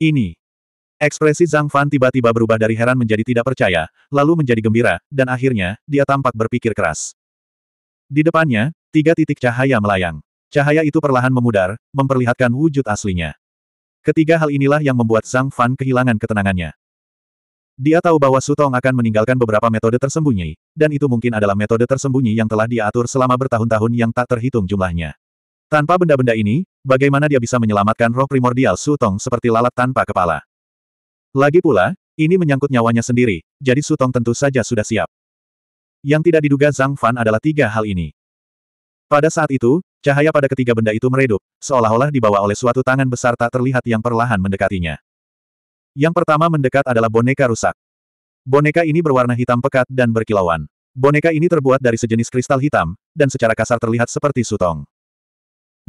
Ini. Ekspresi Zhang Fan tiba-tiba berubah dari heran menjadi tidak percaya, lalu menjadi gembira, dan akhirnya, dia tampak berpikir keras. Di depannya, tiga titik cahaya melayang. Cahaya itu perlahan memudar, memperlihatkan wujud aslinya. Ketiga hal inilah yang membuat Zhang Fan kehilangan ketenangannya. Dia tahu bahwa Sutong akan meninggalkan beberapa metode tersembunyi, dan itu mungkin adalah metode tersembunyi yang telah diatur selama bertahun-tahun yang tak terhitung jumlahnya. Tanpa benda-benda ini, Bagaimana dia bisa menyelamatkan roh primordial Sutong seperti lalat tanpa kepala? Lagi pula, ini menyangkut nyawanya sendiri, jadi Sutong tentu saja sudah siap. Yang tidak diduga Zhang Fan adalah tiga hal ini. Pada saat itu, cahaya pada ketiga benda itu meredup, seolah-olah dibawa oleh suatu tangan besar tak terlihat yang perlahan mendekatinya. Yang pertama mendekat adalah boneka rusak. Boneka ini berwarna hitam pekat dan berkilauan. Boneka ini terbuat dari sejenis kristal hitam, dan secara kasar terlihat seperti sutong.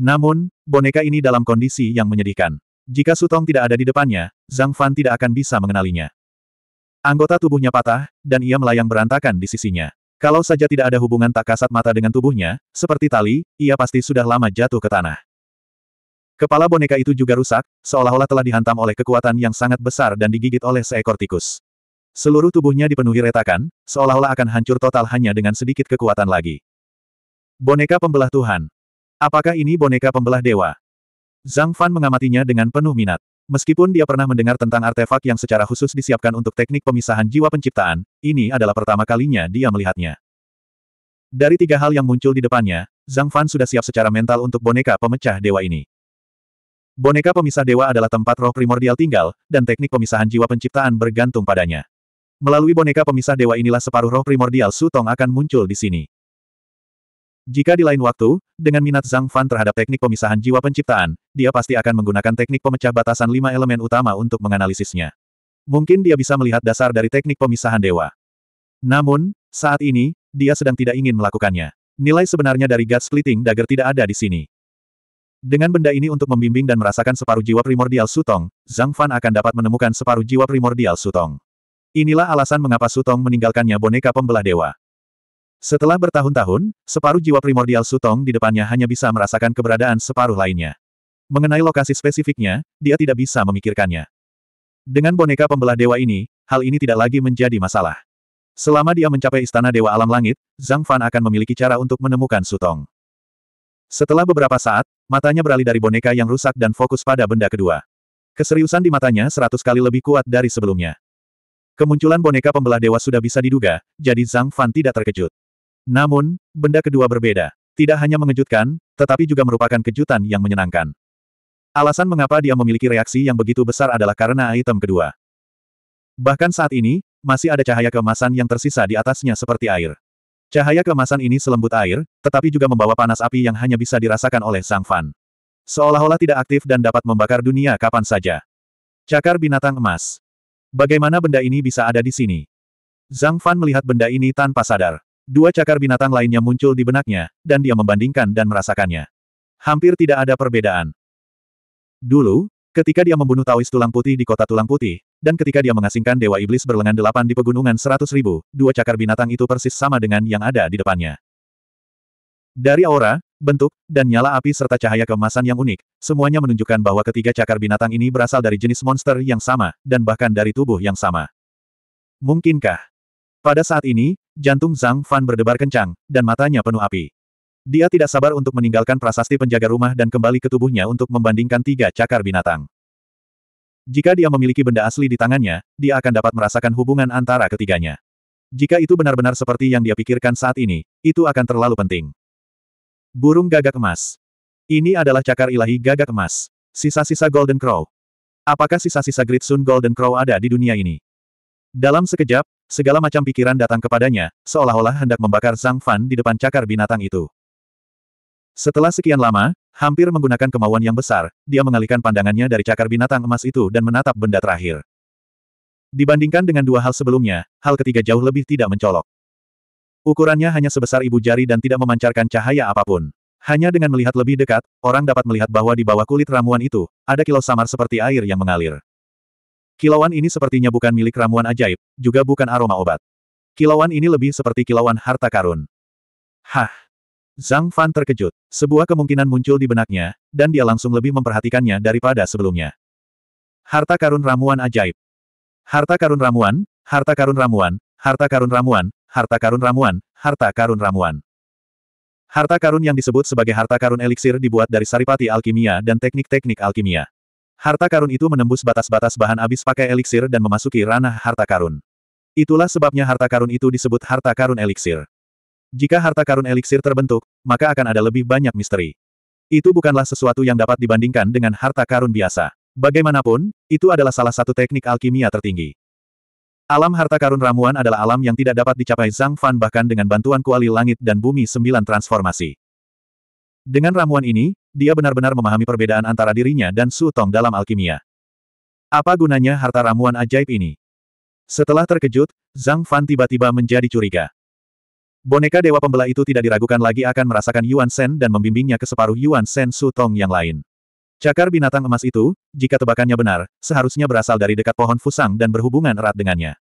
Namun, boneka ini dalam kondisi yang menyedihkan. Jika Sutong tidak ada di depannya, Zhang Fan tidak akan bisa mengenalinya. Anggota tubuhnya patah, dan ia melayang berantakan di sisinya. Kalau saja tidak ada hubungan tak kasat mata dengan tubuhnya, seperti tali, ia pasti sudah lama jatuh ke tanah. Kepala boneka itu juga rusak, seolah-olah telah dihantam oleh kekuatan yang sangat besar dan digigit oleh seekor tikus. Seluruh tubuhnya dipenuhi retakan, seolah-olah akan hancur total hanya dengan sedikit kekuatan lagi. Boneka pembelah Tuhan. Apakah ini boneka pembelah dewa? Zhang Fan mengamatinya dengan penuh minat. Meskipun dia pernah mendengar tentang artefak yang secara khusus disiapkan untuk teknik pemisahan jiwa penciptaan, ini adalah pertama kalinya dia melihatnya. Dari tiga hal yang muncul di depannya, Zhang Fan sudah siap secara mental untuk boneka pemecah dewa ini. Boneka pemisah dewa adalah tempat roh primordial tinggal, dan teknik pemisahan jiwa penciptaan bergantung padanya. Melalui boneka pemisah dewa inilah separuh roh primordial Sutong akan muncul di sini. Jika di lain waktu, dengan minat Zhang Fan terhadap teknik pemisahan jiwa penciptaan, dia pasti akan menggunakan teknik pemecah batasan lima elemen utama untuk menganalisisnya. Mungkin dia bisa melihat dasar dari teknik pemisahan dewa. Namun, saat ini, dia sedang tidak ingin melakukannya. Nilai sebenarnya dari God Splitting Dagger tidak ada di sini. Dengan benda ini untuk membimbing dan merasakan separuh jiwa primordial Sutong, Zhang Fan akan dapat menemukan separuh jiwa primordial Sutong. Inilah alasan mengapa Sutong meninggalkannya boneka pembelah dewa. Setelah bertahun-tahun, separuh jiwa primordial Sutong di depannya hanya bisa merasakan keberadaan separuh lainnya. Mengenai lokasi spesifiknya, dia tidak bisa memikirkannya. Dengan boneka pembelah dewa ini, hal ini tidak lagi menjadi masalah. Selama dia mencapai istana Dewa Alam Langit, Zhang Fan akan memiliki cara untuk menemukan Sutong. Setelah beberapa saat, matanya beralih dari boneka yang rusak dan fokus pada benda kedua. Keseriusan di matanya seratus kali lebih kuat dari sebelumnya. Kemunculan boneka pembelah dewa sudah bisa diduga, jadi Zhang Fan tidak terkejut. Namun, benda kedua berbeda. Tidak hanya mengejutkan, tetapi juga merupakan kejutan yang menyenangkan. Alasan mengapa dia memiliki reaksi yang begitu besar adalah karena item kedua. Bahkan saat ini, masih ada cahaya kemasan yang tersisa di atasnya seperti air. Cahaya kemasan ini selembut air, tetapi juga membawa panas api yang hanya bisa dirasakan oleh Sang Fan. Seolah-olah tidak aktif dan dapat membakar dunia kapan saja. Cakar binatang emas. Bagaimana benda ini bisa ada di sini? Zhang Fan melihat benda ini tanpa sadar. Dua cakar binatang lainnya muncul di benaknya, dan dia membandingkan dan merasakannya. Hampir tidak ada perbedaan. Dulu, ketika dia membunuh Taois Tulang Putih di kota Tulang Putih, dan ketika dia mengasingkan Dewa Iblis berlengan delapan di pegunungan seratus ribu, dua cakar binatang itu persis sama dengan yang ada di depannya. Dari aura, bentuk, dan nyala api serta cahaya kemasan yang unik, semuanya menunjukkan bahwa ketiga cakar binatang ini berasal dari jenis monster yang sama, dan bahkan dari tubuh yang sama. Mungkinkah? Pada saat ini, jantung Zhang Fan berdebar kencang, dan matanya penuh api. Dia tidak sabar untuk meninggalkan prasasti penjaga rumah dan kembali ke tubuhnya untuk membandingkan tiga cakar binatang. Jika dia memiliki benda asli di tangannya, dia akan dapat merasakan hubungan antara ketiganya. Jika itu benar-benar seperti yang dia pikirkan saat ini, itu akan terlalu penting. Burung gagak emas. Ini adalah cakar ilahi gagak emas. Sisa-sisa Golden Crow. Apakah sisa-sisa Gritsun Golden Crow ada di dunia ini? Dalam sekejap, Segala macam pikiran datang kepadanya, seolah-olah hendak membakar Zhang Fan di depan cakar binatang itu. Setelah sekian lama, hampir menggunakan kemauan yang besar, dia mengalihkan pandangannya dari cakar binatang emas itu dan menatap benda terakhir. Dibandingkan dengan dua hal sebelumnya, hal ketiga jauh lebih tidak mencolok. Ukurannya hanya sebesar ibu jari dan tidak memancarkan cahaya apapun. Hanya dengan melihat lebih dekat, orang dapat melihat bahwa di bawah kulit ramuan itu, ada kilau samar seperti air yang mengalir. Kilauan ini sepertinya bukan milik ramuan ajaib, juga bukan aroma obat. Kilauan ini lebih seperti kilauan harta karun. Hah! Zhang Fan terkejut. Sebuah kemungkinan muncul di benaknya, dan dia langsung lebih memperhatikannya daripada sebelumnya. Harta karun ramuan ajaib. Harta karun ramuan, harta karun ramuan, harta karun ramuan, harta karun ramuan, harta karun ramuan. Harta karun yang disebut sebagai harta karun eliksir dibuat dari saripati alkimia dan teknik-teknik alkimia. Harta karun itu menembus batas-batas bahan abis pakai eliksir dan memasuki ranah harta karun. Itulah sebabnya harta karun itu disebut harta karun eliksir. Jika harta karun eliksir terbentuk, maka akan ada lebih banyak misteri. Itu bukanlah sesuatu yang dapat dibandingkan dengan harta karun biasa. Bagaimanapun, itu adalah salah satu teknik alkimia tertinggi. Alam harta karun ramuan adalah alam yang tidak dapat dicapai Zhang Fan bahkan dengan bantuan kuali langit dan bumi sembilan transformasi. Dengan ramuan ini, dia benar-benar memahami perbedaan antara dirinya dan Su Tong dalam alkimia. Apa gunanya harta ramuan ajaib ini? Setelah terkejut, Zhang Fan tiba-tiba menjadi curiga. Boneka Dewa Pembelah itu tidak diragukan lagi akan merasakan Yuan Shen dan membimbingnya ke separuh Yuan Shen Su Tong yang lain. Cakar binatang emas itu, jika tebakannya benar, seharusnya berasal dari dekat pohon fusang dan berhubungan erat dengannya.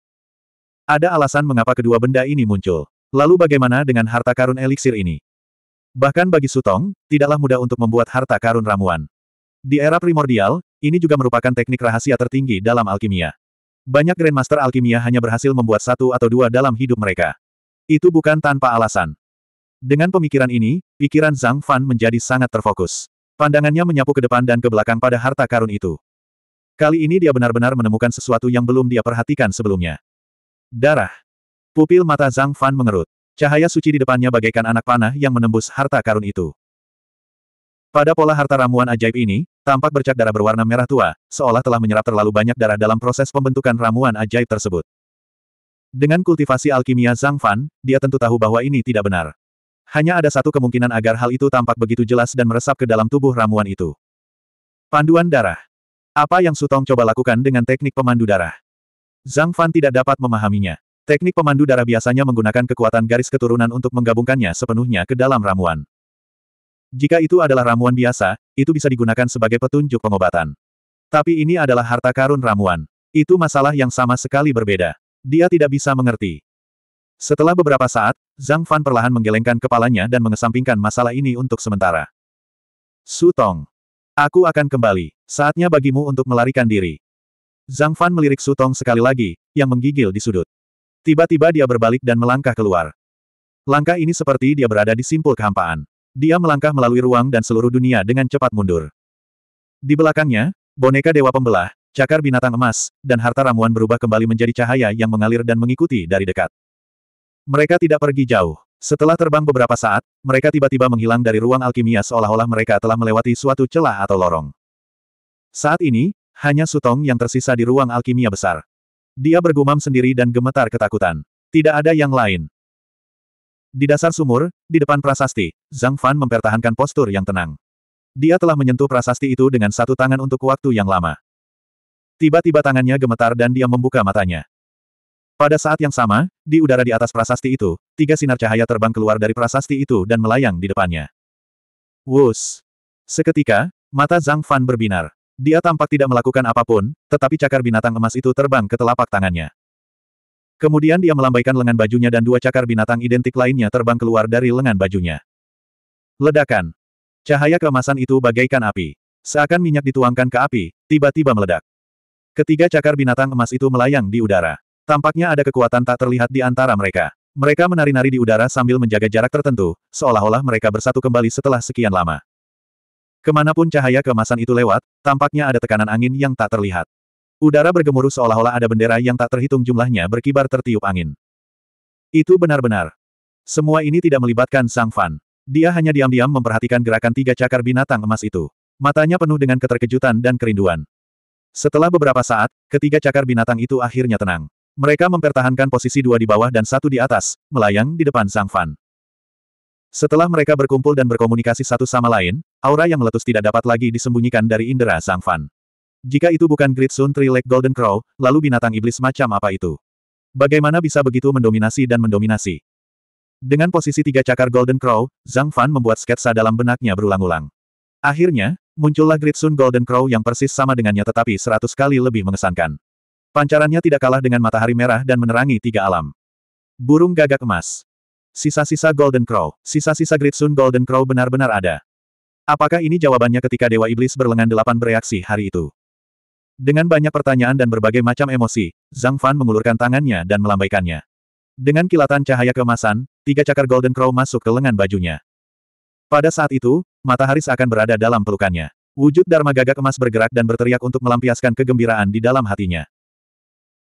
Ada alasan mengapa kedua benda ini muncul. Lalu bagaimana dengan harta karun eliksir ini? Bahkan bagi Sutong, tidaklah mudah untuk membuat harta karun ramuan. Di era primordial, ini juga merupakan teknik rahasia tertinggi dalam alkimia. Banyak Grandmaster alkimia hanya berhasil membuat satu atau dua dalam hidup mereka. Itu bukan tanpa alasan. Dengan pemikiran ini, pikiran Zhang Fan menjadi sangat terfokus. Pandangannya menyapu ke depan dan ke belakang pada harta karun itu. Kali ini dia benar-benar menemukan sesuatu yang belum dia perhatikan sebelumnya. Darah. Pupil mata Zhang Fan mengerut. Cahaya suci di depannya bagaikan anak panah yang menembus harta karun itu. Pada pola harta ramuan ajaib ini, tampak bercak darah berwarna merah tua, seolah telah menyerap terlalu banyak darah dalam proses pembentukan ramuan ajaib tersebut. Dengan kultivasi alkimia Zhang Fan, dia tentu tahu bahwa ini tidak benar. Hanya ada satu kemungkinan agar hal itu tampak begitu jelas dan meresap ke dalam tubuh ramuan itu. Panduan darah. Apa yang Sutong coba lakukan dengan teknik pemandu darah? Zhang Fan tidak dapat memahaminya. Teknik pemandu darah biasanya menggunakan kekuatan garis keturunan untuk menggabungkannya sepenuhnya ke dalam ramuan. Jika itu adalah ramuan biasa, itu bisa digunakan sebagai petunjuk pengobatan. Tapi ini adalah harta karun ramuan. Itu masalah yang sama sekali berbeda. Dia tidak bisa mengerti. Setelah beberapa saat, Zhang Fan perlahan menggelengkan kepalanya dan mengesampingkan masalah ini untuk sementara. Su Tong. Aku akan kembali. Saatnya bagimu untuk melarikan diri. Zhang Fan melirik Su Tong sekali lagi, yang menggigil di sudut. Tiba-tiba dia berbalik dan melangkah keluar. Langkah ini seperti dia berada di simpul kehampaan. Dia melangkah melalui ruang dan seluruh dunia dengan cepat mundur. Di belakangnya, boneka dewa pembelah, cakar binatang emas, dan harta ramuan berubah kembali menjadi cahaya yang mengalir dan mengikuti dari dekat. Mereka tidak pergi jauh. Setelah terbang beberapa saat, mereka tiba-tiba menghilang dari ruang alkimia seolah-olah mereka telah melewati suatu celah atau lorong. Saat ini, hanya Sutong yang tersisa di ruang alkimia besar. Dia bergumam sendiri dan gemetar ketakutan. Tidak ada yang lain. Di dasar sumur, di depan prasasti, Zhang Fan mempertahankan postur yang tenang. Dia telah menyentuh prasasti itu dengan satu tangan untuk waktu yang lama. Tiba-tiba tangannya gemetar dan dia membuka matanya. Pada saat yang sama, di udara di atas prasasti itu, tiga sinar cahaya terbang keluar dari prasasti itu dan melayang di depannya. Wus! Seketika, mata Zhang Fan berbinar. Dia tampak tidak melakukan apapun, tetapi cakar binatang emas itu terbang ke telapak tangannya. Kemudian dia melambaikan lengan bajunya dan dua cakar binatang identik lainnya terbang keluar dari lengan bajunya. Ledakan. Cahaya keemasan itu bagaikan api. Seakan minyak dituangkan ke api, tiba-tiba meledak. Ketiga cakar binatang emas itu melayang di udara. Tampaknya ada kekuatan tak terlihat di antara mereka. Mereka menari-nari di udara sambil menjaga jarak tertentu, seolah-olah mereka bersatu kembali setelah sekian lama. Kemanapun cahaya kemasan itu lewat, tampaknya ada tekanan angin yang tak terlihat. Udara bergemuruh seolah-olah ada bendera yang tak terhitung jumlahnya berkibar tertiup angin. Itu benar-benar. Semua ini tidak melibatkan Sang Fan. Dia hanya diam-diam memperhatikan gerakan tiga cakar binatang emas itu. Matanya penuh dengan keterkejutan dan kerinduan. Setelah beberapa saat, ketiga cakar binatang itu akhirnya tenang. Mereka mempertahankan posisi dua di bawah dan satu di atas, melayang di depan Sang Fan. Setelah mereka berkumpul dan berkomunikasi satu sama lain, aura yang meletus tidak dapat lagi disembunyikan dari indra Zhang Fan. Jika itu bukan Great Sun Tree Lake Golden Crow, lalu binatang iblis macam apa itu? Bagaimana bisa begitu mendominasi dan mendominasi? Dengan posisi tiga cakar Golden Crow, Zhang Fan membuat sketsa dalam benaknya berulang-ulang. Akhirnya, muncullah Great Sun Golden Crow yang persis sama dengannya tetapi seratus kali lebih mengesankan. Pancarannya tidak kalah dengan matahari merah dan menerangi tiga alam. Burung gagak emas. Sisa-sisa Golden Crow, sisa-sisa Great Sun Golden Crow benar-benar ada. Apakah ini jawabannya ketika Dewa Iblis berlengan delapan bereaksi hari itu? Dengan banyak pertanyaan dan berbagai macam emosi, Zhang Fan mengulurkan tangannya dan melambaikannya. Dengan kilatan cahaya kemasan, tiga cakar Golden Crow masuk ke lengan bajunya. Pada saat itu, matahari seakan berada dalam pelukannya. Wujud Dharma gagak emas bergerak dan berteriak untuk melampiaskan kegembiraan di dalam hatinya.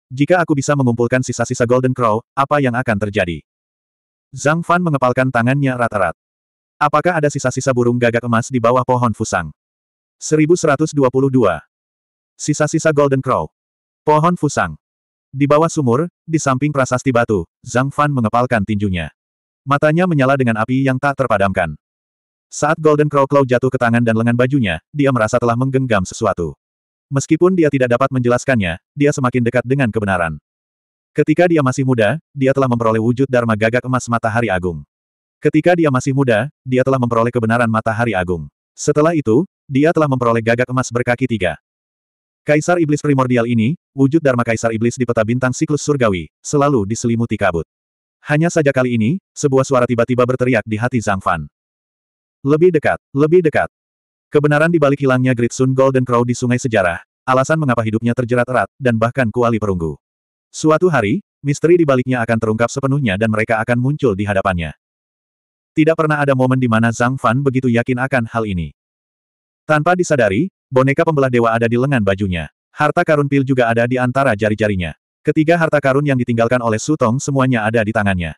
Jika aku bisa mengumpulkan sisa-sisa Golden Crow, apa yang akan terjadi? Zhang Fan mengepalkan tangannya rata-rat. Apakah ada sisa-sisa burung gagak emas di bawah pohon fusang? 1122. Sisa-sisa Golden Crow. Pohon fusang. Di bawah sumur, di samping prasasti batu, Zhang Fan mengepalkan tinjunya. Matanya menyala dengan api yang tak terpadamkan. Saat Golden Crow Claw jatuh ke tangan dan lengan bajunya, dia merasa telah menggenggam sesuatu. Meskipun dia tidak dapat menjelaskannya, dia semakin dekat dengan kebenaran. Ketika dia masih muda, dia telah memperoleh wujud Dharma gagak emas matahari agung. Ketika dia masih muda, dia telah memperoleh kebenaran matahari agung. Setelah itu, dia telah memperoleh gagak emas berkaki tiga. Kaisar Iblis primordial ini, wujud Dharma Kaisar Iblis di peta bintang siklus surgawi, selalu diselimuti kabut. Hanya saja kali ini, sebuah suara tiba-tiba berteriak di hati Zhang Fan. Lebih dekat, lebih dekat. Kebenaran di balik hilangnya Great Sun Golden Crow di Sungai Sejarah, alasan mengapa hidupnya terjerat erat, dan bahkan kuali perunggu. Suatu hari, misteri di baliknya akan terungkap sepenuhnya dan mereka akan muncul di hadapannya. Tidak pernah ada momen di mana Zhang Fan begitu yakin akan hal ini. Tanpa disadari, boneka pembelah dewa ada di lengan bajunya. Harta karun pil juga ada di antara jari-jarinya. Ketiga harta karun yang ditinggalkan oleh Sutong semuanya ada di tangannya.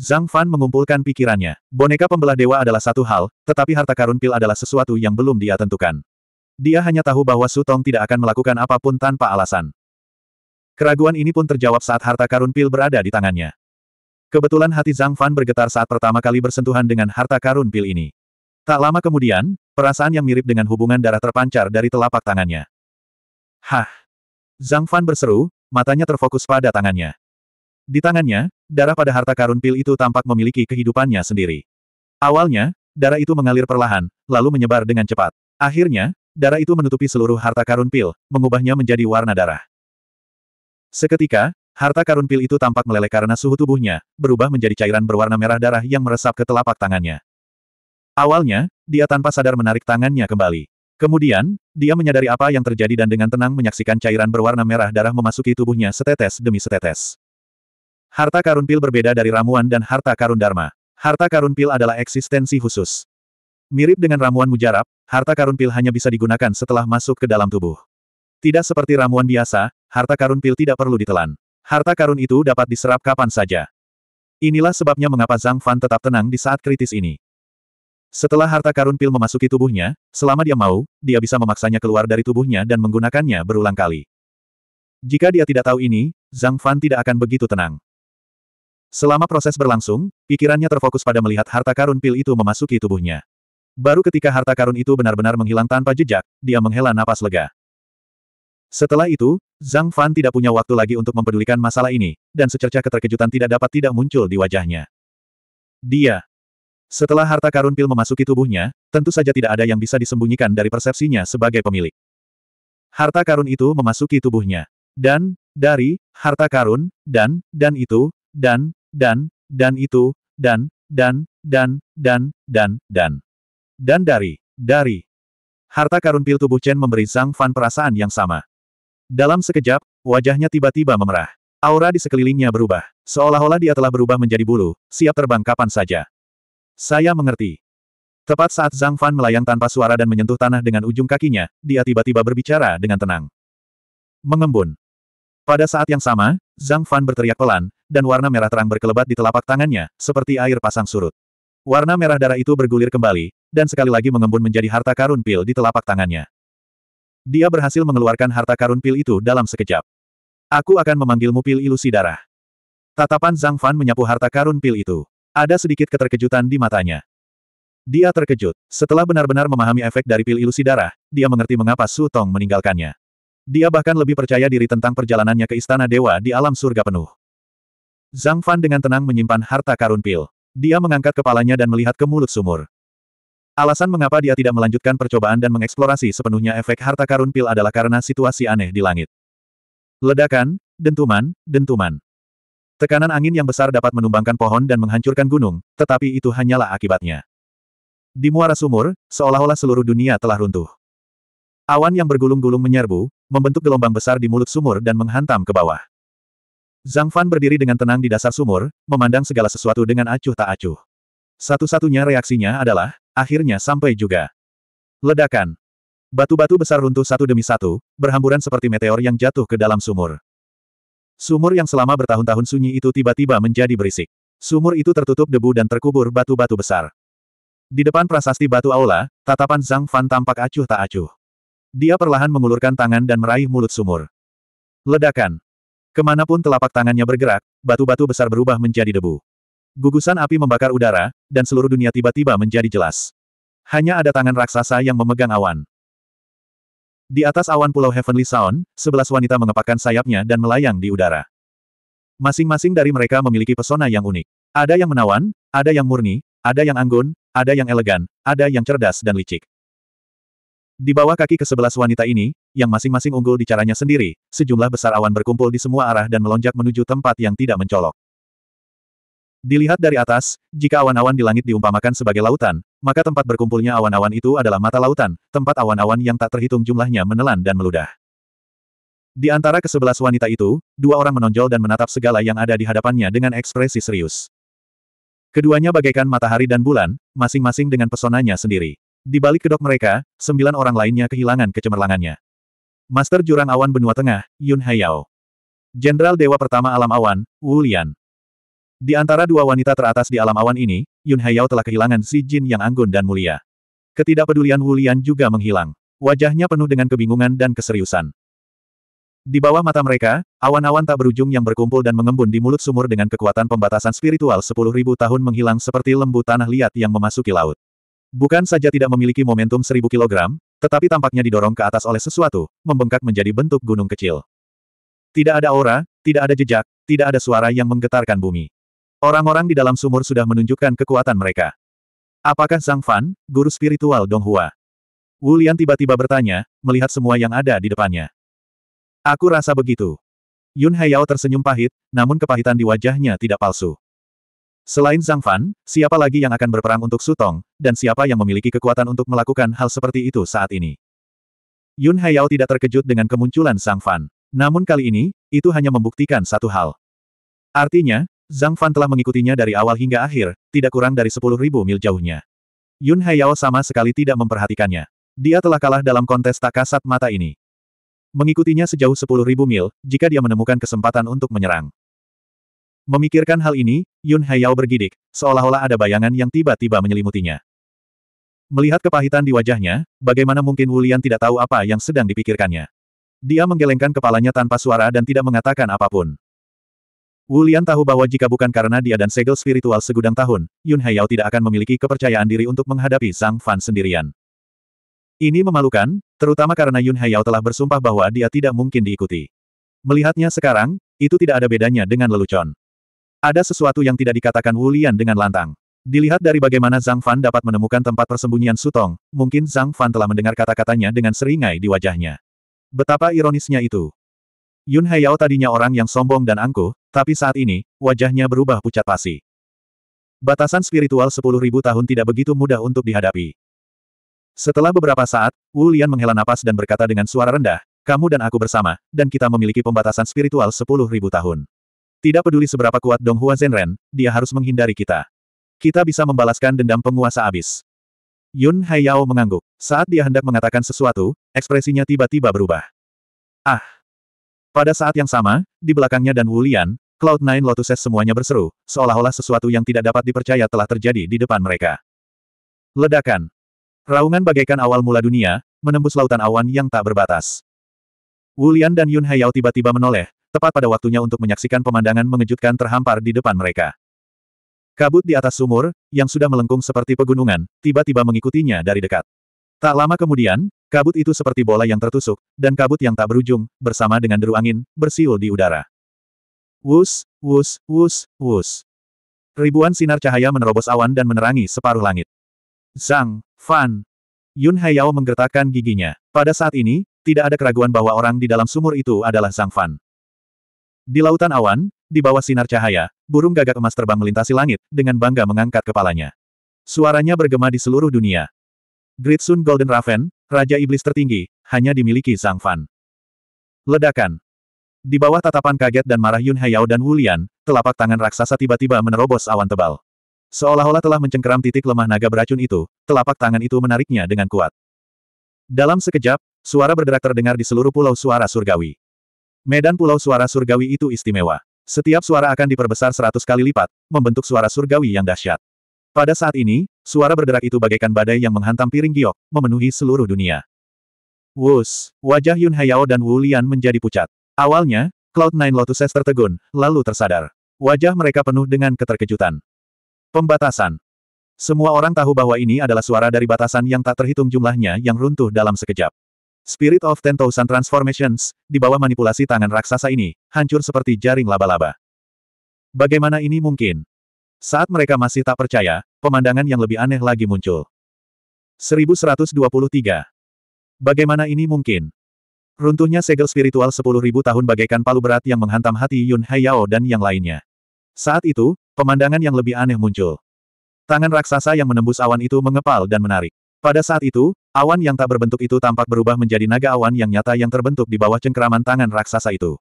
Zhang Fan mengumpulkan pikirannya. Boneka pembelah dewa adalah satu hal, tetapi harta karun pil adalah sesuatu yang belum dia tentukan. Dia hanya tahu bahwa Sutong tidak akan melakukan apapun tanpa alasan. Keraguan ini pun terjawab saat harta karun pil berada di tangannya. Kebetulan hati Zhang Fan bergetar saat pertama kali bersentuhan dengan harta karun pil ini. Tak lama kemudian, perasaan yang mirip dengan hubungan darah terpancar dari telapak tangannya. Hah! Zhang Fan berseru, matanya terfokus pada tangannya. Di tangannya, darah pada harta karun pil itu tampak memiliki kehidupannya sendiri. Awalnya, darah itu mengalir perlahan, lalu menyebar dengan cepat. Akhirnya, darah itu menutupi seluruh harta karun pil, mengubahnya menjadi warna darah. Seketika, harta karun pil itu tampak meleleh karena suhu tubuhnya, berubah menjadi cairan berwarna merah darah yang meresap ke telapak tangannya. Awalnya, dia tanpa sadar menarik tangannya kembali. Kemudian, dia menyadari apa yang terjadi dan dengan tenang menyaksikan cairan berwarna merah darah memasuki tubuhnya setetes demi setetes. Harta karun pil berbeda dari ramuan dan harta karun dharma. Harta karun pil adalah eksistensi khusus. Mirip dengan ramuan mujarab, harta karun pil hanya bisa digunakan setelah masuk ke dalam tubuh. Tidak seperti ramuan biasa, harta karun pil tidak perlu ditelan. Harta karun itu dapat diserap kapan saja. Inilah sebabnya mengapa Zhang Fan tetap tenang di saat kritis ini. Setelah harta karun pil memasuki tubuhnya, selama dia mau, dia bisa memaksanya keluar dari tubuhnya dan menggunakannya berulang kali. Jika dia tidak tahu ini, Zhang Fan tidak akan begitu tenang. Selama proses berlangsung, pikirannya terfokus pada melihat harta karun pil itu memasuki tubuhnya. Baru ketika harta karun itu benar-benar menghilang tanpa jejak, dia menghela napas lega. Setelah itu, Zhang Fan tidak punya waktu lagi untuk mempedulikan masalah ini, dan secercah keterkejutan tidak dapat tidak muncul di wajahnya. Dia. Setelah harta karun pil memasuki tubuhnya, tentu saja tidak ada yang bisa disembunyikan dari persepsinya sebagai pemilik. Harta karun itu memasuki tubuhnya. Dan, dari, harta karun, dan, dan itu, dan, dan, dan itu, dan, dan, dan, dan, dan, dan. Dan dari, dari. Harta karun pil tubuh Chen memberi Zhang Fan perasaan yang sama. Dalam sekejap, wajahnya tiba-tiba memerah. Aura di sekelilingnya berubah. Seolah-olah dia telah berubah menjadi bulu, siap terbang kapan saja. Saya mengerti. Tepat saat Zhang Fan melayang tanpa suara dan menyentuh tanah dengan ujung kakinya, dia tiba-tiba berbicara dengan tenang. Mengembun. Pada saat yang sama, Zhang Fan berteriak pelan, dan warna merah terang berkelebat di telapak tangannya, seperti air pasang surut. Warna merah darah itu bergulir kembali, dan sekali lagi mengembun menjadi harta karun pil di telapak tangannya. Dia berhasil mengeluarkan harta karun pil itu dalam sekejap. Aku akan memanggilmu pil ilusi darah. Tatapan Zhang Fan menyapu harta karun pil itu. Ada sedikit keterkejutan di matanya. Dia terkejut. Setelah benar-benar memahami efek dari pil ilusi darah, dia mengerti mengapa Su Tong meninggalkannya. Dia bahkan lebih percaya diri tentang perjalanannya ke Istana Dewa di alam surga penuh. Zhang Fan dengan tenang menyimpan harta karun pil. Dia mengangkat kepalanya dan melihat ke mulut sumur. Alasan mengapa dia tidak melanjutkan percobaan dan mengeksplorasi sepenuhnya efek harta karun pil adalah karena situasi aneh di langit. Ledakan, dentuman, dentuman. Tekanan angin yang besar dapat menumbangkan pohon dan menghancurkan gunung, tetapi itu hanyalah akibatnya. Di muara sumur, seolah-olah seluruh dunia telah runtuh. Awan yang bergulung-gulung menyerbu, membentuk gelombang besar di mulut sumur dan menghantam ke bawah. Zhang Fan berdiri dengan tenang di dasar sumur, memandang segala sesuatu dengan acuh tak acuh. Satu-satunya reaksinya adalah, Akhirnya sampai juga. Ledakan. Batu-batu besar runtuh satu demi satu, berhamburan seperti meteor yang jatuh ke dalam sumur. Sumur yang selama bertahun-tahun sunyi itu tiba-tiba menjadi berisik. Sumur itu tertutup debu dan terkubur batu-batu besar. Di depan prasasti batu aula, tatapan Zhang Fan tampak acuh tak acuh. Dia perlahan mengulurkan tangan dan meraih mulut sumur. Ledakan. Kemanapun telapak tangannya bergerak, batu-batu besar berubah menjadi debu. Gugusan api membakar udara, dan seluruh dunia tiba-tiba menjadi jelas. Hanya ada tangan raksasa yang memegang awan. Di atas awan Pulau Heavenly Sound, sebelas wanita mengepakkan sayapnya dan melayang di udara. Masing-masing dari mereka memiliki pesona yang unik. Ada yang menawan, ada yang murni, ada yang anggun, ada yang elegan, ada yang cerdas dan licik. Di bawah kaki ke sebelas wanita ini, yang masing-masing unggul di caranya sendiri, sejumlah besar awan berkumpul di semua arah dan melonjak menuju tempat yang tidak mencolok. Dilihat dari atas, jika awan-awan di langit diumpamakan sebagai lautan, maka tempat berkumpulnya awan-awan itu adalah mata lautan, tempat awan-awan yang tak terhitung jumlahnya menelan dan meludah. Di antara kesebelas wanita itu, dua orang menonjol dan menatap segala yang ada di hadapannya dengan ekspresi serius. Keduanya bagaikan matahari dan bulan, masing-masing dengan pesonanya sendiri. Di balik kedok mereka, sembilan orang lainnya kehilangan kecemerlangannya. Master Jurang Awan Benua Tengah, Yun Haiyao, Jenderal Dewa Pertama Alam Awan, Wu Lian. Di antara dua wanita teratas di alam awan ini, Yun Haiyao telah kehilangan si Jin yang anggun dan mulia. Ketidakpedulian Wu Lian juga menghilang. Wajahnya penuh dengan kebingungan dan keseriusan. Di bawah mata mereka, awan-awan tak berujung yang berkumpul dan mengembun di mulut sumur dengan kekuatan pembatasan spiritual 10.000 tahun menghilang seperti lembu tanah liat yang memasuki laut. Bukan saja tidak memiliki momentum 1.000 kg, tetapi tampaknya didorong ke atas oleh sesuatu, membengkak menjadi bentuk gunung kecil. Tidak ada aura, tidak ada jejak, tidak ada suara yang menggetarkan bumi. Orang-orang di dalam sumur sudah menunjukkan kekuatan mereka. Apakah Sang Fan, guru spiritual Donghua? Wu Lian tiba-tiba bertanya, melihat semua yang ada di depannya. Aku rasa begitu. Yun Haiyao tersenyum pahit, namun kepahitan di wajahnya tidak palsu. Selain Zhang Fan, siapa lagi yang akan berperang untuk Sutong, dan siapa yang memiliki kekuatan untuk melakukan hal seperti itu saat ini? Yun Haiyao tidak terkejut dengan kemunculan Zhang Fan. Namun kali ini, itu hanya membuktikan satu hal. Artinya, Zhang Fan telah mengikutinya dari awal hingga akhir, tidak kurang dari sepuluh ribu mil jauhnya. Yun Haiyao sama sekali tidak memperhatikannya. Dia telah kalah dalam kontes tak kasat mata ini. Mengikutinya sejauh sepuluh ribu mil, jika dia menemukan kesempatan untuk menyerang. Memikirkan hal ini, Yun Haiyao bergidik, seolah-olah ada bayangan yang tiba-tiba menyelimutinya. Melihat kepahitan di wajahnya, bagaimana mungkin Wulian tidak tahu apa yang sedang dipikirkannya. Dia menggelengkan kepalanya tanpa suara dan tidak mengatakan apapun. Wu Lian tahu bahwa jika bukan karena dia dan segel spiritual segudang tahun, Yun Haiyao tidak akan memiliki kepercayaan diri untuk menghadapi Zhang Fan sendirian. Ini memalukan, terutama karena Yun Haiyao telah bersumpah bahwa dia tidak mungkin diikuti. Melihatnya sekarang, itu tidak ada bedanya dengan lelucon. Ada sesuatu yang tidak dikatakan Wu Lian dengan lantang. Dilihat dari bagaimana Zhang Fan dapat menemukan tempat persembunyian Sutong, mungkin Zhang Fan telah mendengar kata-katanya dengan seringai di wajahnya. Betapa ironisnya itu. Yun Haiyao tadinya orang yang sombong dan angkuh, tapi saat ini, wajahnya berubah pucat pasi. Batasan spiritual 10.000 tahun tidak begitu mudah untuk dihadapi. Setelah beberapa saat, Wu Lian menghela napas dan berkata dengan suara rendah, kamu dan aku bersama, dan kita memiliki pembatasan spiritual 10.000 tahun. Tidak peduli seberapa kuat Dong Hua Zhenren, dia harus menghindari kita. Kita bisa membalaskan dendam penguasa abis. Yun Haiyao mengangguk. Saat dia hendak mengatakan sesuatu, ekspresinya tiba-tiba berubah. Ah! Pada saat yang sama, di belakangnya dan Wulian, Cloud Nine Lotuses semuanya berseru, seolah-olah sesuatu yang tidak dapat dipercaya telah terjadi di depan mereka. Ledakan. Raungan bagaikan awal mula dunia, menembus lautan awan yang tak berbatas. Wulian dan Yun Haiyao tiba-tiba menoleh, tepat pada waktunya untuk menyaksikan pemandangan mengejutkan terhampar di depan mereka. Kabut di atas sumur, yang sudah melengkung seperti pegunungan, tiba-tiba mengikutinya dari dekat. Tak lama kemudian, Kabut itu seperti bola yang tertusuk, dan kabut yang tak berujung, bersama dengan deru angin, bersiul di udara. Wus, wus, wus, wus. Ribuan sinar cahaya menerobos awan dan menerangi separuh langit. Zhang, Fan. Yun Haiyao menggertakkan giginya. Pada saat ini, tidak ada keraguan bahwa orang di dalam sumur itu adalah Zhang Fan. Di lautan awan, di bawah sinar cahaya, burung gagak emas terbang melintasi langit, dengan bangga mengangkat kepalanya. Suaranya bergema di seluruh dunia. Great Sun Golden Raven, Raja Iblis tertinggi, hanya dimiliki Sang Fan. Ledakan. Di bawah tatapan kaget dan marah Yun Hayao dan Wulian, telapak tangan raksasa tiba-tiba menerobos awan tebal. Seolah-olah telah mencengkeram titik lemah naga beracun itu, telapak tangan itu menariknya dengan kuat. Dalam sekejap, suara berderak terdengar di seluruh pulau suara surgawi. Medan pulau suara surgawi itu istimewa. Setiap suara akan diperbesar seratus kali lipat, membentuk suara surgawi yang dahsyat. Pada saat ini, suara berderak itu bagaikan badai yang menghantam piring giok, memenuhi seluruh dunia. Wus, wajah Yun Hayao dan Wu Lian menjadi pucat. Awalnya, Cloud Nine Lotuses tertegun, lalu tersadar. Wajah mereka penuh dengan keterkejutan. Pembatasan. Semua orang tahu bahwa ini adalah suara dari batasan yang tak terhitung jumlahnya yang runtuh dalam sekejap. Spirit of Ten Thousand Transformations, di bawah manipulasi tangan raksasa ini, hancur seperti jaring laba-laba. Bagaimana ini mungkin? Saat mereka masih tak percaya, pemandangan yang lebih aneh lagi muncul. 1123. Bagaimana ini mungkin? Runtuhnya segel spiritual 10.000 tahun bagaikan palu berat yang menghantam hati Yun Haiyao dan yang lainnya. Saat itu, pemandangan yang lebih aneh muncul. Tangan raksasa yang menembus awan itu mengepal dan menarik. Pada saat itu, awan yang tak berbentuk itu tampak berubah menjadi naga awan yang nyata yang terbentuk di bawah cengkeraman tangan raksasa itu.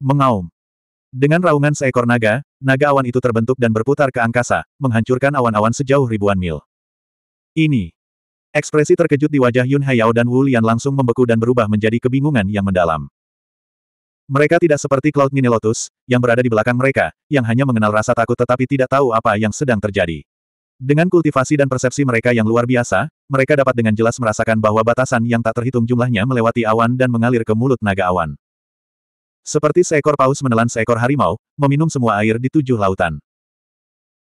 Mengaum. Dengan raungan seekor naga, naga awan itu terbentuk dan berputar ke angkasa, menghancurkan awan-awan sejauh ribuan mil. Ini. Ekspresi terkejut di wajah Yun Hayao dan Wu Lian langsung membeku dan berubah menjadi kebingungan yang mendalam. Mereka tidak seperti Cloud Lotus, yang berada di belakang mereka, yang hanya mengenal rasa takut tetapi tidak tahu apa yang sedang terjadi. Dengan kultivasi dan persepsi mereka yang luar biasa, mereka dapat dengan jelas merasakan bahwa batasan yang tak terhitung jumlahnya melewati awan dan mengalir ke mulut naga awan. Seperti seekor paus menelan seekor harimau, meminum semua air di tujuh lautan.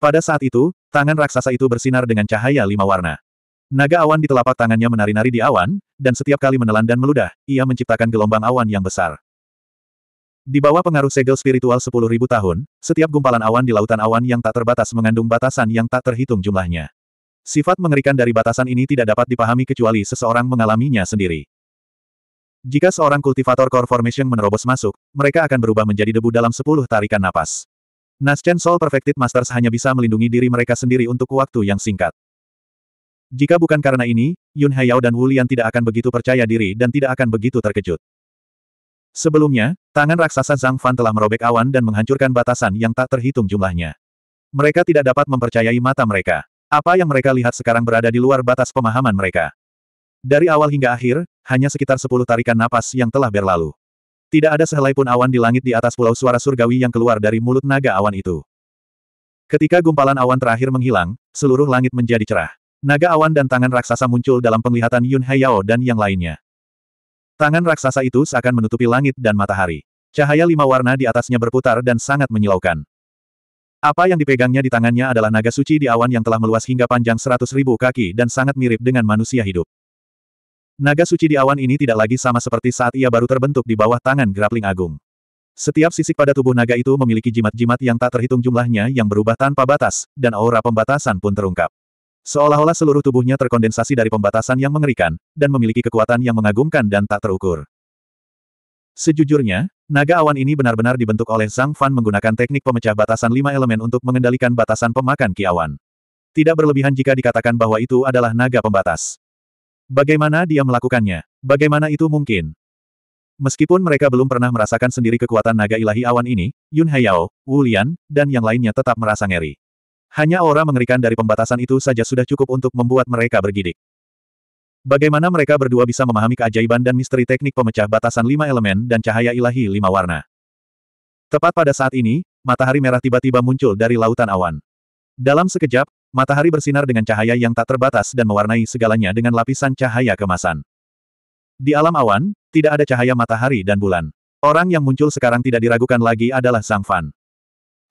Pada saat itu, tangan raksasa itu bersinar dengan cahaya lima warna. Naga awan di telapak tangannya menari-nari di awan, dan setiap kali menelan dan meludah, ia menciptakan gelombang awan yang besar. Di bawah pengaruh segel spiritual sepuluh ribu tahun, setiap gumpalan awan di lautan awan yang tak terbatas mengandung batasan yang tak terhitung jumlahnya. Sifat mengerikan dari batasan ini tidak dapat dipahami kecuali seseorang mengalaminya sendiri. Jika seorang kultivator Core Formation menerobos masuk, mereka akan berubah menjadi debu dalam sepuluh tarikan napas. Naschen Soul Perfected Masters hanya bisa melindungi diri mereka sendiri untuk waktu yang singkat. Jika bukan karena ini, Yun Hayao dan Wu Lian tidak akan begitu percaya diri dan tidak akan begitu terkejut. Sebelumnya, tangan raksasa Zhang Fan telah merobek awan dan menghancurkan batasan yang tak terhitung jumlahnya. Mereka tidak dapat mempercayai mata mereka. Apa yang mereka lihat sekarang berada di luar batas pemahaman mereka. Dari awal hingga akhir, hanya sekitar sepuluh tarikan napas yang telah berlalu. Tidak ada sehelai pun awan di langit di atas pulau suara surgawi yang keluar dari mulut naga awan itu. Ketika gumpalan awan terakhir menghilang, seluruh langit menjadi cerah. Naga awan dan tangan raksasa muncul dalam penglihatan Yun Haiyao dan yang lainnya. Tangan raksasa itu seakan menutupi langit dan matahari. Cahaya lima warna di atasnya berputar dan sangat menyilaukan. Apa yang dipegangnya di tangannya adalah naga suci di awan yang telah meluas hingga panjang seratus ribu kaki dan sangat mirip dengan manusia hidup. Naga suci di awan ini tidak lagi sama seperti saat ia baru terbentuk di bawah tangan grappling agung. Setiap sisik pada tubuh naga itu memiliki jimat-jimat yang tak terhitung jumlahnya yang berubah tanpa batas, dan aura pembatasan pun terungkap. Seolah-olah seluruh tubuhnya terkondensasi dari pembatasan yang mengerikan, dan memiliki kekuatan yang mengagumkan dan tak terukur. Sejujurnya, naga awan ini benar-benar dibentuk oleh Zhang Fan menggunakan teknik pemecah batasan lima elemen untuk mengendalikan batasan pemakan kiawan. Tidak berlebihan jika dikatakan bahwa itu adalah naga pembatas. Bagaimana dia melakukannya? Bagaimana itu mungkin? Meskipun mereka belum pernah merasakan sendiri kekuatan naga ilahi awan ini, Yun Haiyao, Wu Lian, dan yang lainnya tetap merasa ngeri. Hanya aura mengerikan dari pembatasan itu saja sudah cukup untuk membuat mereka bergidik. Bagaimana mereka berdua bisa memahami keajaiban dan misteri teknik pemecah batasan lima elemen dan cahaya ilahi lima warna? Tepat pada saat ini, matahari merah tiba-tiba muncul dari lautan awan. Dalam sekejap, Matahari bersinar dengan cahaya yang tak terbatas dan mewarnai segalanya dengan lapisan cahaya kemasan. Di alam awan, tidak ada cahaya matahari dan bulan. Orang yang muncul sekarang tidak diragukan lagi adalah Zhang Fan.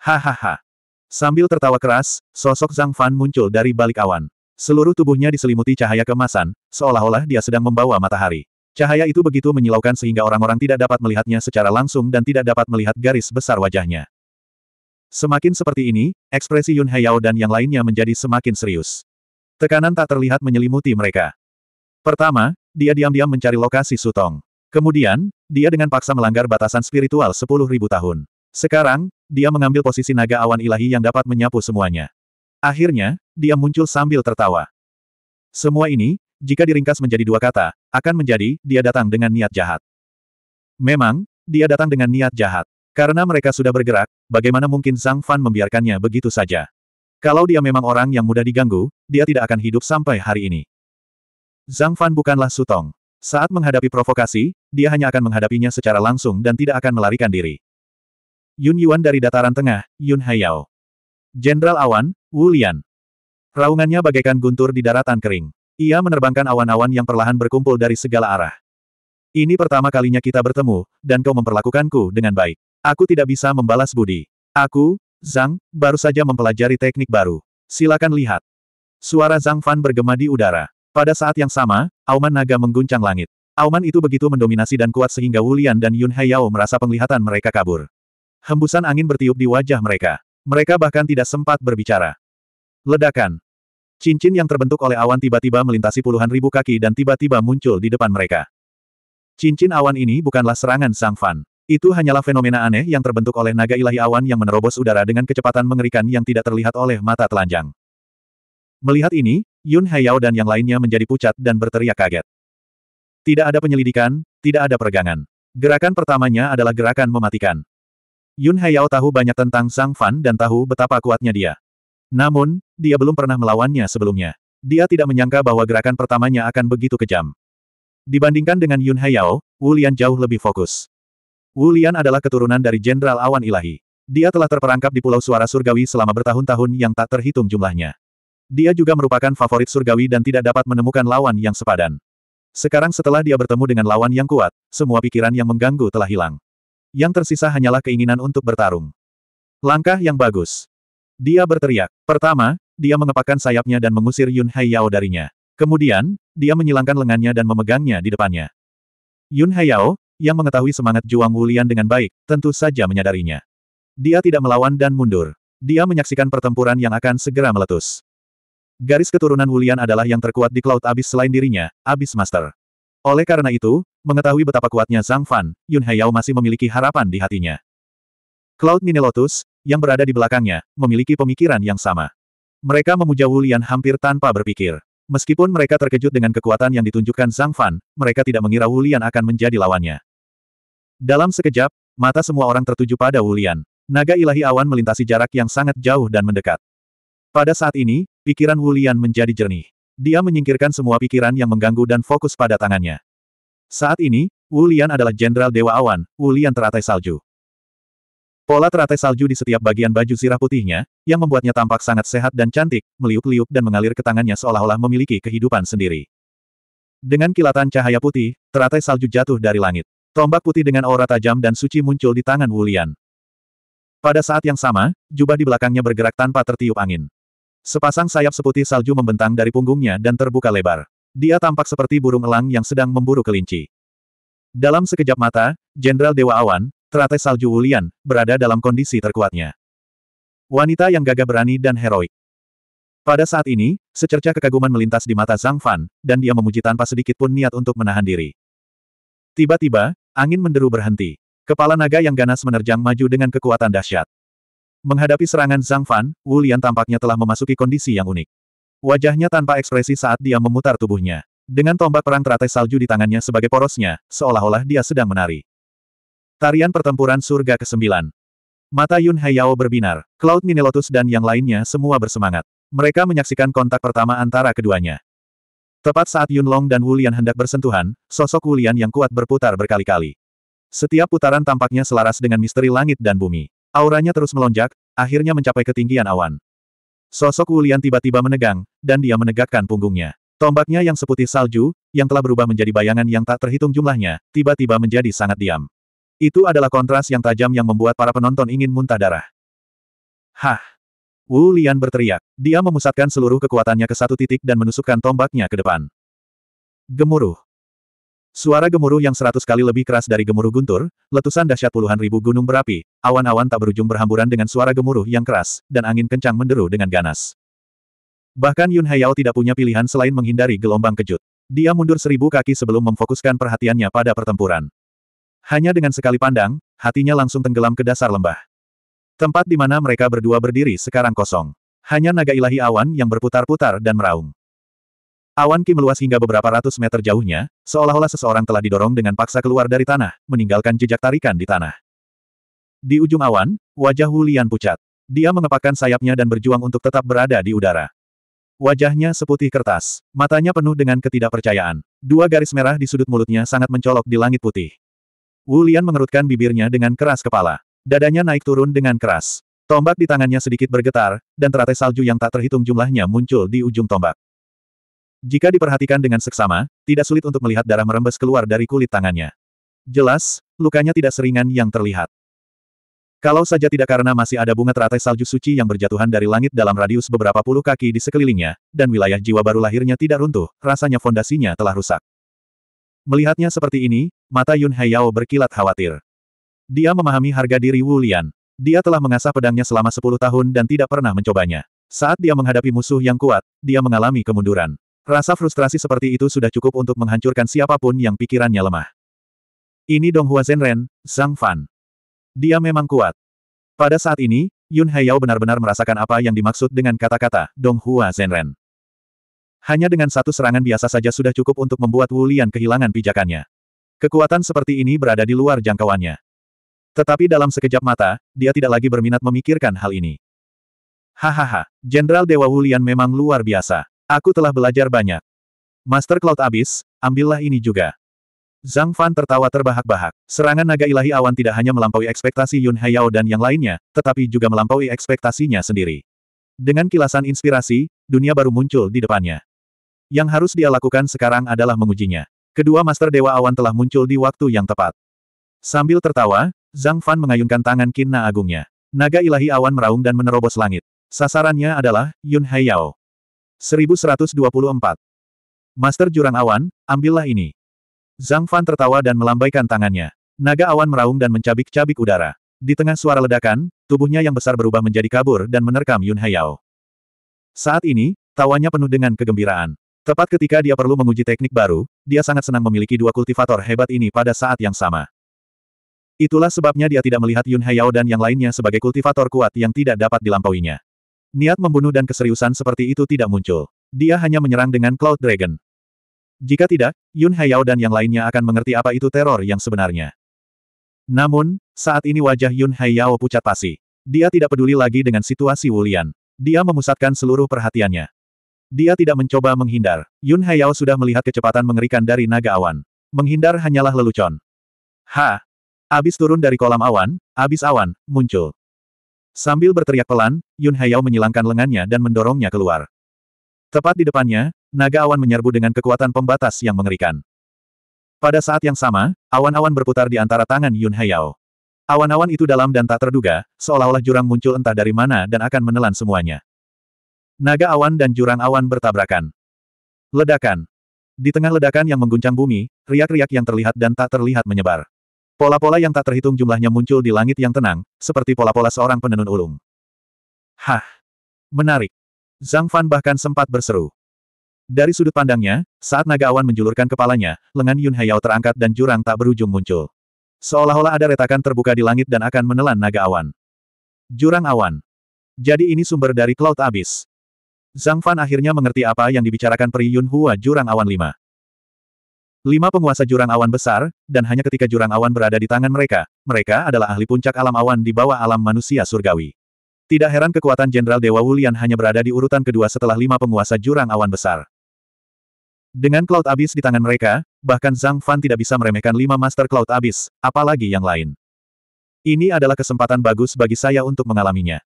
Hahaha. Sambil tertawa keras, sosok Zhang Fan muncul dari balik awan. Seluruh tubuhnya diselimuti cahaya kemasan, seolah-olah dia sedang membawa matahari. Cahaya itu begitu menyilaukan sehingga orang-orang tidak dapat melihatnya secara langsung dan tidak dapat melihat garis besar wajahnya. Semakin seperti ini, ekspresi Yun Hayao dan yang lainnya menjadi semakin serius. Tekanan tak terlihat menyelimuti mereka. Pertama, dia diam-diam mencari lokasi Sutong. Kemudian, dia dengan paksa melanggar batasan spiritual 10.000 tahun. Sekarang, dia mengambil posisi naga awan ilahi yang dapat menyapu semuanya. Akhirnya, dia muncul sambil tertawa. Semua ini, jika diringkas menjadi dua kata, akan menjadi, dia datang dengan niat jahat. Memang, dia datang dengan niat jahat. Karena mereka sudah bergerak, bagaimana mungkin Zhang Fan membiarkannya begitu saja? Kalau dia memang orang yang mudah diganggu, dia tidak akan hidup sampai hari ini. Zhang Fan bukanlah sutong. Saat menghadapi provokasi, dia hanya akan menghadapinya secara langsung dan tidak akan melarikan diri. Yun Yuan dari dataran tengah, Yun Hayao. Jenderal Awan, Wu Lian. Raungannya bagaikan guntur di daratan kering. Ia menerbangkan awan-awan yang perlahan berkumpul dari segala arah. Ini pertama kalinya kita bertemu, dan kau memperlakukanku dengan baik. Aku tidak bisa membalas budi. Aku, Zhang, baru saja mempelajari teknik baru. Silakan lihat. Suara Zhang Fan bergema di udara. Pada saat yang sama, auman naga mengguncang langit. Auman itu begitu mendominasi dan kuat sehingga Wulian dan Yun Haiyao merasa penglihatan mereka kabur. Hembusan angin bertiup di wajah mereka. Mereka bahkan tidak sempat berbicara. Ledakan. Cincin yang terbentuk oleh awan tiba-tiba melintasi puluhan ribu kaki dan tiba-tiba muncul di depan mereka. Cincin awan ini bukanlah serangan Zhang Fan. Itu hanyalah fenomena aneh yang terbentuk oleh naga ilahi awan yang menerobos udara dengan kecepatan mengerikan yang tidak terlihat oleh mata telanjang. Melihat ini, Yun Haiyao dan yang lainnya menjadi pucat dan berteriak kaget. Tidak ada penyelidikan, tidak ada peregangan. Gerakan pertamanya adalah gerakan mematikan. Yun Haiyao tahu banyak tentang Sang Fan dan tahu betapa kuatnya dia. Namun, dia belum pernah melawannya sebelumnya. Dia tidak menyangka bahwa gerakan pertamanya akan begitu kejam. Dibandingkan dengan Yun Haiyao, Wulian jauh lebih fokus. Wu Lian adalah keturunan dari Jenderal Awan Ilahi. Dia telah terperangkap di Pulau Suara Surgawi selama bertahun-tahun yang tak terhitung jumlahnya. Dia juga merupakan favorit Surgawi dan tidak dapat menemukan lawan yang sepadan. Sekarang setelah dia bertemu dengan lawan yang kuat, semua pikiran yang mengganggu telah hilang. Yang tersisa hanyalah keinginan untuk bertarung. Langkah yang bagus. Dia berteriak. Pertama, dia mengepakkan sayapnya dan mengusir Yun Hai Yao darinya. Kemudian, dia menyilangkan lengannya dan memegangnya di depannya. Yun Haiyao, yang mengetahui semangat Juang Wulian dengan baik, tentu saja menyadarinya. Dia tidak melawan dan mundur. Dia menyaksikan pertempuran yang akan segera meletus. Garis keturunan Wulian adalah yang terkuat di Cloud Abyss selain dirinya, Abyss Master. Oleh karena itu, mengetahui betapa kuatnya Zhang Fan, Yun Haiyao masih memiliki harapan di hatinya. Cloud Mini Lotus, yang berada di belakangnya, memiliki pemikiran yang sama. Mereka memuja Wulian hampir tanpa berpikir. Meskipun mereka terkejut dengan kekuatan yang ditunjukkan Zhang Fan, mereka tidak mengira Wulian akan menjadi lawannya. Dalam sekejap, mata semua orang tertuju pada Wulian. Naga ilahi awan melintasi jarak yang sangat jauh dan mendekat. Pada saat ini, pikiran Wulian menjadi jernih. Dia menyingkirkan semua pikiran yang mengganggu dan fokus pada tangannya. Saat ini, Wulian adalah jenderal dewa awan, Wulian teratai salju. Pola teratai salju di setiap bagian baju sirah putihnya, yang membuatnya tampak sangat sehat dan cantik, meliuk-liuk dan mengalir ke tangannya seolah-olah memiliki kehidupan sendiri. Dengan kilatan cahaya putih, teratai salju jatuh dari langit. Tombak putih dengan aura tajam dan suci muncul di tangan Wulian. Pada saat yang sama, jubah di belakangnya bergerak tanpa tertiup angin. Sepasang sayap seputih salju membentang dari punggungnya dan terbuka lebar. Dia tampak seperti burung elang yang sedang memburu kelinci. Dalam sekejap mata, Jenderal Dewa Awan, teratai salju Wulian, berada dalam kondisi terkuatnya. Wanita yang gagah berani dan heroik. Pada saat ini, secerca kekaguman melintas di mata Zhang Fan, dan dia memuji tanpa sedikit pun niat untuk menahan diri. Tiba-tiba, Angin menderu berhenti. Kepala naga yang ganas menerjang maju dengan kekuatan dahsyat. Menghadapi serangan Zhang Fan, Wu Lian tampaknya telah memasuki kondisi yang unik. Wajahnya tanpa ekspresi saat dia memutar tubuhnya. Dengan tombak perang teratai salju di tangannya sebagai porosnya, seolah-olah dia sedang menari. Tarian pertempuran surga ke-9. Mata Yun Haiyao berbinar, Cloud Minilotus dan yang lainnya semua bersemangat. Mereka menyaksikan kontak pertama antara keduanya. Tepat saat Yunlong dan Wulian hendak bersentuhan, sosok Wulian yang kuat berputar berkali-kali. Setiap putaran tampaknya selaras dengan misteri langit dan bumi. Auranya terus melonjak, akhirnya mencapai ketinggian awan. Sosok Wulian tiba-tiba menegang, dan dia menegakkan punggungnya. Tombaknya yang seputih salju, yang telah berubah menjadi bayangan yang tak terhitung jumlahnya, tiba-tiba menjadi sangat diam. Itu adalah kontras yang tajam yang membuat para penonton ingin muntah darah. Hah! Wu Lian berteriak. Dia memusatkan seluruh kekuatannya ke satu titik dan menusukkan tombaknya ke depan. Gemuruh. Suara gemuruh yang seratus kali lebih keras dari gemuruh guntur, letusan dahsyat puluhan ribu gunung berapi, awan-awan tak berujung berhamburan dengan suara gemuruh yang keras, dan angin kencang menderu dengan ganas. Bahkan Yun Hayao tidak punya pilihan selain menghindari gelombang kejut. Dia mundur seribu kaki sebelum memfokuskan perhatiannya pada pertempuran. Hanya dengan sekali pandang, hatinya langsung tenggelam ke dasar lembah. Tempat di mana mereka berdua berdiri sekarang kosong. Hanya naga ilahi awan yang berputar-putar dan meraung. Awan Ki meluas hingga beberapa ratus meter jauhnya, seolah-olah seseorang telah didorong dengan paksa keluar dari tanah, meninggalkan jejak tarikan di tanah. Di ujung awan, wajah Wulian pucat. Dia mengepakkan sayapnya dan berjuang untuk tetap berada di udara. Wajahnya seputih kertas, matanya penuh dengan ketidakpercayaan. Dua garis merah di sudut mulutnya sangat mencolok di langit putih. Wulian mengerutkan bibirnya dengan keras kepala. Dadanya naik turun dengan keras. Tombak di tangannya sedikit bergetar, dan teratai salju yang tak terhitung jumlahnya muncul di ujung tombak. Jika diperhatikan dengan seksama, tidak sulit untuk melihat darah merembes keluar dari kulit tangannya. Jelas, lukanya tidak seringan yang terlihat. Kalau saja tidak karena masih ada bunga teratai salju suci yang berjatuhan dari langit dalam radius beberapa puluh kaki di sekelilingnya, dan wilayah jiwa baru lahirnya tidak runtuh, rasanya fondasinya telah rusak. Melihatnya seperti ini, mata Yun Haiyao berkilat khawatir. Dia memahami harga diri Wu Lian. Dia telah mengasah pedangnya selama 10 tahun dan tidak pernah mencobanya. Saat dia menghadapi musuh yang kuat, dia mengalami kemunduran. Rasa frustrasi seperti itu sudah cukup untuk menghancurkan siapapun yang pikirannya lemah. Ini Dong Donghua Zenren, Zhang Fan. Dia memang kuat. Pada saat ini, Yun Haiyao benar-benar merasakan apa yang dimaksud dengan kata-kata Dong Donghua Zenren. Hanya dengan satu serangan biasa saja sudah cukup untuk membuat Wu Lian kehilangan pijakannya. Kekuatan seperti ini berada di luar jangkauannya. Tetapi dalam sekejap mata, dia tidak lagi berminat memikirkan hal ini. Hahaha, Jenderal Dewa Wulian memang luar biasa. Aku telah belajar banyak. Master Cloud abis, ambillah ini juga. Zhang Fan tertawa terbahak-bahak. Serangan naga ilahi awan tidak hanya melampaui ekspektasi Yun Hayao dan yang lainnya, tetapi juga melampaui ekspektasinya sendiri. Dengan kilasan inspirasi, dunia baru muncul di depannya. Yang harus dia lakukan sekarang adalah mengujinya. Kedua Master Dewa Awan telah muncul di waktu yang tepat. Sambil tertawa, Zhang Fan mengayunkan tangan kinna agungnya. Naga ilahi awan meraung dan menerobos langit. Sasarannya adalah Yun Haiyao. 1124. Master Jurang Awan, ambillah ini. Zhang Fan tertawa dan melambaikan tangannya. Naga awan meraung dan mencabik-cabik udara. Di tengah suara ledakan, tubuhnya yang besar berubah menjadi kabur dan menerkam Yun Haiyao. Saat ini, tawanya penuh dengan kegembiraan. Tepat ketika dia perlu menguji teknik baru, dia sangat senang memiliki dua kultivator hebat ini pada saat yang sama. Itulah sebabnya dia tidak melihat Yun Hayao dan yang lainnya sebagai kultivator kuat yang tidak dapat dilampauinya. Niat membunuh dan keseriusan seperti itu tidak muncul. Dia hanya menyerang dengan Cloud Dragon. Jika tidak, Yun Hayao dan yang lainnya akan mengerti apa itu teror yang sebenarnya. Namun, saat ini wajah Yun Hayao pucat pasi. Dia tidak peduli lagi dengan situasi Wulian. Dia memusatkan seluruh perhatiannya. Dia tidak mencoba menghindar. Yun Hayao sudah melihat kecepatan mengerikan dari naga awan. Menghindar hanyalah lelucon. Ha, Abis turun dari kolam awan, abis awan, muncul. Sambil berteriak pelan, Yun Hayao menyilangkan lengannya dan mendorongnya keluar. Tepat di depannya, naga awan menyerbu dengan kekuatan pembatas yang mengerikan. Pada saat yang sama, awan-awan berputar di antara tangan Yun Hayao. Awan-awan itu dalam dan tak terduga, seolah-olah jurang muncul entah dari mana dan akan menelan semuanya. Naga awan dan jurang awan bertabrakan. Ledakan. Di tengah ledakan yang mengguncang bumi, riak-riak yang terlihat dan tak terlihat menyebar. Pola-pola yang tak terhitung jumlahnya muncul di langit yang tenang, seperti pola-pola seorang penenun ulung. Hah! Menarik! Zhang Fan bahkan sempat berseru. Dari sudut pandangnya, saat naga awan menjulurkan kepalanya, lengan Yun Hayao terangkat dan jurang tak berujung muncul. Seolah-olah ada retakan terbuka di langit dan akan menelan naga awan. Jurang awan. Jadi ini sumber dari Cloud Abyss. Zhang Fan akhirnya mengerti apa yang dibicarakan Pri Yun Hua Jurang Awan 5. Lima penguasa jurang awan besar, dan hanya ketika jurang awan berada di tangan mereka, mereka adalah ahli puncak alam awan di bawah alam manusia surgawi. Tidak heran kekuatan Jenderal Dewa Wulian hanya berada di urutan kedua setelah lima penguasa jurang awan besar. Dengan Cloud Abyss di tangan mereka, bahkan Zhang Fan tidak bisa meremehkan lima Master Cloud Abyss, apalagi yang lain. Ini adalah kesempatan bagus bagi saya untuk mengalaminya.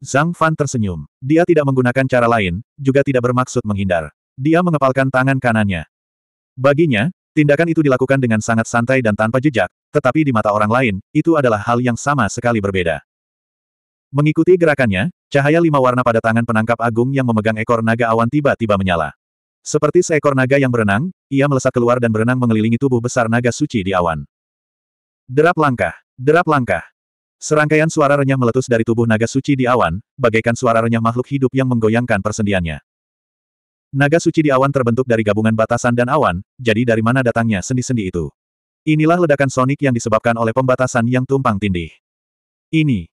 Zhang Fan tersenyum. Dia tidak menggunakan cara lain, juga tidak bermaksud menghindar. Dia mengepalkan tangan kanannya. Baginya, tindakan itu dilakukan dengan sangat santai dan tanpa jejak, tetapi di mata orang lain, itu adalah hal yang sama sekali berbeda. Mengikuti gerakannya, cahaya lima warna pada tangan penangkap agung yang memegang ekor naga awan tiba-tiba menyala. Seperti seekor naga yang berenang, ia melesat keluar dan berenang mengelilingi tubuh besar naga suci di awan. Derap langkah, derap langkah. Serangkaian suara renyah meletus dari tubuh naga suci di awan, bagaikan suara renyah makhluk hidup yang menggoyangkan persendiannya. Naga suci di awan terbentuk dari gabungan batasan dan awan, jadi dari mana datangnya sendi-sendi itu. Inilah ledakan sonik yang disebabkan oleh pembatasan yang tumpang tindih. Ini.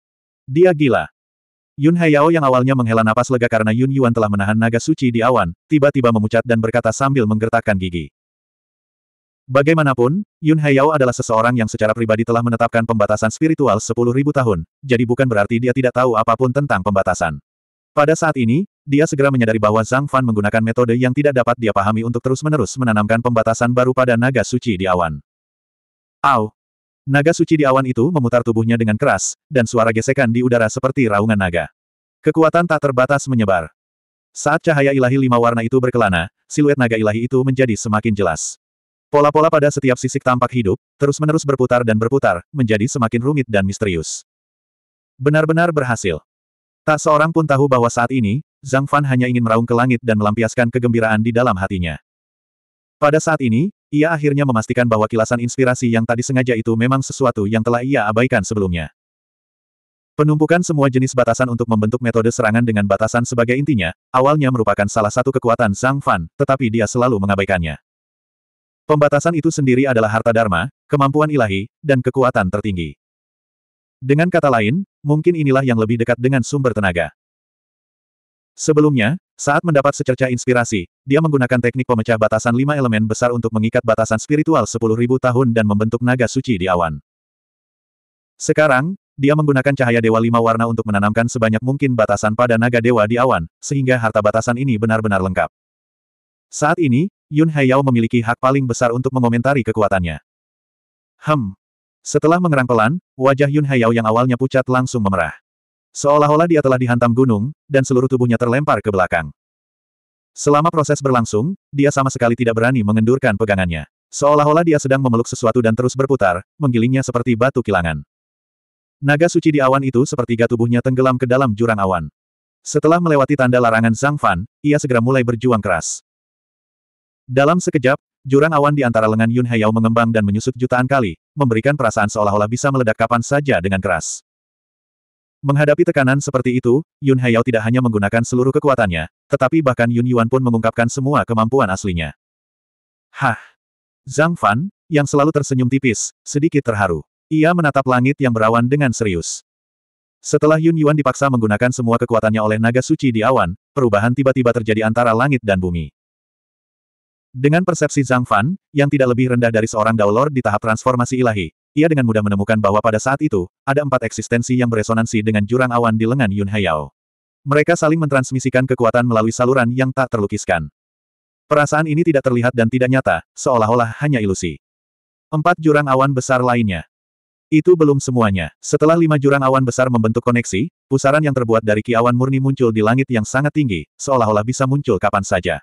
Dia gila. Yun Haiyao yang awalnya menghela napas lega karena Yun Yuan telah menahan naga suci di awan, tiba-tiba memucat dan berkata sambil menggertakkan gigi. Bagaimanapun, Yun Haiyao adalah seseorang yang secara pribadi telah menetapkan pembatasan spiritual 10.000 tahun, jadi bukan berarti dia tidak tahu apapun tentang pembatasan. Pada saat ini, dia segera menyadari bahwa Zhang Fan menggunakan metode yang tidak dapat dia pahami untuk terus-menerus menanamkan pembatasan baru pada naga suci di awan. Au! Naga suci di awan itu memutar tubuhnya dengan keras, dan suara gesekan di udara seperti raungan naga. Kekuatan tak terbatas menyebar. Saat cahaya ilahi lima warna itu berkelana, siluet naga ilahi itu menjadi semakin jelas. Pola-pola pada setiap sisik tampak hidup, terus-menerus berputar dan berputar, menjadi semakin rumit dan misterius. Benar-benar berhasil. Tak seorang pun tahu bahwa saat ini, Zhang Fan hanya ingin meraung ke langit dan melampiaskan kegembiraan di dalam hatinya. Pada saat ini, ia akhirnya memastikan bahwa kilasan inspirasi yang tadi sengaja itu memang sesuatu yang telah ia abaikan sebelumnya. Penumpukan semua jenis batasan untuk membentuk metode serangan dengan batasan sebagai intinya, awalnya merupakan salah satu kekuatan Zhang Fan, tetapi dia selalu mengabaikannya. Pembatasan itu sendiri adalah harta dharma, kemampuan ilahi, dan kekuatan tertinggi. Dengan kata lain, mungkin inilah yang lebih dekat dengan sumber tenaga. Sebelumnya, saat mendapat secerca inspirasi, dia menggunakan teknik pemecah batasan lima elemen besar untuk mengikat batasan spiritual sepuluh ribu tahun dan membentuk naga suci di awan. Sekarang, dia menggunakan cahaya dewa lima warna untuk menanamkan sebanyak mungkin batasan pada naga dewa di awan, sehingga harta batasan ini benar-benar lengkap. Saat ini, Yun Haiyao memiliki hak paling besar untuk mengomentari kekuatannya. Hem, setelah mengerang pelan, wajah Yun Hayao yang awalnya pucat langsung memerah. Seolah-olah dia telah dihantam gunung, dan seluruh tubuhnya terlempar ke belakang. Selama proses berlangsung, dia sama sekali tidak berani mengendurkan pegangannya. Seolah-olah dia sedang memeluk sesuatu dan terus berputar, menggilingnya seperti batu kilangan. Naga suci di awan itu sepertiga tubuhnya tenggelam ke dalam jurang awan. Setelah melewati tanda larangan Zhang Fan, ia segera mulai berjuang keras. Dalam sekejap, jurang awan di antara lengan Yun Hayao mengembang dan menyusut jutaan kali, memberikan perasaan seolah-olah bisa meledak kapan saja dengan keras. Menghadapi tekanan seperti itu, Yun Hayao tidak hanya menggunakan seluruh kekuatannya, tetapi bahkan Yun Yuan pun mengungkapkan semua kemampuan aslinya. Hah! Zhang Fan, yang selalu tersenyum tipis, sedikit terharu. Ia menatap langit yang berawan dengan serius. Setelah Yun Yuan dipaksa menggunakan semua kekuatannya oleh naga suci di awan, perubahan tiba-tiba terjadi antara langit dan bumi. Dengan persepsi Zhang Fan, yang tidak lebih rendah dari seorang Lord di tahap transformasi ilahi, ia dengan mudah menemukan bahwa pada saat itu, ada empat eksistensi yang beresonansi dengan jurang awan di lengan Yun Hayao. Mereka saling mentransmisikan kekuatan melalui saluran yang tak terlukiskan. Perasaan ini tidak terlihat dan tidak nyata, seolah-olah hanya ilusi. Empat jurang awan besar lainnya. Itu belum semuanya. Setelah lima jurang awan besar membentuk koneksi, pusaran yang terbuat dari kiawan murni muncul di langit yang sangat tinggi, seolah-olah bisa muncul kapan saja.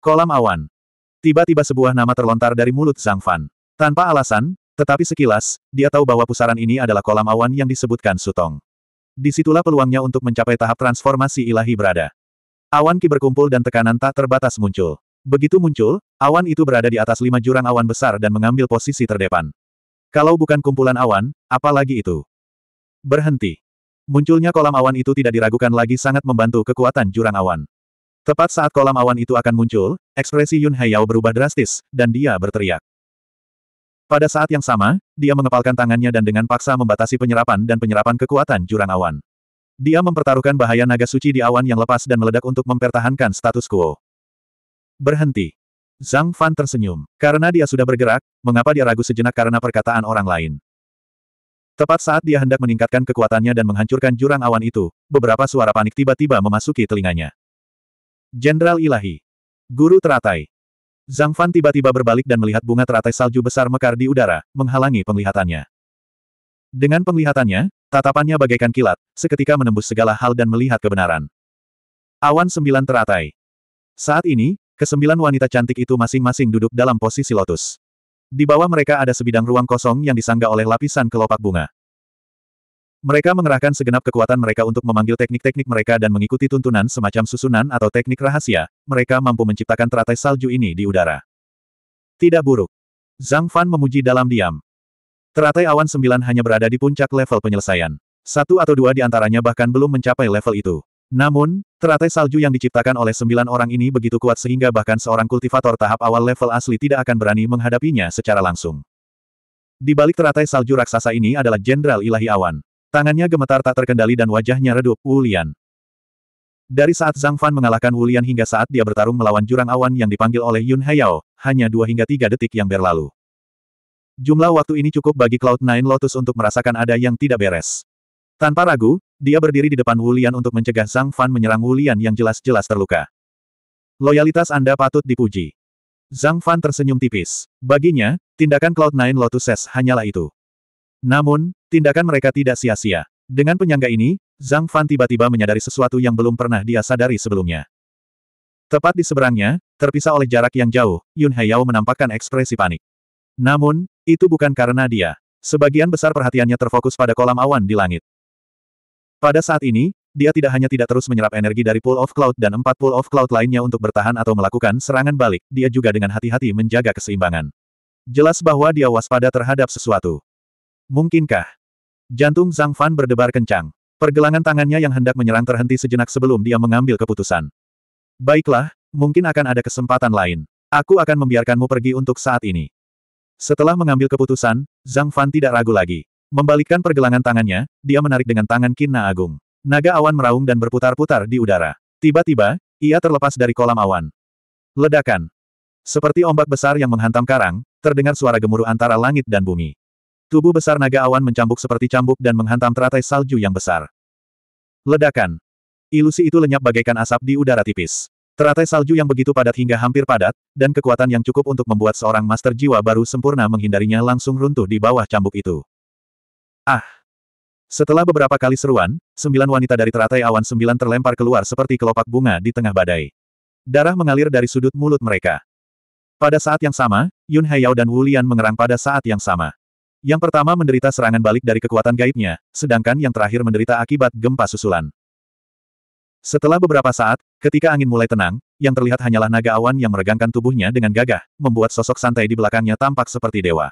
Kolam awan. Tiba-tiba sebuah nama terlontar dari mulut Zhang Fan. Tanpa alasan, tetapi sekilas, dia tahu bahwa pusaran ini adalah kolam awan yang disebutkan Sutong. Disitulah peluangnya untuk mencapai tahap transformasi ilahi berada. Awan ki berkumpul dan tekanan tak terbatas muncul. Begitu muncul, awan itu berada di atas lima jurang awan besar dan mengambil posisi terdepan. Kalau bukan kumpulan awan, apalagi itu? Berhenti. Munculnya kolam awan itu tidak diragukan lagi sangat membantu kekuatan jurang awan. Tepat saat kolam awan itu akan muncul, ekspresi Yun Haiyao berubah drastis, dan dia berteriak. Pada saat yang sama, dia mengepalkan tangannya dan dengan paksa membatasi penyerapan dan penyerapan kekuatan jurang awan. Dia mempertaruhkan bahaya naga suci di awan yang lepas dan meledak untuk mempertahankan status quo. Berhenti. Zhang Fan tersenyum. Karena dia sudah bergerak, mengapa dia ragu sejenak karena perkataan orang lain? Tepat saat dia hendak meningkatkan kekuatannya dan menghancurkan jurang awan itu, beberapa suara panik tiba-tiba memasuki telinganya. Jenderal Ilahi. Guru teratai. Zhang Fan tiba-tiba berbalik dan melihat bunga teratai salju besar mekar di udara, menghalangi penglihatannya. Dengan penglihatannya, tatapannya bagaikan kilat, seketika menembus segala hal dan melihat kebenaran. Awan sembilan teratai. Saat ini, kesembilan wanita cantik itu masing-masing duduk dalam posisi lotus. Di bawah mereka ada sebidang ruang kosong yang disangga oleh lapisan kelopak bunga. Mereka mengerahkan segenap kekuatan mereka untuk memanggil teknik-teknik mereka dan mengikuti tuntunan semacam susunan atau teknik rahasia, mereka mampu menciptakan teratai salju ini di udara. Tidak buruk. Zhang Fan memuji dalam diam. Teratai awan sembilan hanya berada di puncak level penyelesaian. Satu atau dua di antaranya bahkan belum mencapai level itu. Namun, teratai salju yang diciptakan oleh sembilan orang ini begitu kuat sehingga bahkan seorang kultivator tahap awal level asli tidak akan berani menghadapinya secara langsung. Di balik teratai salju raksasa ini adalah Jenderal Ilahi Awan. Tangannya gemetar tak terkendali dan wajahnya redup, Wulian. Dari saat Zhang Fan mengalahkan Wulian hingga saat dia bertarung melawan jurang awan yang dipanggil oleh Yun Hayao, hanya dua hingga tiga detik yang berlalu. Jumlah waktu ini cukup bagi cloud Nine Lotus untuk merasakan ada yang tidak beres. Tanpa ragu, dia berdiri di depan Wulian untuk mencegah Zhang Fan menyerang Wulian yang jelas-jelas terluka. Loyalitas Anda patut dipuji. Zhang Fan tersenyum tipis. Baginya, tindakan cloud Nine Lotus Ses hanyalah itu. Namun, tindakan mereka tidak sia-sia. Dengan penyangga ini, Zhang Fan tiba-tiba menyadari sesuatu yang belum pernah dia sadari sebelumnya. Tepat di seberangnya, terpisah oleh jarak yang jauh, Yun Haiyao menampakkan ekspresi panik. Namun, itu bukan karena dia. Sebagian besar perhatiannya terfokus pada kolam awan di langit. Pada saat ini, dia tidak hanya tidak terus menyerap energi dari Pool of Cloud dan empat Pool of Cloud lainnya untuk bertahan atau melakukan serangan balik, dia juga dengan hati-hati menjaga keseimbangan. Jelas bahwa dia waspada terhadap sesuatu. Mungkinkah? Jantung Zhang Fan berdebar kencang. Pergelangan tangannya yang hendak menyerang terhenti sejenak sebelum dia mengambil keputusan. Baiklah, mungkin akan ada kesempatan lain. Aku akan membiarkanmu pergi untuk saat ini. Setelah mengambil keputusan, Zhang Fan tidak ragu lagi. Membalikkan pergelangan tangannya, dia menarik dengan tangan Kinna Agung. Naga awan meraung dan berputar-putar di udara. Tiba-tiba, ia terlepas dari kolam awan. Ledakan. Seperti ombak besar yang menghantam karang, terdengar suara gemuruh antara langit dan bumi. Tubuh besar naga awan mencambuk seperti cambuk dan menghantam teratai salju yang besar. Ledakan. Ilusi itu lenyap bagaikan asap di udara tipis. Teratai salju yang begitu padat hingga hampir padat, dan kekuatan yang cukup untuk membuat seorang master jiwa baru sempurna menghindarinya langsung runtuh di bawah cambuk itu. Ah! Setelah beberapa kali seruan, sembilan wanita dari teratai awan sembilan terlempar keluar seperti kelopak bunga di tengah badai. Darah mengalir dari sudut mulut mereka. Pada saat yang sama, Yun Haiyao dan Wulian mengerang pada saat yang sama. Yang pertama menderita serangan balik dari kekuatan gaibnya, sedangkan yang terakhir menderita akibat gempa susulan. Setelah beberapa saat, ketika angin mulai tenang, yang terlihat hanyalah naga awan yang meregangkan tubuhnya dengan gagah, membuat sosok santai di belakangnya tampak seperti dewa.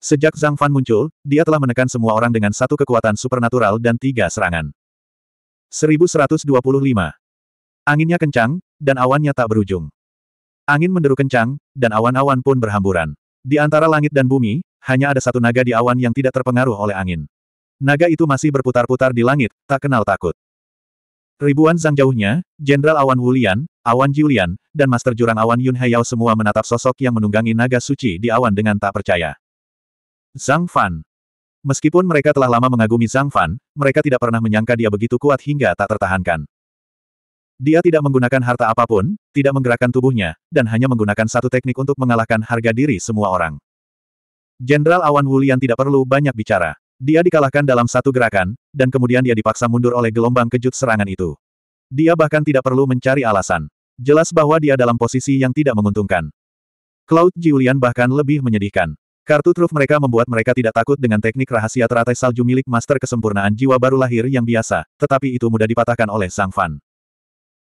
Sejak Zhang Fan muncul, dia telah menekan semua orang dengan satu kekuatan supernatural dan tiga serangan. 1125. Anginnya kencang, dan awannya tak berujung. Angin menderu kencang, dan awan-awan pun berhamburan. Di antara langit dan bumi, hanya ada satu naga di awan yang tidak terpengaruh oleh angin. Naga itu masih berputar-putar di langit, tak kenal takut. Ribuan zang jauhnya, Jenderal Awan Wulian, Awan Julian, dan Master Jurang Awan Yun Hayao semua menatap sosok yang menunggangi naga suci di awan dengan tak percaya. Zhang Fan. Meskipun mereka telah lama mengagumi Zhang Fan, mereka tidak pernah menyangka dia begitu kuat hingga tak tertahankan. Dia tidak menggunakan harta apapun, tidak menggerakkan tubuhnya, dan hanya menggunakan satu teknik untuk mengalahkan harga diri semua orang. Jenderal Awan Wulian tidak perlu banyak bicara. Dia dikalahkan dalam satu gerakan, dan kemudian dia dipaksa mundur oleh gelombang kejut serangan itu. Dia bahkan tidak perlu mencari alasan. Jelas bahwa dia dalam posisi yang tidak menguntungkan. Cloud Julian bahkan lebih menyedihkan. Kartu truf mereka membuat mereka tidak takut dengan teknik rahasia teratai salju milik master kesempurnaan jiwa baru lahir yang biasa, tetapi itu mudah dipatahkan oleh Sang Fan.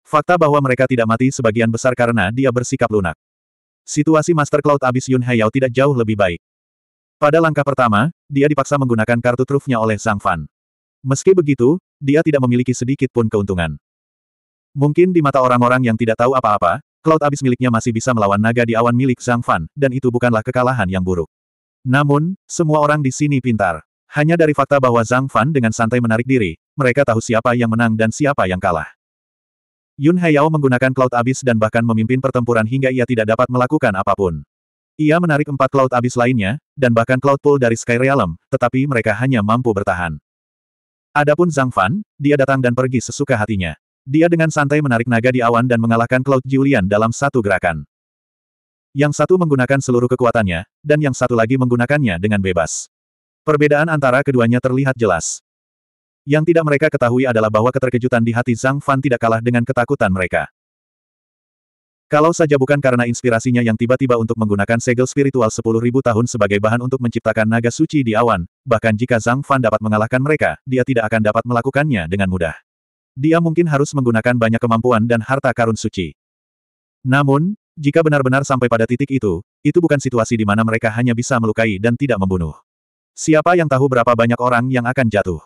Fakta bahwa mereka tidak mati sebagian besar karena dia bersikap lunak. Situasi Master Cloud abis Yun Hayao tidak jauh lebih baik. Pada langkah pertama, dia dipaksa menggunakan kartu trufnya oleh Zhang Fan. Meski begitu, dia tidak memiliki sedikit pun keuntungan. Mungkin di mata orang-orang yang tidak tahu apa-apa, Cloud Abyss miliknya masih bisa melawan naga di awan milik Zhang Fan, dan itu bukanlah kekalahan yang buruk. Namun, semua orang di sini pintar. Hanya dari fakta bahwa Zhang Fan dengan santai menarik diri, mereka tahu siapa yang menang dan siapa yang kalah. Yun Haiyao menggunakan Cloud Abyss dan bahkan memimpin pertempuran hingga ia tidak dapat melakukan apapun. Ia menarik empat Cloud Abyss lainnya, dan bahkan Cloud Pool dari Sky Realm, tetapi mereka hanya mampu bertahan. Adapun Zhang Fan, dia datang dan pergi sesuka hatinya. Dia dengan santai menarik naga di awan dan mengalahkan Cloud Julian dalam satu gerakan. Yang satu menggunakan seluruh kekuatannya, dan yang satu lagi menggunakannya dengan bebas. Perbedaan antara keduanya terlihat jelas. Yang tidak mereka ketahui adalah bahwa keterkejutan di hati Zhang Fan tidak kalah dengan ketakutan mereka. Kalau saja bukan karena inspirasinya yang tiba-tiba untuk menggunakan segel spiritual 10.000 tahun sebagai bahan untuk menciptakan naga suci di awan, bahkan jika Zhang Fan dapat mengalahkan mereka, dia tidak akan dapat melakukannya dengan mudah. Dia mungkin harus menggunakan banyak kemampuan dan harta karun suci. Namun, jika benar-benar sampai pada titik itu, itu bukan situasi di mana mereka hanya bisa melukai dan tidak membunuh. Siapa yang tahu berapa banyak orang yang akan jatuh?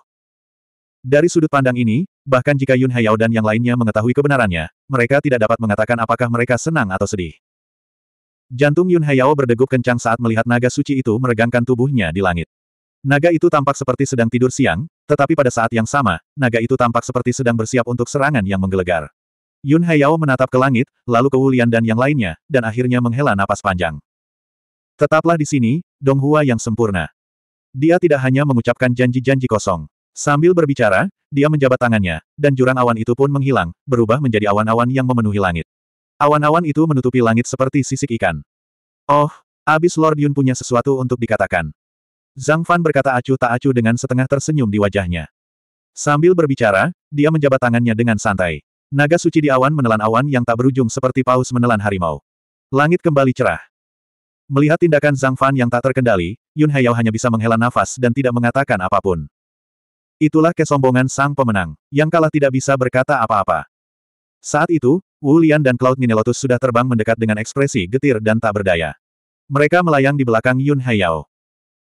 Dari sudut pandang ini, bahkan jika Yun Hayao dan yang lainnya mengetahui kebenarannya, mereka tidak dapat mengatakan apakah mereka senang atau sedih. Jantung Yun Hayao berdegup kencang saat melihat naga suci itu meregangkan tubuhnya di langit. Naga itu tampak seperti sedang tidur siang, tetapi pada saat yang sama, naga itu tampak seperti sedang bersiap untuk serangan yang menggelegar. Yun Hayao menatap ke langit, lalu ke Wulian dan yang lainnya, dan akhirnya menghela napas panjang. Tetaplah di sini, Donghua yang sempurna. Dia tidak hanya mengucapkan janji-janji kosong. Sambil berbicara, dia menjabat tangannya, dan jurang awan itu pun menghilang, berubah menjadi awan-awan yang memenuhi langit. Awan-awan itu menutupi langit seperti sisik ikan. Oh, abis Lord Yun punya sesuatu untuk dikatakan. Zhang Fan berkata acuh tak acuh dengan setengah tersenyum di wajahnya. Sambil berbicara, dia menjabat tangannya dengan santai. Naga suci di awan menelan awan yang tak berujung seperti paus menelan harimau. Langit kembali cerah. Melihat tindakan Zhang Fan yang tak terkendali, Yun Haiyao hanya bisa menghela nafas dan tidak mengatakan apapun. Itulah kesombongan sang pemenang, yang kalah tidak bisa berkata apa-apa. Saat itu, Wu Lian dan Cloud Ninelotus sudah terbang mendekat dengan ekspresi getir dan tak berdaya. Mereka melayang di belakang Yun Haiyao.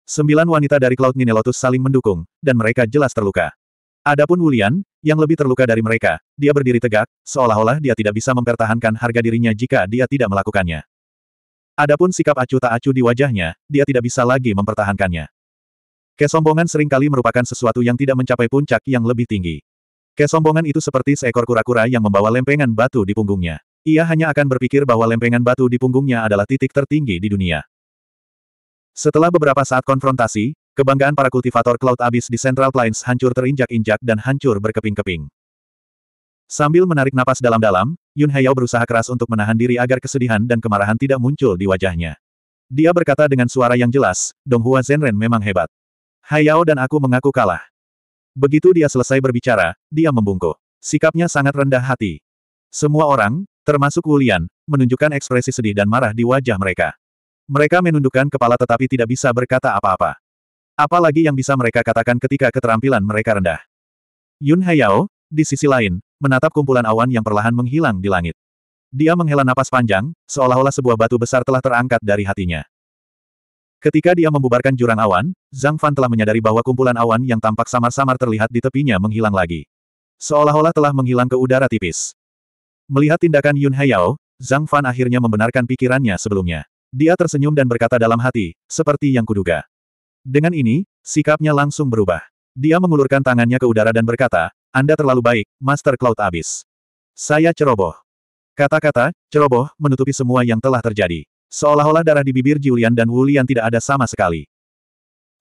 Sembilan wanita dari Cloud Ninelotus saling mendukung, dan mereka jelas terluka. Adapun Wulian, yang lebih terluka dari mereka, dia berdiri tegak, seolah-olah dia tidak bisa mempertahankan harga dirinya jika dia tidak melakukannya. Adapun sikap acuh tak acuh di wajahnya, dia tidak bisa lagi mempertahankannya. Kesombongan seringkali merupakan sesuatu yang tidak mencapai puncak yang lebih tinggi. Kesombongan itu seperti seekor kura-kura yang membawa lempengan batu di punggungnya. Ia hanya akan berpikir bahwa lempengan batu di punggungnya adalah titik tertinggi di dunia. Setelah beberapa saat konfrontasi, kebanggaan para kultivator Cloud Abyss di Central Plains hancur terinjak-injak dan hancur berkeping-keping. Sambil menarik napas dalam-dalam, Yun Heyao berusaha keras untuk menahan diri agar kesedihan dan kemarahan tidak muncul di wajahnya. Dia berkata dengan suara yang jelas, Dong Hua Zenren memang hebat. Hayao dan aku mengaku kalah. Begitu dia selesai berbicara, dia membungkuk. Sikapnya sangat rendah hati. Semua orang, termasuk Wulian, menunjukkan ekspresi sedih dan marah di wajah mereka. Mereka menundukkan kepala tetapi tidak bisa berkata apa-apa. Apalagi yang bisa mereka katakan ketika keterampilan mereka rendah. Yun Hayao, di sisi lain, menatap kumpulan awan yang perlahan menghilang di langit. Dia menghela napas panjang, seolah-olah sebuah batu besar telah terangkat dari hatinya. Ketika dia membubarkan jurang awan, Zhang Fan telah menyadari bahwa kumpulan awan yang tampak samar-samar terlihat di tepinya menghilang lagi. Seolah-olah telah menghilang ke udara tipis. Melihat tindakan Yun Hayao, Zhang Fan akhirnya membenarkan pikirannya sebelumnya. Dia tersenyum dan berkata dalam hati, seperti yang kuduga. Dengan ini, sikapnya langsung berubah. Dia mengulurkan tangannya ke udara dan berkata, Anda terlalu baik, Master Cloud Abyss. Saya ceroboh. Kata-kata, ceroboh, menutupi semua yang telah terjadi. Seolah-olah darah di bibir Julian dan Wulian tidak ada sama sekali.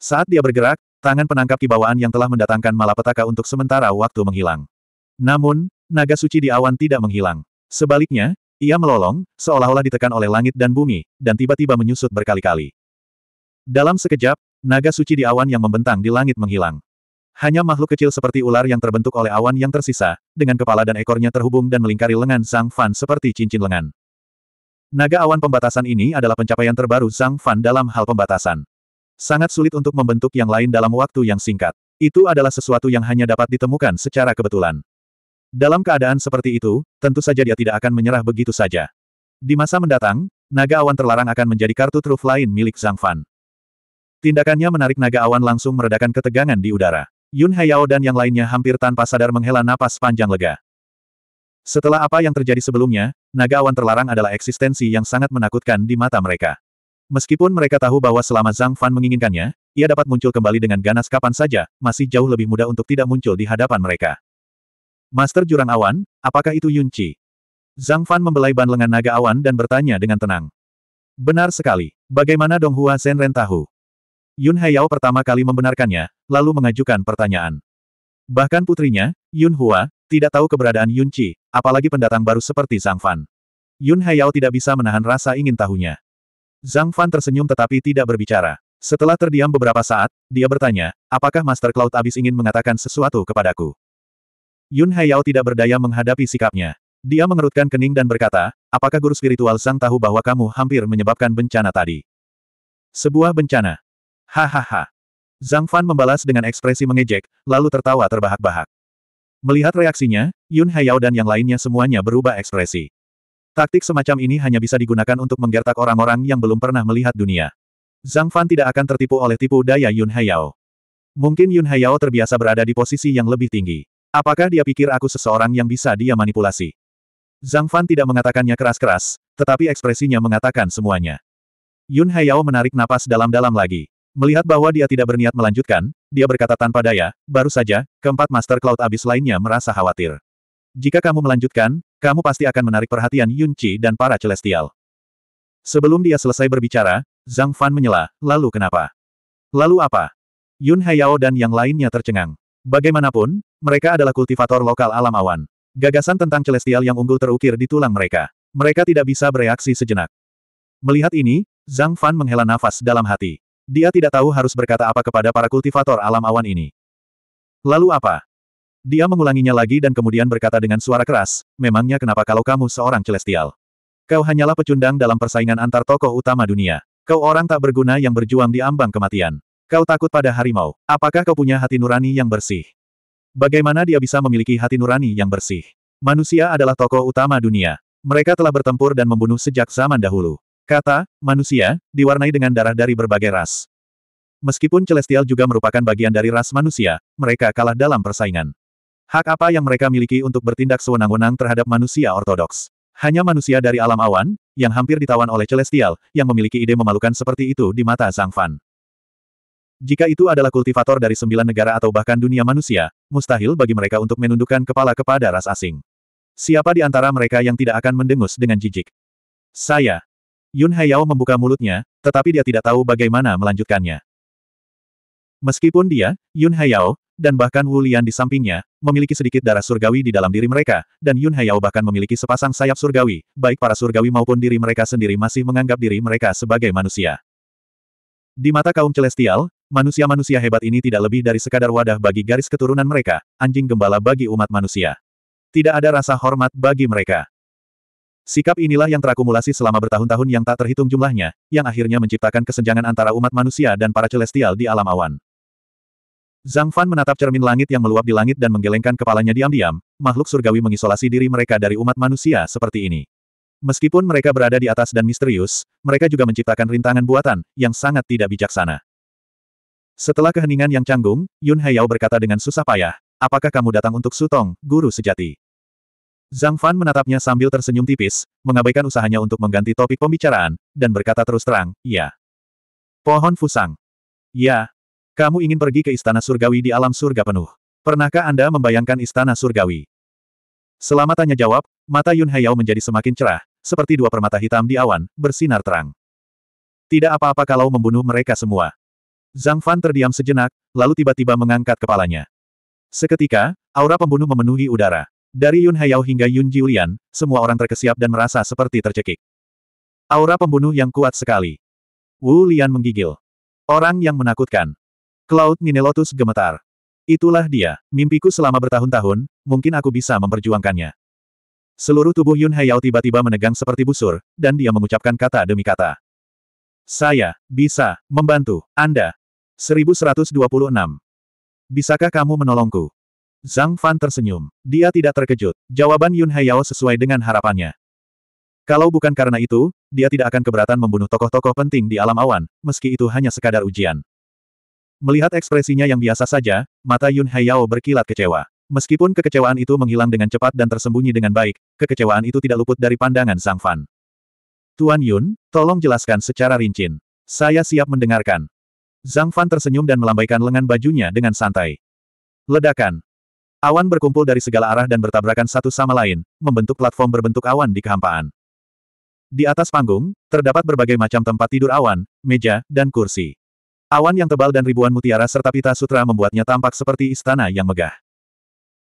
Saat dia bergerak, tangan penangkap kibawaan yang telah mendatangkan malapetaka untuk sementara waktu menghilang. Namun, naga suci di awan tidak menghilang. Sebaliknya, ia melolong, seolah-olah ditekan oleh langit dan bumi, dan tiba-tiba menyusut berkali-kali. Dalam sekejap, naga suci di awan yang membentang di langit menghilang. Hanya makhluk kecil seperti ular yang terbentuk oleh awan yang tersisa, dengan kepala dan ekornya terhubung dan melingkari lengan sang Fan seperti cincin lengan. Naga awan pembatasan ini adalah pencapaian terbaru Zhang Fan dalam hal pembatasan. Sangat sulit untuk membentuk yang lain dalam waktu yang singkat. Itu adalah sesuatu yang hanya dapat ditemukan secara kebetulan. Dalam keadaan seperti itu, tentu saja dia tidak akan menyerah begitu saja. Di masa mendatang, naga awan terlarang akan menjadi kartu truf lain milik Zhang Fan. Tindakannya menarik naga awan langsung meredakan ketegangan di udara. Yun Hayao dan yang lainnya hampir tanpa sadar menghela napas panjang lega. Setelah apa yang terjadi sebelumnya, naga awan terlarang adalah eksistensi yang sangat menakutkan di mata mereka. Meskipun mereka tahu bahwa selama Zhang Fan menginginkannya, ia dapat muncul kembali dengan ganas kapan saja, masih jauh lebih mudah untuk tidak muncul di hadapan mereka. Master Jurang Awan, apakah itu Yun Qi? Zhang Fan membelai ban lengan naga awan dan bertanya dengan tenang. Benar sekali. Bagaimana Dong Hua Zenren tahu? Yun Haiyao pertama kali membenarkannya, lalu mengajukan pertanyaan. Bahkan putrinya, Yun Hua, tidak tahu keberadaan Yun Qi, apalagi pendatang baru seperti Zhang Fan. Yun Haiyao tidak bisa menahan rasa ingin tahunya. Zhang Fan tersenyum tetapi tidak berbicara. Setelah terdiam beberapa saat, dia bertanya, apakah Master Cloud abis ingin mengatakan sesuatu kepadaku? Yun Haiyao tidak berdaya menghadapi sikapnya. Dia mengerutkan kening dan berkata, apakah guru spiritual Zhang tahu bahwa kamu hampir menyebabkan bencana tadi? Sebuah bencana. Hahaha. Zhang Fan membalas dengan ekspresi mengejek, lalu tertawa terbahak-bahak. Melihat reaksinya, Yun Haiyao dan yang lainnya semuanya berubah ekspresi. Taktik semacam ini hanya bisa digunakan untuk menggertak orang-orang yang belum pernah melihat dunia. Zhang Fan tidak akan tertipu oleh tipu daya Yun Haiyao. Mungkin Yun Haiyao terbiasa berada di posisi yang lebih tinggi. Apakah dia pikir aku seseorang yang bisa dia manipulasi? Zhang Fan tidak mengatakannya keras-keras, tetapi ekspresinya mengatakan semuanya. Yun Haiyao menarik napas dalam-dalam lagi. Melihat bahwa dia tidak berniat melanjutkan, dia berkata tanpa daya, baru saja, keempat Master Cloud abis lainnya merasa khawatir. Jika kamu melanjutkan, kamu pasti akan menarik perhatian Yun Qi dan para Celestial. Sebelum dia selesai berbicara, Zhang Fan menyela, lalu kenapa? Lalu apa? Yun Hayao dan yang lainnya tercengang. Bagaimanapun, mereka adalah kultivator lokal alam awan. Gagasan tentang Celestial yang unggul terukir di tulang mereka. Mereka tidak bisa bereaksi sejenak. Melihat ini, Zhang Fan menghela nafas dalam hati. Dia tidak tahu harus berkata apa kepada para kultivator alam awan ini. Lalu apa? Dia mengulanginya lagi dan kemudian berkata dengan suara keras, memangnya kenapa kalau kamu seorang celestial? Kau hanyalah pecundang dalam persaingan antar tokoh utama dunia. Kau orang tak berguna yang berjuang di ambang kematian. Kau takut pada harimau. Apakah kau punya hati nurani yang bersih? Bagaimana dia bisa memiliki hati nurani yang bersih? Manusia adalah tokoh utama dunia. Mereka telah bertempur dan membunuh sejak zaman dahulu. Kata, manusia, diwarnai dengan darah dari berbagai ras. Meskipun Celestial juga merupakan bagian dari ras manusia, mereka kalah dalam persaingan. Hak apa yang mereka miliki untuk bertindak sewenang-wenang terhadap manusia ortodoks? Hanya manusia dari alam awan, yang hampir ditawan oleh Celestial, yang memiliki ide memalukan seperti itu di mata Zhang Fan. Jika itu adalah kultivator dari sembilan negara atau bahkan dunia manusia, mustahil bagi mereka untuk menundukkan kepala kepada ras asing. Siapa di antara mereka yang tidak akan mendengus dengan jijik? Saya. Yun Haiyao membuka mulutnya, tetapi dia tidak tahu bagaimana melanjutkannya. Meskipun dia, Yun Haiyao, dan bahkan Wu Lian di sampingnya, memiliki sedikit darah surgawi di dalam diri mereka, dan Yun Haiyao bahkan memiliki sepasang sayap surgawi, baik para surgawi maupun diri mereka sendiri masih menganggap diri mereka sebagai manusia. Di mata kaum celestial, manusia-manusia hebat ini tidak lebih dari sekadar wadah bagi garis keturunan mereka, anjing gembala bagi umat manusia. Tidak ada rasa hormat bagi mereka. Sikap inilah yang terakumulasi selama bertahun-tahun yang tak terhitung jumlahnya, yang akhirnya menciptakan kesenjangan antara umat manusia dan para celestial di alam awan. Zhang Fan menatap cermin langit yang meluap di langit dan menggelengkan kepalanya diam-diam, makhluk surgawi mengisolasi diri mereka dari umat manusia seperti ini. Meskipun mereka berada di atas dan misterius, mereka juga menciptakan rintangan buatan, yang sangat tidak bijaksana. Setelah keheningan yang canggung, Yun Haiyao berkata dengan susah payah, apakah kamu datang untuk Sutong, guru sejati? Zhang Fan menatapnya sambil tersenyum tipis, mengabaikan usahanya untuk mengganti topik pembicaraan, dan berkata terus terang, ya. Pohon Fusang. Ya. Kamu ingin pergi ke istana surgawi di alam surga penuh. Pernahkah Anda membayangkan istana surgawi? Selama tanya-jawab, mata Yun Hayao menjadi semakin cerah, seperti dua permata hitam di awan, bersinar terang. Tidak apa-apa kalau membunuh mereka semua. Zhang Fan terdiam sejenak, lalu tiba-tiba mengangkat kepalanya. Seketika, aura pembunuh memenuhi udara. Dari Yun Hayao hingga Yun Jiulian, semua orang terkesiap dan merasa seperti tercekik. Aura pembunuh yang kuat sekali. Wu Lian menggigil. Orang yang menakutkan. Cloud Ninelotus gemetar. Itulah dia, mimpiku selama bertahun-tahun, mungkin aku bisa memperjuangkannya. Seluruh tubuh Yun Hayao tiba-tiba menegang seperti busur, dan dia mengucapkan kata demi kata. Saya, bisa, membantu, Anda. 1126. Bisakah kamu menolongku? Zhang Fan tersenyum. Dia tidak terkejut. Jawaban Yun Haiyao sesuai dengan harapannya. Kalau bukan karena itu, dia tidak akan keberatan membunuh tokoh-tokoh penting di alam awan, meski itu hanya sekadar ujian. Melihat ekspresinya yang biasa saja, mata Yun Haiyao berkilat kecewa. Meskipun kekecewaan itu menghilang dengan cepat dan tersembunyi dengan baik, kekecewaan itu tidak luput dari pandangan Zhang Fan. Tuan Yun, tolong jelaskan secara rinci. Saya siap mendengarkan. Zhang Fan tersenyum dan melambaikan lengan bajunya dengan santai. Ledakan. Awan berkumpul dari segala arah dan bertabrakan satu sama lain, membentuk platform berbentuk awan di kehampaan. Di atas panggung, terdapat berbagai macam tempat tidur awan, meja, dan kursi. Awan yang tebal dan ribuan mutiara serta pita sutra membuatnya tampak seperti istana yang megah.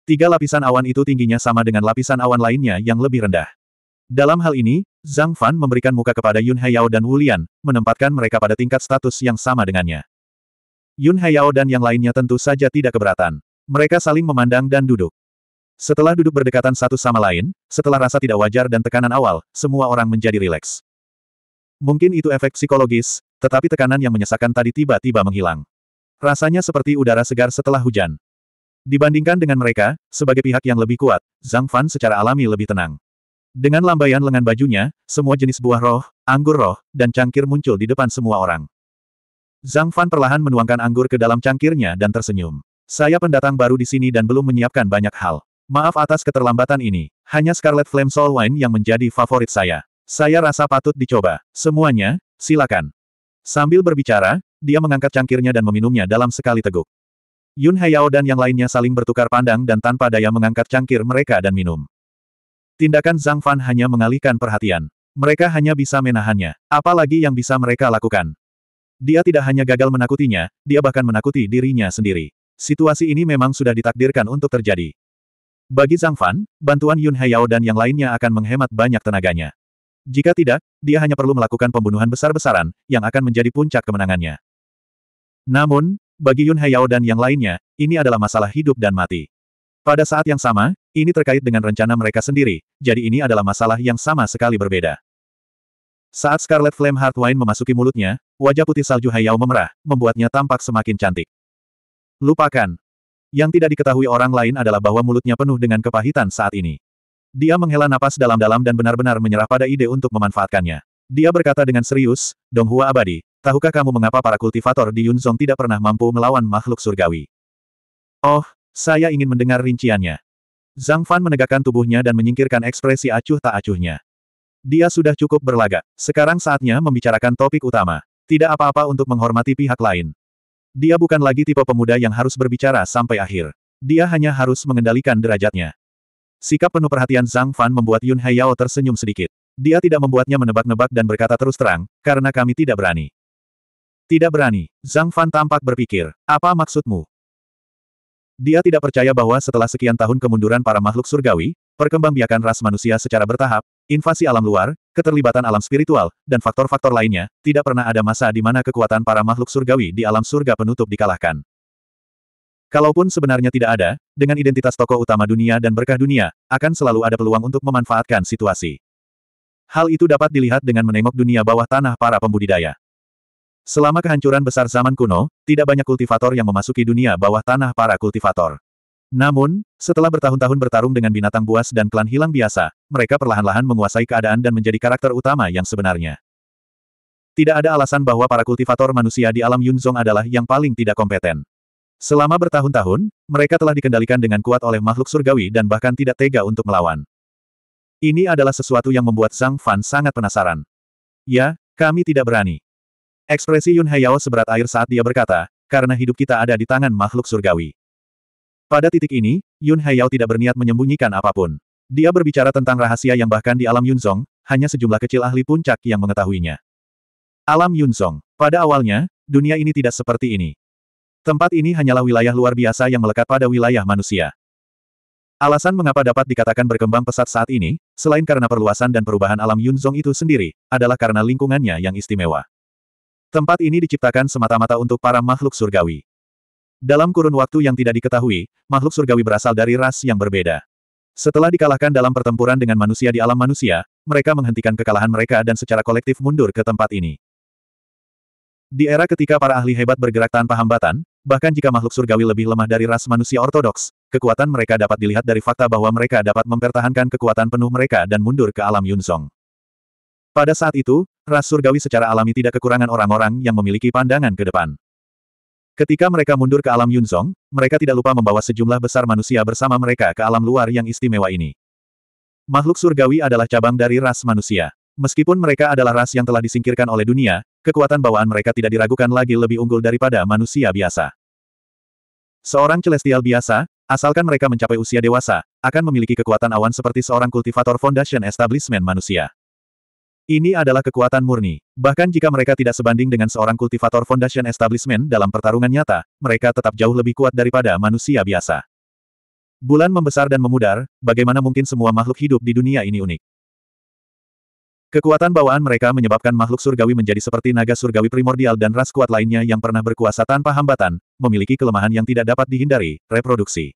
Tiga lapisan awan itu tingginya sama dengan lapisan awan lainnya yang lebih rendah. Dalam hal ini, Zhang Fan memberikan muka kepada Yun Haiyao dan Wu Lian, menempatkan mereka pada tingkat status yang sama dengannya. Yun Haiyao dan yang lainnya tentu saja tidak keberatan. Mereka saling memandang dan duduk. Setelah duduk berdekatan satu sama lain, setelah rasa tidak wajar dan tekanan awal, semua orang menjadi rileks. Mungkin itu efek psikologis, tetapi tekanan yang menyesakan tadi tiba-tiba menghilang. Rasanya seperti udara segar setelah hujan. Dibandingkan dengan mereka, sebagai pihak yang lebih kuat, Zhang Fan secara alami lebih tenang. Dengan lambaian lengan bajunya, semua jenis buah roh, anggur roh, dan cangkir muncul di depan semua orang. Zhang Fan perlahan menuangkan anggur ke dalam cangkirnya dan tersenyum. Saya pendatang baru di sini dan belum menyiapkan banyak hal. Maaf atas keterlambatan ini. Hanya Scarlet Flame Soul Wine yang menjadi favorit saya. Saya rasa patut dicoba. Semuanya, silakan. Sambil berbicara, dia mengangkat cangkirnya dan meminumnya dalam sekali teguk. Yun Hayao dan yang lainnya saling bertukar pandang dan tanpa daya mengangkat cangkir mereka dan minum. Tindakan Zhang Fan hanya mengalihkan perhatian. Mereka hanya bisa menahannya. Apalagi yang bisa mereka lakukan. Dia tidak hanya gagal menakutinya, dia bahkan menakuti dirinya sendiri. Situasi ini memang sudah ditakdirkan untuk terjadi. Bagi Zhang Fan, bantuan Yun Haiyao dan yang lainnya akan menghemat banyak tenaganya. Jika tidak, dia hanya perlu melakukan pembunuhan besar-besaran, yang akan menjadi puncak kemenangannya. Namun, bagi Yun Haiyao dan yang lainnya, ini adalah masalah hidup dan mati. Pada saat yang sama, ini terkait dengan rencana mereka sendiri, jadi ini adalah masalah yang sama sekali berbeda. Saat Scarlet Flame Heart Wine memasuki mulutnya, wajah putih salju Haiyao memerah, membuatnya tampak semakin cantik. Lupakan. Yang tidak diketahui orang lain adalah bahwa mulutnya penuh dengan kepahitan saat ini. Dia menghela napas dalam-dalam dan benar-benar menyerah pada ide untuk memanfaatkannya. Dia berkata dengan serius, Donghua abadi, tahukah kamu mengapa para kultivator di Yunzong tidak pernah mampu melawan makhluk surgawi? Oh, saya ingin mendengar rinciannya. Zhang Fan menegakkan tubuhnya dan menyingkirkan ekspresi acuh tak acuhnya. Dia sudah cukup berlagak. Sekarang saatnya membicarakan topik utama. Tidak apa-apa untuk menghormati pihak lain. Dia bukan lagi tipe pemuda yang harus berbicara sampai akhir. Dia hanya harus mengendalikan derajatnya. Sikap penuh perhatian Zhang Fan membuat Yun Haiyao tersenyum sedikit. Dia tidak membuatnya menebak-nebak dan berkata terus terang, karena kami tidak berani. Tidak berani, Zhang Fan tampak berpikir, apa maksudmu? Dia tidak percaya bahwa setelah sekian tahun kemunduran para makhluk surgawi, perkembangbiakan ras manusia secara bertahap, invasi alam luar, keterlibatan alam spiritual, dan faktor-faktor lainnya, tidak pernah ada masa di mana kekuatan para makhluk surgawi di alam surga penutup dikalahkan. Kalaupun sebenarnya tidak ada, dengan identitas tokoh utama dunia dan berkah dunia, akan selalu ada peluang untuk memanfaatkan situasi. Hal itu dapat dilihat dengan menengok dunia bawah tanah para pembudidaya. Selama kehancuran besar zaman kuno, tidak banyak kultivator yang memasuki dunia bawah tanah para kultivator. Namun, setelah bertahun-tahun bertarung dengan binatang buas dan klan hilang biasa, mereka perlahan-lahan menguasai keadaan dan menjadi karakter utama yang sebenarnya. Tidak ada alasan bahwa para kultivator manusia di alam Yunzong adalah yang paling tidak kompeten. Selama bertahun-tahun, mereka telah dikendalikan dengan kuat oleh makhluk surgawi dan bahkan tidak tega untuk melawan. Ini adalah sesuatu yang membuat Zhang Fan sangat penasaran. Ya, kami tidak berani. Ekspresi Yun Hayao seberat air saat dia berkata, karena hidup kita ada di tangan makhluk surgawi. Pada titik ini, Yun Haiyao tidak berniat menyembunyikan apapun. Dia berbicara tentang rahasia yang bahkan di alam Yunzong, hanya sejumlah kecil ahli puncak yang mengetahuinya. Alam Yunzong. Pada awalnya, dunia ini tidak seperti ini. Tempat ini hanyalah wilayah luar biasa yang melekat pada wilayah manusia. Alasan mengapa dapat dikatakan berkembang pesat saat ini, selain karena perluasan dan perubahan alam Yunzong itu sendiri, adalah karena lingkungannya yang istimewa. Tempat ini diciptakan semata-mata untuk para makhluk surgawi. Dalam kurun waktu yang tidak diketahui, makhluk surgawi berasal dari ras yang berbeda. Setelah dikalahkan dalam pertempuran dengan manusia di alam manusia, mereka menghentikan kekalahan mereka dan secara kolektif mundur ke tempat ini. Di era ketika para ahli hebat bergerak tanpa hambatan, bahkan jika makhluk surgawi lebih lemah dari ras manusia ortodoks, kekuatan mereka dapat dilihat dari fakta bahwa mereka dapat mempertahankan kekuatan penuh mereka dan mundur ke alam Yunsong. Pada saat itu, ras surgawi secara alami tidak kekurangan orang-orang yang memiliki pandangan ke depan. Ketika mereka mundur ke alam Yunzong, mereka tidak lupa membawa sejumlah besar manusia bersama mereka ke alam luar yang istimewa ini. Makhluk surgawi adalah cabang dari ras manusia. Meskipun mereka adalah ras yang telah disingkirkan oleh dunia, kekuatan bawaan mereka tidak diragukan lagi lebih unggul daripada manusia biasa. Seorang celestial biasa, asalkan mereka mencapai usia dewasa, akan memiliki kekuatan awan seperti seorang kultivator Foundation Establishment manusia. Ini adalah kekuatan murni. Bahkan jika mereka tidak sebanding dengan seorang kultivator Foundation Establishment dalam pertarungan nyata, mereka tetap jauh lebih kuat daripada manusia biasa. Bulan membesar dan memudar, bagaimana mungkin semua makhluk hidup di dunia ini unik? Kekuatan bawaan mereka menyebabkan makhluk surgawi menjadi seperti naga surgawi primordial dan ras kuat lainnya yang pernah berkuasa tanpa hambatan, memiliki kelemahan yang tidak dapat dihindari, reproduksi.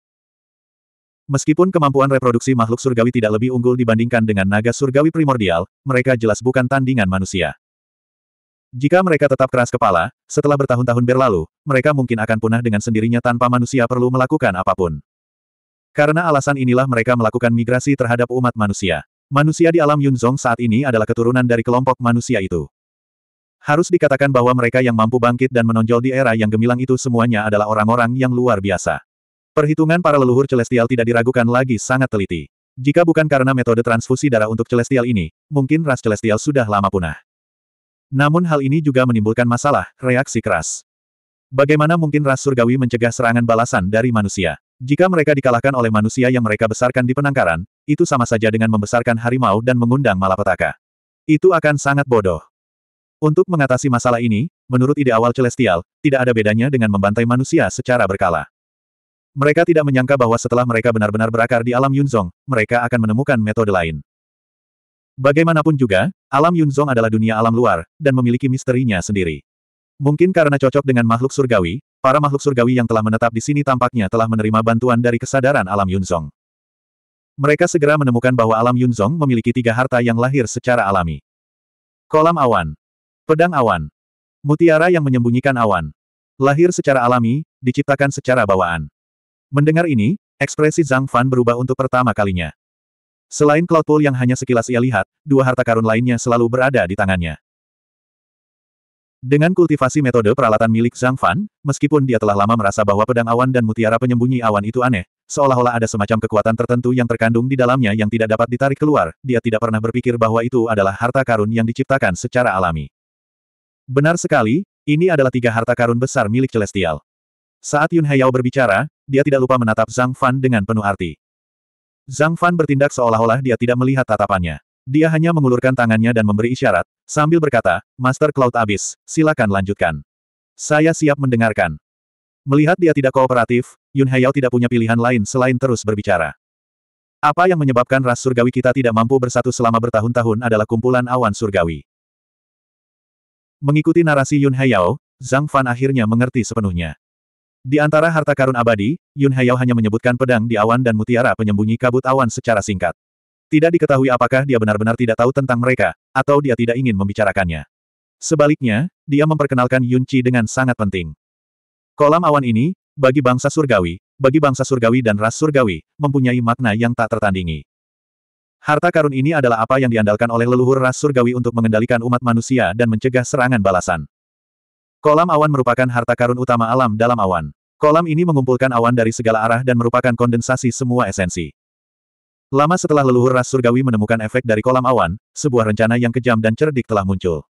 Meskipun kemampuan reproduksi makhluk surgawi tidak lebih unggul dibandingkan dengan naga surgawi primordial, mereka jelas bukan tandingan manusia. Jika mereka tetap keras kepala, setelah bertahun-tahun berlalu, mereka mungkin akan punah dengan sendirinya tanpa manusia perlu melakukan apapun. Karena alasan inilah mereka melakukan migrasi terhadap umat manusia. Manusia di alam Yunzong saat ini adalah keturunan dari kelompok manusia itu. Harus dikatakan bahwa mereka yang mampu bangkit dan menonjol di era yang gemilang itu semuanya adalah orang-orang yang luar biasa. Perhitungan para leluhur celestial tidak diragukan lagi sangat teliti. Jika bukan karena metode transfusi darah untuk celestial ini, mungkin ras celestial sudah lama punah. Namun hal ini juga menimbulkan masalah, reaksi keras. Bagaimana mungkin ras surgawi mencegah serangan balasan dari manusia? Jika mereka dikalahkan oleh manusia yang mereka besarkan di penangkaran, itu sama saja dengan membesarkan harimau dan mengundang malapetaka. Itu akan sangat bodoh. Untuk mengatasi masalah ini, menurut ide awal Celestial, tidak ada bedanya dengan membantai manusia secara berkala. Mereka tidak menyangka bahwa setelah mereka benar-benar berakar di alam Yunzong, mereka akan menemukan metode lain. Bagaimanapun juga, alam Yunzong adalah dunia alam luar, dan memiliki misterinya sendiri. Mungkin karena cocok dengan makhluk surgawi, para makhluk surgawi yang telah menetap di sini tampaknya telah menerima bantuan dari kesadaran alam Yunzong. Mereka segera menemukan bahwa alam Yunzong memiliki tiga harta yang lahir secara alami. Kolam awan. Pedang awan. Mutiara yang menyembunyikan awan. Lahir secara alami, diciptakan secara bawaan. Mendengar ini, ekspresi Zhang Fan berubah untuk pertama kalinya. Selain Cloud Pool yang hanya sekilas ia lihat, dua harta karun lainnya selalu berada di tangannya. Dengan kultivasi metode peralatan milik Zhang Fan, meskipun dia telah lama merasa bahwa pedang awan dan mutiara penyembunyi awan itu aneh, seolah-olah ada semacam kekuatan tertentu yang terkandung di dalamnya yang tidak dapat ditarik keluar, dia tidak pernah berpikir bahwa itu adalah harta karun yang diciptakan secara alami. Benar sekali, ini adalah tiga harta karun besar milik Celestial. Saat Yun Haiyao berbicara, dia tidak lupa menatap Zhang Fan dengan penuh arti. Zhang Fan bertindak seolah-olah dia tidak melihat tatapannya. Dia hanya mengulurkan tangannya dan memberi isyarat, sambil berkata, Master Cloud abis, silakan lanjutkan. Saya siap mendengarkan. Melihat dia tidak kooperatif, Yun Hayao tidak punya pilihan lain selain terus berbicara. Apa yang menyebabkan ras surgawi kita tidak mampu bersatu selama bertahun-tahun adalah kumpulan awan surgawi. Mengikuti narasi Yun Hayao, Zhang Fan akhirnya mengerti sepenuhnya. Di antara harta karun abadi, Yun Hayao hanya menyebutkan pedang di awan dan mutiara penyembunyi kabut awan secara singkat. Tidak diketahui apakah dia benar-benar tidak tahu tentang mereka, atau dia tidak ingin membicarakannya. Sebaliknya, dia memperkenalkan Yun Chi dengan sangat penting. Kolam awan ini, bagi bangsa surgawi, bagi bangsa surgawi dan ras surgawi, mempunyai makna yang tak tertandingi. Harta karun ini adalah apa yang diandalkan oleh leluhur ras surgawi untuk mengendalikan umat manusia dan mencegah serangan balasan. Kolam awan merupakan harta karun utama alam dalam awan. Kolam ini mengumpulkan awan dari segala arah dan merupakan kondensasi semua esensi. Lama setelah leluhur ras surgawi menemukan efek dari kolam awan, sebuah rencana yang kejam dan cerdik telah muncul.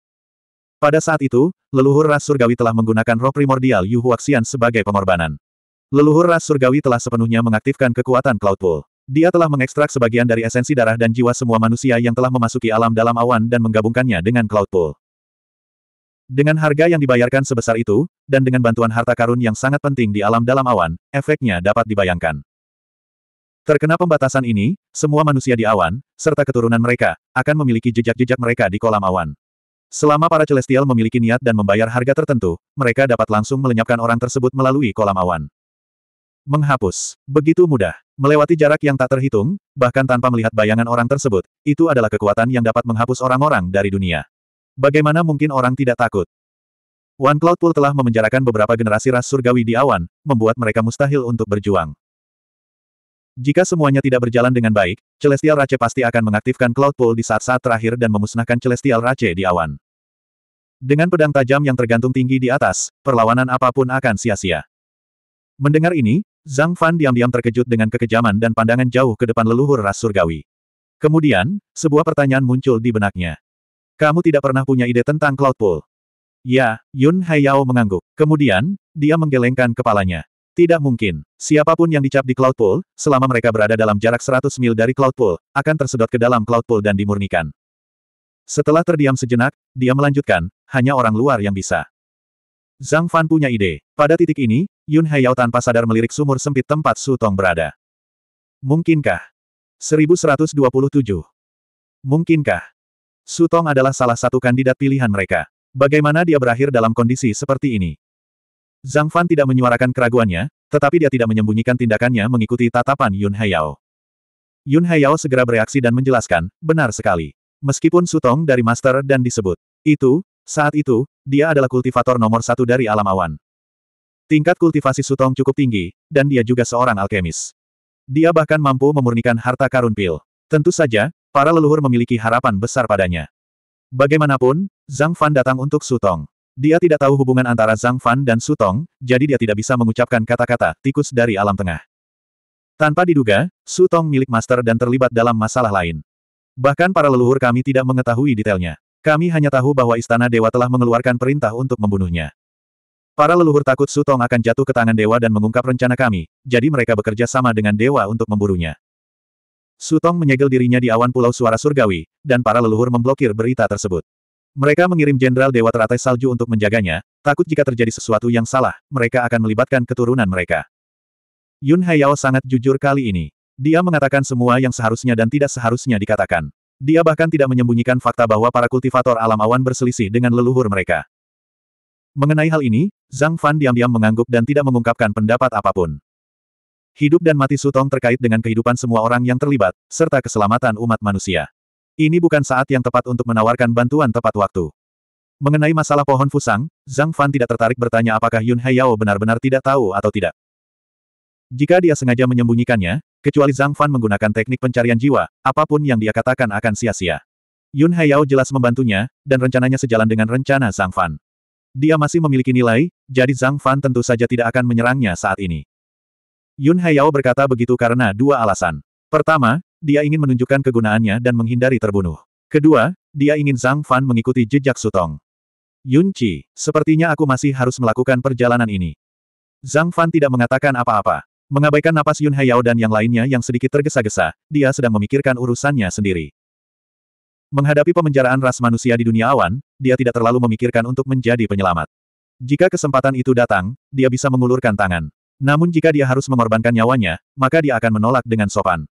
Pada saat itu, leluhur ras surgawi telah menggunakan roh primordial Yu Huaxian sebagai pengorbanan. Leluhur ras surgawi telah sepenuhnya mengaktifkan kekuatan Cloud Pool. Dia telah mengekstrak sebagian dari esensi darah dan jiwa semua manusia yang telah memasuki alam dalam awan dan menggabungkannya dengan Cloud Pool. Dengan harga yang dibayarkan sebesar itu, dan dengan bantuan harta karun yang sangat penting di alam dalam awan, efeknya dapat dibayangkan. Terkena pembatasan ini, semua manusia di awan, serta keturunan mereka, akan memiliki jejak-jejak mereka di kolam awan. Selama para celestial memiliki niat dan membayar harga tertentu, mereka dapat langsung melenyapkan orang tersebut melalui kolam awan. Menghapus. Begitu mudah. Melewati jarak yang tak terhitung, bahkan tanpa melihat bayangan orang tersebut, itu adalah kekuatan yang dapat menghapus orang-orang dari dunia. Bagaimana mungkin orang tidak takut? One Cloud Pool telah memenjarakan beberapa generasi ras surgawi di awan, membuat mereka mustahil untuk berjuang. Jika semuanya tidak berjalan dengan baik, Celestial Race pasti akan mengaktifkan Cloud Pool di saat-saat terakhir dan memusnahkan Celestial Race di awan. Dengan pedang tajam yang tergantung tinggi di atas, perlawanan apapun akan sia-sia. Mendengar ini, Zhang Fan diam-diam terkejut dengan kekejaman dan pandangan jauh ke depan leluhur ras surgawi. Kemudian, sebuah pertanyaan muncul di benaknya. Kamu tidak pernah punya ide tentang Cloud Pool. Ya, Yun Haiyao mengangguk. Kemudian, dia menggelengkan kepalanya. Tidak mungkin. Siapapun yang dicap di Cloud Pool, selama mereka berada dalam jarak 100 mil dari Cloud Pool, akan tersedot ke dalam Cloud Pool dan dimurnikan. Setelah terdiam sejenak, dia melanjutkan, hanya orang luar yang bisa. Zhang Fan punya ide. Pada titik ini, Yun Haiyao tanpa sadar melirik sumur sempit tempat Su Tong berada. Mungkinkah? 1127. Mungkinkah? Sutong adalah salah satu kandidat pilihan mereka. Bagaimana dia berakhir dalam kondisi seperti ini? Zhang Fan tidak menyuarakan keraguannya, tetapi dia tidak menyembunyikan tindakannya mengikuti tatapan Yun Haiyao. Yun Haiyao segera bereaksi dan menjelaskan, benar sekali. Meskipun Sutong dari Master dan disebut, itu, saat itu, dia adalah kultivator nomor satu dari alam awan. Tingkat kultivasi Sutong cukup tinggi, dan dia juga seorang alkemis. Dia bahkan mampu memurnikan harta karun pil. Tentu saja, Para leluhur memiliki harapan besar padanya. Bagaimanapun, Zhang Fan datang untuk Sutong. Dia tidak tahu hubungan antara Zhang Fan dan Sutong, jadi dia tidak bisa mengucapkan kata-kata tikus dari alam tengah. Tanpa diduga, Sutong milik master dan terlibat dalam masalah lain. Bahkan para leluhur kami tidak mengetahui detailnya. Kami hanya tahu bahwa Istana Dewa telah mengeluarkan perintah untuk membunuhnya. Para leluhur takut Sutong akan jatuh ke tangan Dewa dan mengungkap rencana kami, jadi mereka bekerja sama dengan Dewa untuk memburunya. Sutong menyegel dirinya di awan pulau suara surgawi, dan para leluhur memblokir berita tersebut. Mereka mengirim Jenderal Dewa Teratai Salju untuk menjaganya, takut jika terjadi sesuatu yang salah, mereka akan melibatkan keturunan mereka. Yun Hayao sangat jujur kali ini. Dia mengatakan semua yang seharusnya dan tidak seharusnya dikatakan. Dia bahkan tidak menyembunyikan fakta bahwa para kultivator alam awan berselisih dengan leluhur mereka. Mengenai hal ini, Zhang Fan diam-diam mengangguk dan tidak mengungkapkan pendapat apapun. Hidup dan mati Sutong terkait dengan kehidupan semua orang yang terlibat, serta keselamatan umat manusia. Ini bukan saat yang tepat untuk menawarkan bantuan tepat waktu. Mengenai masalah pohon Fusang, Zhang Fan tidak tertarik bertanya apakah Yun Haiyao benar-benar tidak tahu atau tidak. Jika dia sengaja menyembunyikannya, kecuali Zhang Fan menggunakan teknik pencarian jiwa, apapun yang dia katakan akan sia-sia. Yun Haiyao jelas membantunya, dan rencananya sejalan dengan rencana Zhang Fan. Dia masih memiliki nilai, jadi Zhang Fan tentu saja tidak akan menyerangnya saat ini. Yun Haiyao berkata begitu karena dua alasan. Pertama, dia ingin menunjukkan kegunaannya dan menghindari terbunuh. Kedua, dia ingin Zhang Fan mengikuti jejak Sutong. Yun Qi, sepertinya aku masih harus melakukan perjalanan ini. Zhang Fan tidak mengatakan apa-apa. Mengabaikan napas Yun Haiyao dan yang lainnya yang sedikit tergesa-gesa, dia sedang memikirkan urusannya sendiri. Menghadapi pemenjaraan ras manusia di dunia awan, dia tidak terlalu memikirkan untuk menjadi penyelamat. Jika kesempatan itu datang, dia bisa mengulurkan tangan. Namun jika dia harus mengorbankan nyawanya, maka dia akan menolak dengan sopan.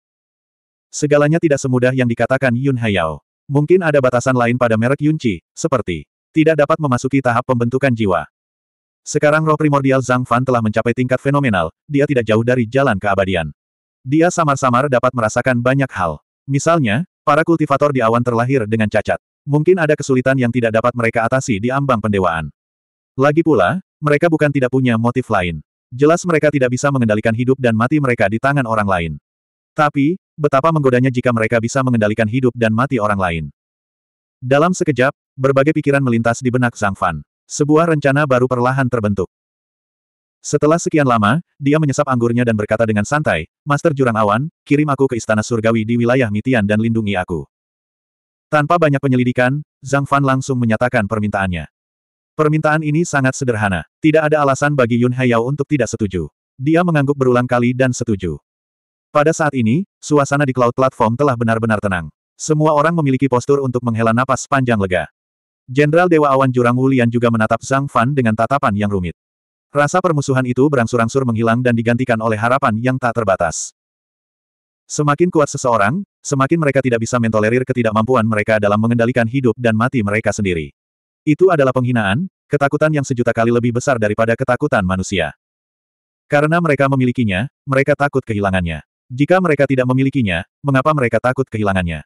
Segalanya tidak semudah yang dikatakan Yun Hayao. Mungkin ada batasan lain pada merek Yunci, seperti tidak dapat memasuki tahap pembentukan jiwa. Sekarang roh primordial Zhang Fan telah mencapai tingkat fenomenal, dia tidak jauh dari jalan keabadian. Dia samar-samar dapat merasakan banyak hal. Misalnya, para kultivator di awan terlahir dengan cacat. Mungkin ada kesulitan yang tidak dapat mereka atasi di ambang pendewaan. Lagi pula, mereka bukan tidak punya motif lain. Jelas mereka tidak bisa mengendalikan hidup dan mati mereka di tangan orang lain. Tapi, betapa menggodanya jika mereka bisa mengendalikan hidup dan mati orang lain. Dalam sekejap, berbagai pikiran melintas di benak Zhang Fan. Sebuah rencana baru perlahan terbentuk. Setelah sekian lama, dia menyesap anggurnya dan berkata dengan santai, Master Jurang Awan, kirim aku ke Istana Surgawi di wilayah Mitian dan lindungi aku. Tanpa banyak penyelidikan, Zhang Fan langsung menyatakan permintaannya. Permintaan ini sangat sederhana. Tidak ada alasan bagi Yun Haiyao untuk tidak setuju. Dia mengangguk berulang kali dan setuju. Pada saat ini, suasana di cloud platform telah benar-benar tenang. Semua orang memiliki postur untuk menghela napas panjang lega. Jenderal Dewa Awan Jurang Wulian juga menatap Zhang Fan dengan tatapan yang rumit. Rasa permusuhan itu berangsur-angsur menghilang dan digantikan oleh harapan yang tak terbatas. Semakin kuat seseorang, semakin mereka tidak bisa mentolerir ketidakmampuan mereka dalam mengendalikan hidup dan mati mereka sendiri. Itu adalah penghinaan, ketakutan yang sejuta kali lebih besar daripada ketakutan manusia. Karena mereka memilikinya, mereka takut kehilangannya. Jika mereka tidak memilikinya, mengapa mereka takut kehilangannya?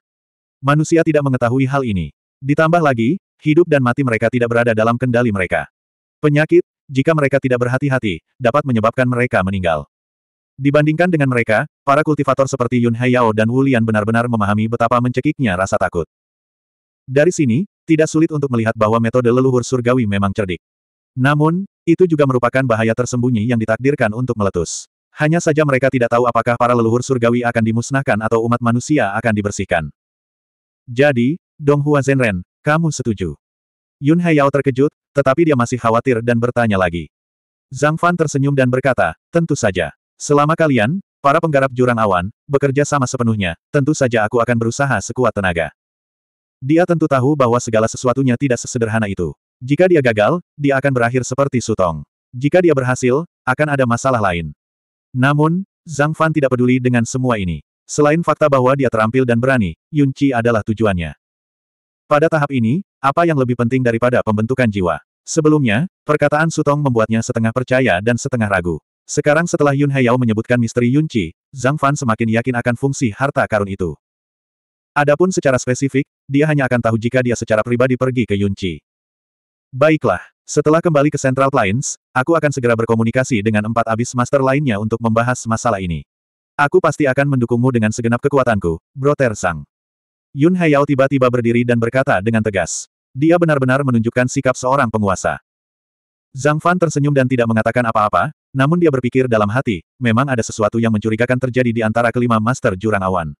Manusia tidak mengetahui hal ini. Ditambah lagi, hidup dan mati mereka tidak berada dalam kendali mereka. Penyakit, jika mereka tidak berhati-hati, dapat menyebabkan mereka meninggal. Dibandingkan dengan mereka, para kultivator seperti Yun Haiyao dan Wulian benar-benar memahami betapa mencekiknya rasa takut. Dari sini, tidak sulit untuk melihat bahwa metode leluhur surgawi memang cerdik. Namun, itu juga merupakan bahaya tersembunyi yang ditakdirkan untuk meletus. Hanya saja mereka tidak tahu apakah para leluhur surgawi akan dimusnahkan atau umat manusia akan dibersihkan. Jadi, Dong Hua Zhenren, kamu setuju? Yun Haiyao terkejut, tetapi dia masih khawatir dan bertanya lagi. Zhang Fan tersenyum dan berkata, tentu saja. Selama kalian, para penggarap jurang awan, bekerja sama sepenuhnya, tentu saja aku akan berusaha sekuat tenaga. Dia tentu tahu bahwa segala sesuatunya tidak sesederhana itu. Jika dia gagal, dia akan berakhir seperti Sutong. Jika dia berhasil, akan ada masalah lain. Namun, Zhang Fan tidak peduli dengan semua ini. Selain fakta bahwa dia terampil dan berani, Yun Qi adalah tujuannya. Pada tahap ini, apa yang lebih penting daripada pembentukan jiwa? Sebelumnya, perkataan Sutong membuatnya setengah percaya dan setengah ragu. Sekarang setelah Yun Hayao menyebutkan misteri Yun Qi, Zhang Fan semakin yakin akan fungsi harta karun itu. Adapun secara spesifik, dia hanya akan tahu jika dia secara pribadi pergi ke Yunci. Baiklah, setelah kembali ke Central Plains, aku akan segera berkomunikasi dengan empat abis master lainnya untuk membahas masalah ini. Aku pasti akan mendukungmu dengan segenap kekuatanku, Bro Tersang. Sang. Yun Hayao tiba-tiba berdiri dan berkata dengan tegas. Dia benar-benar menunjukkan sikap seorang penguasa. Zhang Fan tersenyum dan tidak mengatakan apa-apa, namun dia berpikir dalam hati, memang ada sesuatu yang mencurigakan terjadi di antara kelima master jurang awan.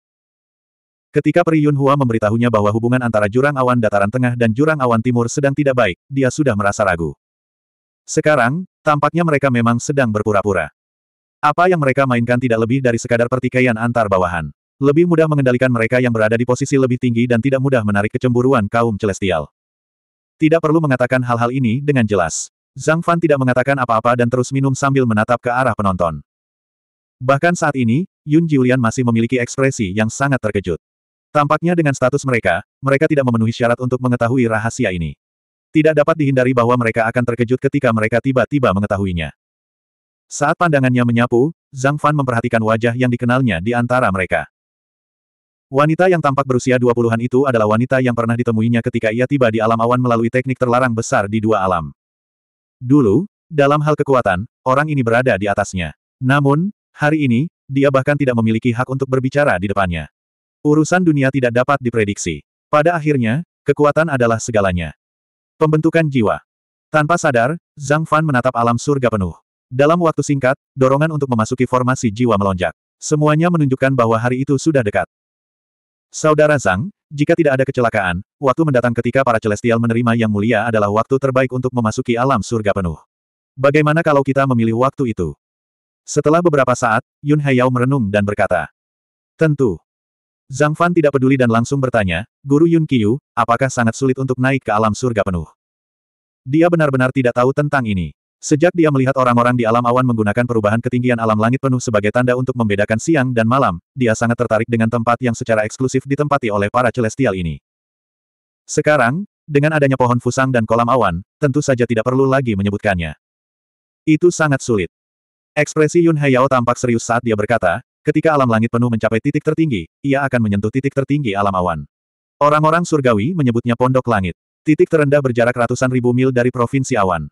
Ketika Peri Hua memberitahunya bahwa hubungan antara Jurang Awan Dataran Tengah dan Jurang Awan Timur sedang tidak baik, dia sudah merasa ragu. Sekarang, tampaknya mereka memang sedang berpura-pura. Apa yang mereka mainkan tidak lebih dari sekadar pertikaian antar bawahan. Lebih mudah mengendalikan mereka yang berada di posisi lebih tinggi dan tidak mudah menarik kecemburuan kaum celestial. Tidak perlu mengatakan hal-hal ini dengan jelas. Zhang Fan tidak mengatakan apa-apa dan terus minum sambil menatap ke arah penonton. Bahkan saat ini, Yun Julian masih memiliki ekspresi yang sangat terkejut. Tampaknya dengan status mereka, mereka tidak memenuhi syarat untuk mengetahui rahasia ini. Tidak dapat dihindari bahwa mereka akan terkejut ketika mereka tiba-tiba mengetahuinya. Saat pandangannya menyapu, Zhang Fan memperhatikan wajah yang dikenalnya di antara mereka. Wanita yang tampak berusia 20-an itu adalah wanita yang pernah ditemuinya ketika ia tiba di alam awan melalui teknik terlarang besar di dua alam. Dulu, dalam hal kekuatan, orang ini berada di atasnya. Namun, hari ini, dia bahkan tidak memiliki hak untuk berbicara di depannya. Urusan dunia tidak dapat diprediksi. Pada akhirnya, kekuatan adalah segalanya. Pembentukan jiwa. Tanpa sadar, Zhang Fan menatap alam surga penuh. Dalam waktu singkat, dorongan untuk memasuki formasi jiwa melonjak. Semuanya menunjukkan bahwa hari itu sudah dekat. Saudara Zhang, jika tidak ada kecelakaan, waktu mendatang ketika para celestial menerima yang mulia adalah waktu terbaik untuk memasuki alam surga penuh. Bagaimana kalau kita memilih waktu itu? Setelah beberapa saat, Yun Hayao merenung dan berkata, Tentu, Zhang Fan tidak peduli dan langsung bertanya, Guru Yun Qiu, apakah sangat sulit untuk naik ke alam surga penuh? Dia benar-benar tidak tahu tentang ini. Sejak dia melihat orang-orang di alam awan menggunakan perubahan ketinggian alam langit penuh sebagai tanda untuk membedakan siang dan malam, dia sangat tertarik dengan tempat yang secara eksklusif ditempati oleh para celestial ini. Sekarang, dengan adanya pohon fusang dan kolam awan, tentu saja tidak perlu lagi menyebutkannya. Itu sangat sulit. Ekspresi Yun Hayao tampak serius saat dia berkata, Ketika alam langit penuh mencapai titik tertinggi, ia akan menyentuh titik tertinggi alam awan. Orang-orang surgawi menyebutnya pondok langit. Titik terendah berjarak ratusan ribu mil dari provinsi awan.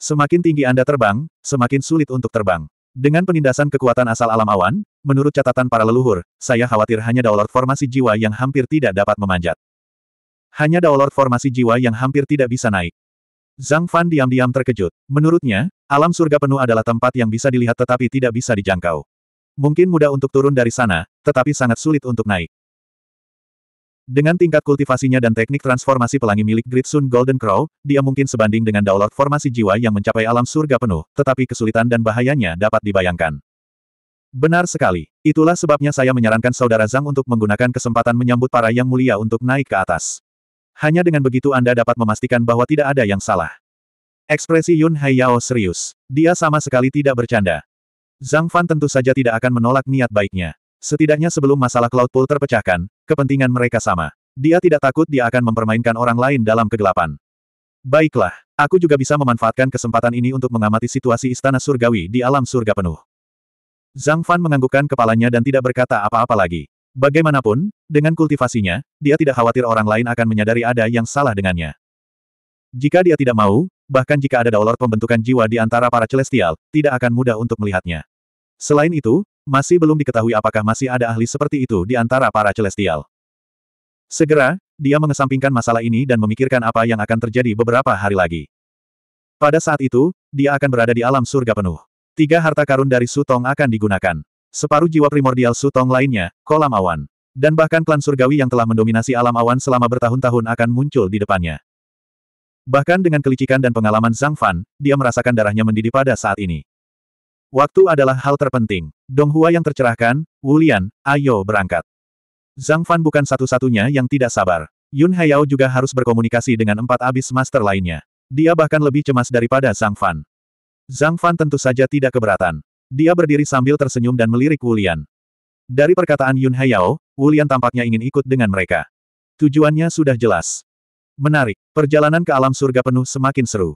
Semakin tinggi Anda terbang, semakin sulit untuk terbang. Dengan penindasan kekuatan asal alam awan, menurut catatan para leluhur, saya khawatir hanya daulat formasi jiwa yang hampir tidak dapat memanjat. Hanya daulat formasi jiwa yang hampir tidak bisa naik. Zhang Fan diam-diam terkejut. Menurutnya, alam surga penuh adalah tempat yang bisa dilihat tetapi tidak bisa dijangkau. Mungkin mudah untuk turun dari sana, tetapi sangat sulit untuk naik. Dengan tingkat kultivasinya dan teknik transformasi pelangi milik Gritsun Golden Crow, dia mungkin sebanding dengan download formasi jiwa yang mencapai alam surga penuh, tetapi kesulitan dan bahayanya dapat dibayangkan. Benar sekali. Itulah sebabnya saya menyarankan saudara Zhang untuk menggunakan kesempatan menyambut para yang mulia untuk naik ke atas. Hanya dengan begitu Anda dapat memastikan bahwa tidak ada yang salah. Ekspresi Yun Hai Yao serius. Dia sama sekali tidak bercanda. Zhang Fan tentu saja tidak akan menolak niat baiknya. Setidaknya sebelum masalah Cloud Pool terpecahkan, kepentingan mereka sama. Dia tidak takut dia akan mempermainkan orang lain dalam kegelapan. Baiklah, aku juga bisa memanfaatkan kesempatan ini untuk mengamati situasi istana surgawi di alam surga penuh. Zhang Fan menganggukkan kepalanya dan tidak berkata apa-apa lagi. Bagaimanapun, dengan kultivasinya, dia tidak khawatir orang lain akan menyadari ada yang salah dengannya. Jika dia tidak mau, bahkan jika ada daulor pembentukan jiwa di antara para celestial, tidak akan mudah untuk melihatnya. Selain itu, masih belum diketahui apakah masih ada ahli seperti itu di antara para celestial. Segera, dia mengesampingkan masalah ini dan memikirkan apa yang akan terjadi beberapa hari lagi. Pada saat itu, dia akan berada di alam surga penuh. Tiga harta karun dari Sutong akan digunakan. Separuh jiwa primordial Sutong lainnya, kolam awan. Dan bahkan klan surgawi yang telah mendominasi alam awan selama bertahun-tahun akan muncul di depannya. Bahkan dengan kelicikan dan pengalaman Zhang Fan, dia merasakan darahnya mendidih pada saat ini. Waktu adalah hal terpenting. Donghua yang tercerahkan, Wulian, ayo berangkat. Zhang Fan bukan satu-satunya yang tidak sabar. Yun Haiyao juga harus berkomunikasi dengan empat abis master lainnya. Dia bahkan lebih cemas daripada Zhang Fan. Zhang Fan tentu saja tidak keberatan. Dia berdiri sambil tersenyum dan melirik Wulian. Dari perkataan Yun Haiyao, Wulian tampaknya ingin ikut dengan mereka. Tujuannya sudah jelas. Menarik, perjalanan ke alam surga penuh semakin seru.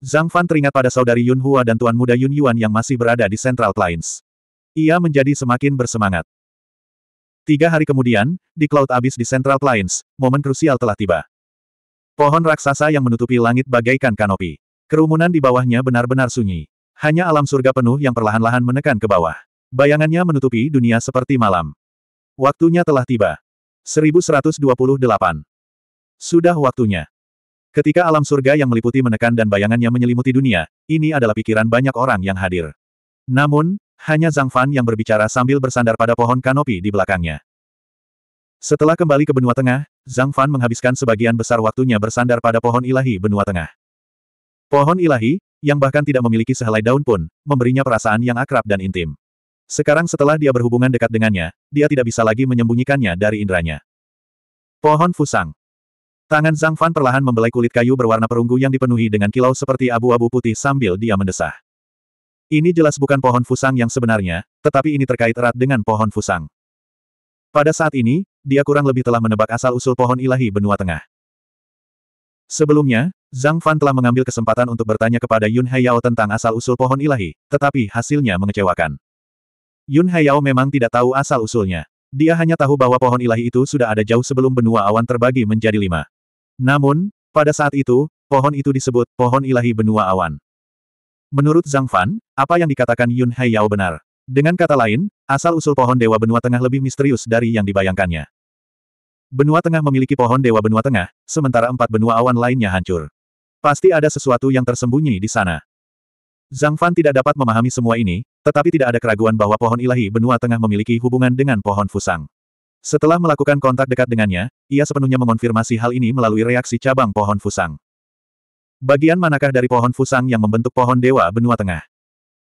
Zhang Fan teringat pada saudari Yun Hua dan tuan muda Yun Yuan yang masih berada di Central Plains. Ia menjadi semakin bersemangat. Tiga hari kemudian, di Cloud Abyss di Central Plains, momen krusial telah tiba. Pohon raksasa yang menutupi langit bagaikan kanopi. Kerumunan di bawahnya benar-benar sunyi. Hanya alam surga penuh yang perlahan-lahan menekan ke bawah. Bayangannya menutupi dunia seperti malam. Waktunya telah tiba. 1128. Sudah waktunya. Ketika alam surga yang meliputi menekan dan bayangannya menyelimuti dunia, ini adalah pikiran banyak orang yang hadir. Namun, hanya Zhang Fan yang berbicara sambil bersandar pada pohon kanopi di belakangnya. Setelah kembali ke benua tengah, Zhang Fan menghabiskan sebagian besar waktunya bersandar pada pohon ilahi benua tengah. Pohon ilahi, yang bahkan tidak memiliki sehelai daun pun, memberinya perasaan yang akrab dan intim. Sekarang setelah dia berhubungan dekat dengannya, dia tidak bisa lagi menyembunyikannya dari indranya. Pohon Fusang Tangan Zhang Fan perlahan membelai kulit kayu berwarna perunggu yang dipenuhi dengan kilau seperti abu-abu putih sambil dia mendesah. Ini jelas bukan pohon fusang yang sebenarnya, tetapi ini terkait erat dengan pohon fusang. Pada saat ini, dia kurang lebih telah menebak asal-usul pohon ilahi benua tengah. Sebelumnya, Zhang Fan telah mengambil kesempatan untuk bertanya kepada Yun Haiyao tentang asal-usul pohon ilahi, tetapi hasilnya mengecewakan. Yun Haiyao memang tidak tahu asal-usulnya. Dia hanya tahu bahwa pohon ilahi itu sudah ada jauh sebelum benua awan terbagi menjadi lima. Namun, pada saat itu, pohon itu disebut pohon ilahi benua awan. Menurut Zhang Fan, apa yang dikatakan Yun Hai Yao benar. Dengan kata lain, asal-usul pohon dewa benua tengah lebih misterius dari yang dibayangkannya. Benua tengah memiliki pohon dewa benua tengah, sementara empat benua awan lainnya hancur. Pasti ada sesuatu yang tersembunyi di sana. Zhang Fan tidak dapat memahami semua ini, tetapi tidak ada keraguan bahwa pohon ilahi benua tengah memiliki hubungan dengan pohon Fusang. Setelah melakukan kontak dekat dengannya, ia sepenuhnya mengonfirmasi hal ini melalui reaksi cabang pohon fusang. Bagian manakah dari pohon fusang yang membentuk pohon dewa benua tengah?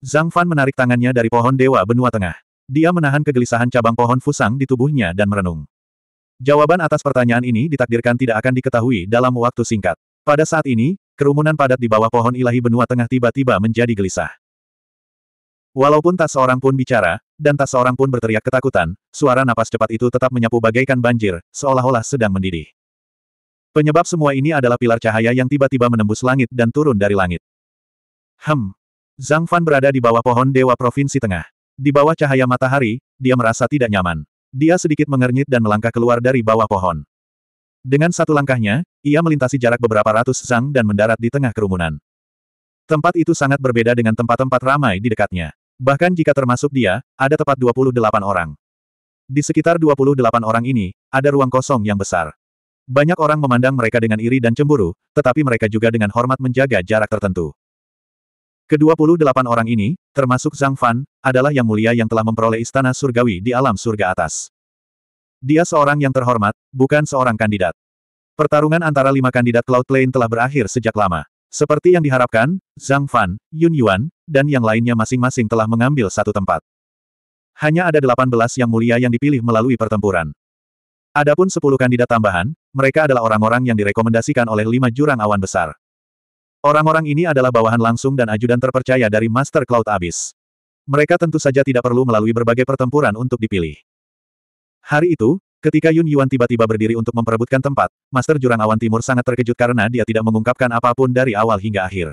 Zhang Fan menarik tangannya dari pohon dewa benua tengah. Dia menahan kegelisahan cabang pohon fusang di tubuhnya dan merenung. Jawaban atas pertanyaan ini ditakdirkan tidak akan diketahui dalam waktu singkat. Pada saat ini, kerumunan padat di bawah pohon ilahi benua tengah tiba-tiba menjadi gelisah. Walaupun tak seorang pun bicara, dan tak seorang pun berteriak ketakutan, suara napas cepat itu tetap menyapu bagaikan banjir, seolah-olah sedang mendidih. Penyebab semua ini adalah pilar cahaya yang tiba-tiba menembus langit dan turun dari langit. Hem. Zhang Fan berada di bawah pohon dewa provinsi tengah. Di bawah cahaya matahari, dia merasa tidak nyaman. Dia sedikit mengernyit dan melangkah keluar dari bawah pohon. Dengan satu langkahnya, ia melintasi jarak beberapa ratus zhang dan mendarat di tengah kerumunan. Tempat itu sangat berbeda dengan tempat-tempat ramai di dekatnya. Bahkan jika termasuk dia, ada tepat 28 orang. Di sekitar 28 orang ini, ada ruang kosong yang besar. Banyak orang memandang mereka dengan iri dan cemburu, tetapi mereka juga dengan hormat menjaga jarak tertentu. puluh 28 orang ini, termasuk Zhang Fan, adalah yang mulia yang telah memperoleh istana surgawi di alam surga atas. Dia seorang yang terhormat, bukan seorang kandidat. Pertarungan antara lima kandidat Cloud Lane telah berakhir sejak lama. Seperti yang diharapkan, Zhang Fan, Yun Yuan, dan yang lainnya masing-masing telah mengambil satu tempat. Hanya ada 18 yang mulia yang dipilih melalui pertempuran. Adapun 10 kandidat tambahan, mereka adalah orang-orang yang direkomendasikan oleh lima jurang awan besar. Orang-orang ini adalah bawahan langsung dan ajudan terpercaya dari Master Cloud Abyss. Mereka tentu saja tidak perlu melalui berbagai pertempuran untuk dipilih. Hari itu, Ketika Yun Yuan tiba-tiba berdiri untuk memperebutkan tempat, Master Jurang Awan Timur sangat terkejut karena dia tidak mengungkapkan apapun dari awal hingga akhir.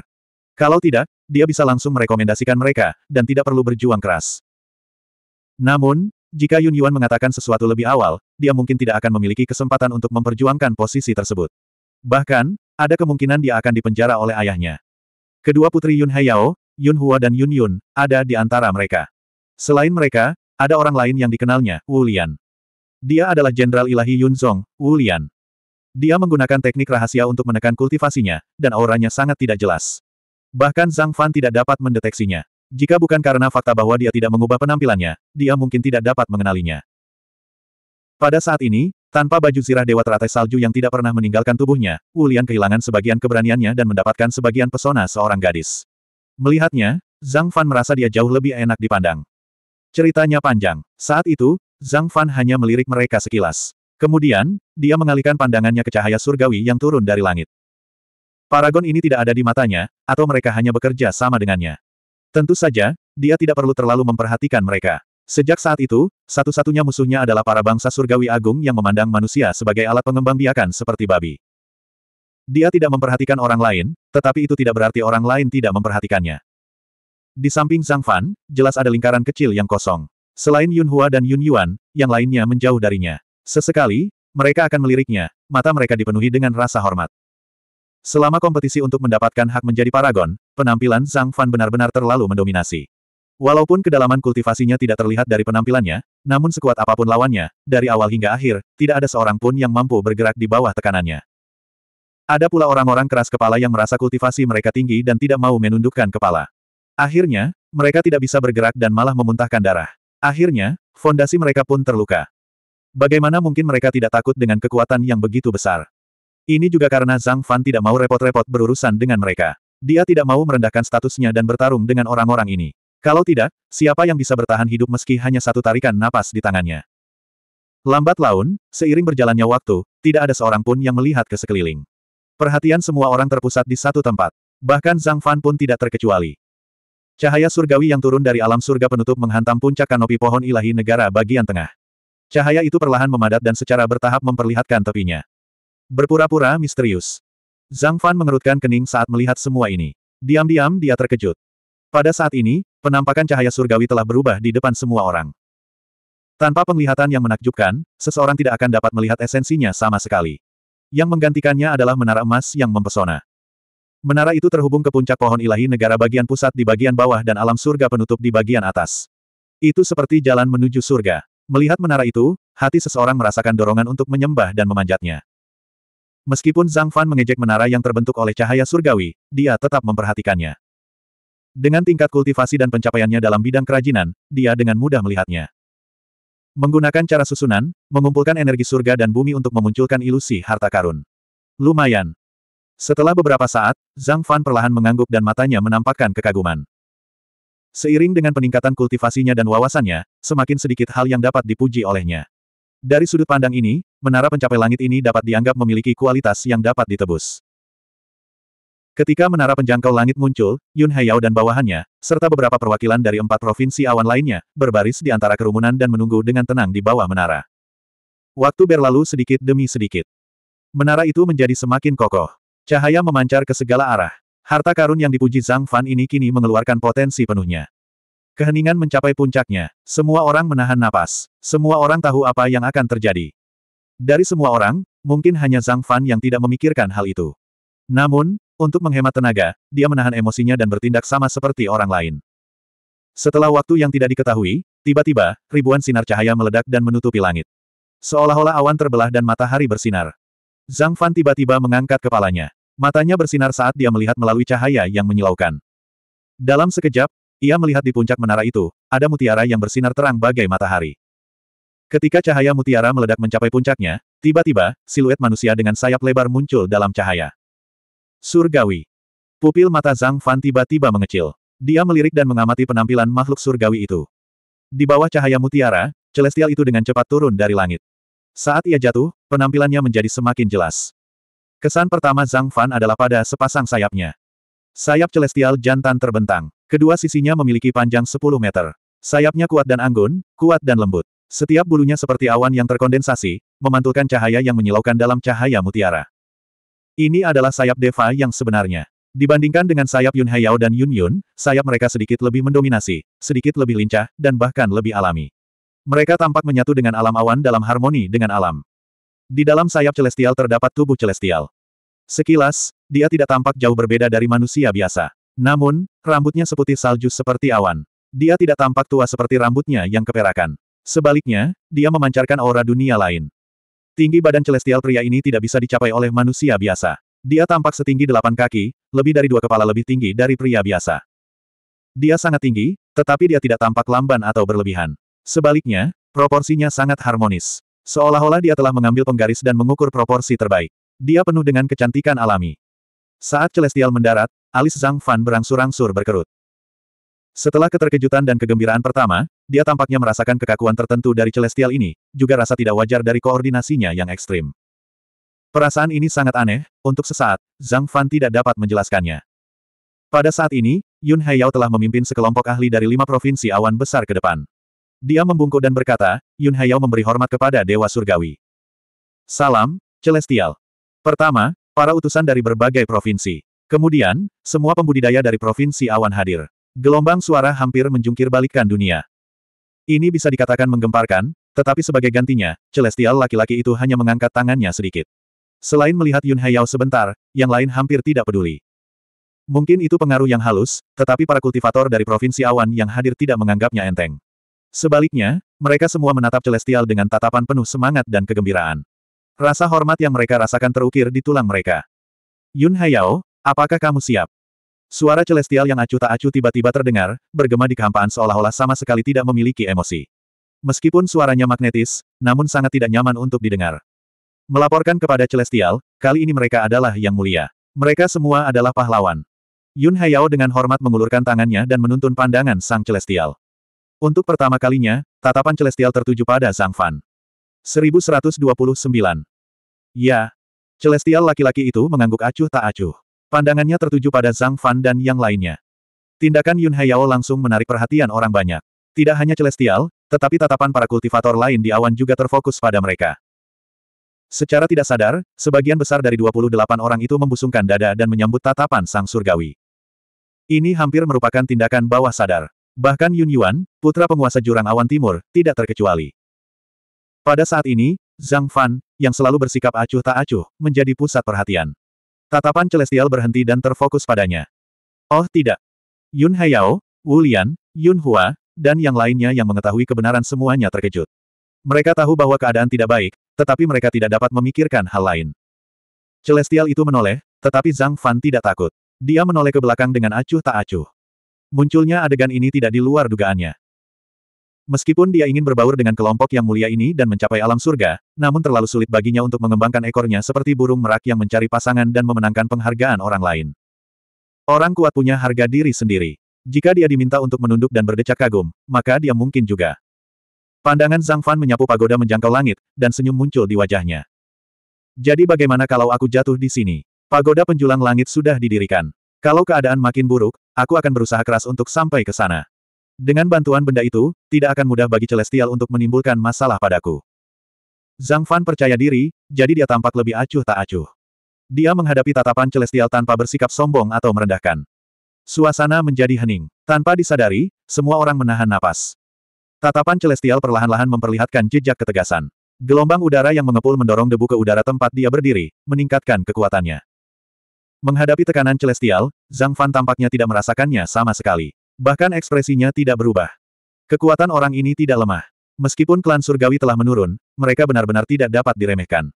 Kalau tidak, dia bisa langsung merekomendasikan mereka, dan tidak perlu berjuang keras. Namun, jika Yun Yuan mengatakan sesuatu lebih awal, dia mungkin tidak akan memiliki kesempatan untuk memperjuangkan posisi tersebut. Bahkan, ada kemungkinan dia akan dipenjara oleh ayahnya. Kedua putri Yun Haiyao, Yun Hua dan Yun Yun, ada di antara mereka. Selain mereka, ada orang lain yang dikenalnya, Wu Lian. Dia adalah Jenderal Ilahi Yunzong, Wu Lian. Dia menggunakan teknik rahasia untuk menekan kultivasinya, dan auranya sangat tidak jelas. Bahkan Zhang Fan tidak dapat mendeteksinya. Jika bukan karena fakta bahwa dia tidak mengubah penampilannya, dia mungkin tidak dapat mengenalinya. Pada saat ini, tanpa baju zirah dewa teratai salju yang tidak pernah meninggalkan tubuhnya, Wu Lian kehilangan sebagian keberaniannya dan mendapatkan sebagian pesona seorang gadis. Melihatnya, Zhang Fan merasa dia jauh lebih enak dipandang. Ceritanya panjang. Saat itu, Zhang Fan hanya melirik mereka sekilas. Kemudian, dia mengalihkan pandangannya ke cahaya surgawi yang turun dari langit. Paragon ini tidak ada di matanya, atau mereka hanya bekerja sama dengannya. Tentu saja, dia tidak perlu terlalu memperhatikan mereka. Sejak saat itu, satu-satunya musuhnya adalah para bangsa surgawi agung yang memandang manusia sebagai alat pengembangbiakan seperti babi. Dia tidak memperhatikan orang lain, tetapi itu tidak berarti orang lain tidak memperhatikannya. Di samping Zhang Fan, jelas ada lingkaran kecil yang kosong. Selain Yun Hua dan Yun Yuan, yang lainnya menjauh darinya. Sesekali, mereka akan meliriknya, mata mereka dipenuhi dengan rasa hormat. Selama kompetisi untuk mendapatkan hak menjadi paragon, penampilan Zhang Fan benar-benar terlalu mendominasi. Walaupun kedalaman kultivasinya tidak terlihat dari penampilannya, namun sekuat apapun lawannya, dari awal hingga akhir, tidak ada seorang pun yang mampu bergerak di bawah tekanannya. Ada pula orang-orang keras kepala yang merasa kultivasi mereka tinggi dan tidak mau menundukkan kepala. Akhirnya, mereka tidak bisa bergerak dan malah memuntahkan darah. Akhirnya, fondasi mereka pun terluka. Bagaimana mungkin mereka tidak takut dengan kekuatan yang begitu besar? Ini juga karena Zhang Fan tidak mau repot-repot berurusan dengan mereka. Dia tidak mau merendahkan statusnya dan bertarung dengan orang-orang ini. Kalau tidak, siapa yang bisa bertahan hidup meski hanya satu tarikan napas di tangannya? Lambat laun, seiring berjalannya waktu, tidak ada seorang pun yang melihat ke sekeliling. Perhatian semua orang terpusat di satu tempat. Bahkan Zhang Fan pun tidak terkecuali. Cahaya surgawi yang turun dari alam surga penutup menghantam puncak kanopi pohon ilahi negara bagian tengah. Cahaya itu perlahan memadat dan secara bertahap memperlihatkan tepinya. Berpura-pura misterius. Zhang Fan mengerutkan kening saat melihat semua ini. Diam-diam dia terkejut. Pada saat ini, penampakan cahaya surgawi telah berubah di depan semua orang. Tanpa penglihatan yang menakjubkan, seseorang tidak akan dapat melihat esensinya sama sekali. Yang menggantikannya adalah menara emas yang mempesona. Menara itu terhubung ke puncak pohon ilahi negara bagian pusat di bagian bawah dan alam surga penutup di bagian atas. Itu seperti jalan menuju surga. Melihat menara itu, hati seseorang merasakan dorongan untuk menyembah dan memanjatnya. Meskipun Zhang Fan mengejek menara yang terbentuk oleh cahaya surgawi, dia tetap memperhatikannya. Dengan tingkat kultivasi dan pencapaiannya dalam bidang kerajinan, dia dengan mudah melihatnya. Menggunakan cara susunan, mengumpulkan energi surga dan bumi untuk memunculkan ilusi harta karun. Lumayan, setelah beberapa saat, Zhang Fan perlahan mengangguk dan matanya menampakkan kekaguman. Seiring dengan peningkatan kultivasinya dan wawasannya, semakin sedikit hal yang dapat dipuji olehnya. Dari sudut pandang ini, menara pencapai langit ini dapat dianggap memiliki kualitas yang dapat ditebus. Ketika menara penjangkau langit muncul, Yun Haiyao dan bawahannya, serta beberapa perwakilan dari empat provinsi awan lainnya, berbaris di antara kerumunan dan menunggu dengan tenang di bawah menara. Waktu berlalu sedikit demi sedikit. Menara itu menjadi semakin kokoh. Cahaya memancar ke segala arah. Harta karun yang dipuji Zhang Fan ini kini mengeluarkan potensi penuhnya. Keheningan mencapai puncaknya. Semua orang menahan napas. Semua orang tahu apa yang akan terjadi. Dari semua orang, mungkin hanya Zhang Fan yang tidak memikirkan hal itu. Namun, untuk menghemat tenaga, dia menahan emosinya dan bertindak sama seperti orang lain. Setelah waktu yang tidak diketahui, tiba-tiba, ribuan sinar cahaya meledak dan menutupi langit. Seolah-olah awan terbelah dan matahari bersinar. Zhang Fan tiba-tiba mengangkat kepalanya. Matanya bersinar saat dia melihat melalui cahaya yang menyilaukan. Dalam sekejap, ia melihat di puncak menara itu, ada mutiara yang bersinar terang bagai matahari. Ketika cahaya mutiara meledak mencapai puncaknya, tiba-tiba, siluet manusia dengan sayap lebar muncul dalam cahaya. Surgawi. Pupil mata Zhang Fan tiba-tiba mengecil. Dia melirik dan mengamati penampilan makhluk surgawi itu. Di bawah cahaya mutiara, celestial itu dengan cepat turun dari langit. Saat ia jatuh, penampilannya menjadi semakin jelas. Kesan pertama Zhang Fan adalah pada sepasang sayapnya. Sayap celestial jantan terbentang. Kedua sisinya memiliki panjang 10 meter. Sayapnya kuat dan anggun, kuat dan lembut. Setiap bulunya seperti awan yang terkondensasi, memantulkan cahaya yang menyilaukan dalam cahaya mutiara. Ini adalah sayap Deva yang sebenarnya. Dibandingkan dengan sayap Yun Hayao dan Yun Yun, sayap mereka sedikit lebih mendominasi, sedikit lebih lincah, dan bahkan lebih alami. Mereka tampak menyatu dengan alam awan dalam harmoni dengan alam. Di dalam sayap celestial terdapat tubuh celestial. Sekilas, dia tidak tampak jauh berbeda dari manusia biasa. Namun, rambutnya seputih salju seperti awan. Dia tidak tampak tua seperti rambutnya yang keperakan. Sebaliknya, dia memancarkan aura dunia lain. Tinggi badan celestial pria ini tidak bisa dicapai oleh manusia biasa. Dia tampak setinggi delapan kaki, lebih dari dua kepala lebih tinggi dari pria biasa. Dia sangat tinggi, tetapi dia tidak tampak lamban atau berlebihan. Sebaliknya, proporsinya sangat harmonis. Seolah-olah dia telah mengambil penggaris dan mengukur proporsi terbaik. Dia penuh dengan kecantikan alami. Saat Celestial mendarat, alis Zhang Fan berangsur-angsur berkerut. Setelah keterkejutan dan kegembiraan pertama, dia tampaknya merasakan kekakuan tertentu dari Celestial ini, juga rasa tidak wajar dari koordinasinya yang ekstrim. Perasaan ini sangat aneh, untuk sesaat, Zhang Fan tidak dapat menjelaskannya. Pada saat ini, Yun Haiyao telah memimpin sekelompok ahli dari lima provinsi awan besar ke depan. Dia membungkuk dan berkata, Yun Hayao memberi hormat kepada Dewa Surgawi. Salam, Celestial. Pertama, para utusan dari berbagai provinsi. Kemudian, semua pembudidaya dari provinsi awan hadir. Gelombang suara hampir menjungkir balikkan dunia. Ini bisa dikatakan menggemparkan, tetapi sebagai gantinya, Celestial laki-laki itu hanya mengangkat tangannya sedikit. Selain melihat Yun Hayao sebentar, yang lain hampir tidak peduli. Mungkin itu pengaruh yang halus, tetapi para kultivator dari provinsi awan yang hadir tidak menganggapnya enteng. Sebaliknya, mereka semua menatap Celestial dengan tatapan penuh semangat dan kegembiraan. Rasa hormat yang mereka rasakan terukir di tulang mereka. Yun Hayao, apakah kamu siap? Suara Celestial yang acuh tak acuh tiba-tiba terdengar, bergema di kehampaan seolah-olah sama sekali tidak memiliki emosi. Meskipun suaranya magnetis, namun sangat tidak nyaman untuk didengar. Melaporkan kepada Celestial, kali ini mereka adalah yang mulia. Mereka semua adalah pahlawan. Yun Hayao dengan hormat mengulurkan tangannya dan menuntun pandangan Sang Celestial. Untuk pertama kalinya, tatapan Celestial tertuju pada Zhang Fan. 1129. Ya. Celestial laki-laki itu mengangguk acuh tak acuh. Pandangannya tertuju pada Zhang Fan dan yang lainnya. Tindakan Yun Hayao langsung menarik perhatian orang banyak. Tidak hanya Celestial, tetapi tatapan para kultivator lain di awan juga terfokus pada mereka. Secara tidak sadar, sebagian besar dari 28 orang itu membusungkan dada dan menyambut tatapan sang surgawi. Ini hampir merupakan tindakan bawah sadar. Bahkan Yun Yuan, putra penguasa Jurang Awan Timur, tidak terkecuali. Pada saat ini, Zhang Fan, yang selalu bersikap acuh tak acuh, menjadi pusat perhatian. Tatapan Celestial berhenti dan terfokus padanya. Oh tidak. Yun Hayao, Wu Lian, Yun Hua, dan yang lainnya yang mengetahui kebenaran semuanya terkejut. Mereka tahu bahwa keadaan tidak baik, tetapi mereka tidak dapat memikirkan hal lain. Celestial itu menoleh, tetapi Zhang Fan tidak takut. Dia menoleh ke belakang dengan acuh tak acuh. Munculnya adegan ini tidak di luar dugaannya. Meskipun dia ingin berbaur dengan kelompok yang mulia ini dan mencapai alam surga, namun terlalu sulit baginya untuk mengembangkan ekornya seperti burung merak yang mencari pasangan dan memenangkan penghargaan orang lain. Orang kuat punya harga diri sendiri. Jika dia diminta untuk menunduk dan berdecak kagum, maka dia mungkin juga. Pandangan Zhang Fan menyapu pagoda menjangkau langit, dan senyum muncul di wajahnya. Jadi bagaimana kalau aku jatuh di sini? Pagoda penjulang langit sudah didirikan. Kalau keadaan makin buruk, aku akan berusaha keras untuk sampai ke sana. Dengan bantuan benda itu, tidak akan mudah bagi Celestial untuk menimbulkan masalah padaku. Zhang Fan percaya diri, jadi dia tampak lebih acuh tak acuh. Dia menghadapi tatapan Celestial tanpa bersikap sombong atau merendahkan. Suasana menjadi hening. Tanpa disadari, semua orang menahan napas. Tatapan Celestial perlahan-lahan memperlihatkan jejak ketegasan. Gelombang udara yang mengepul mendorong debu ke udara tempat dia berdiri, meningkatkan kekuatannya. Menghadapi tekanan celestial, Zhang Fan tampaknya tidak merasakannya sama sekali. Bahkan ekspresinya tidak berubah. Kekuatan orang ini tidak lemah. Meskipun klan surgawi telah menurun, mereka benar-benar tidak dapat diremehkan.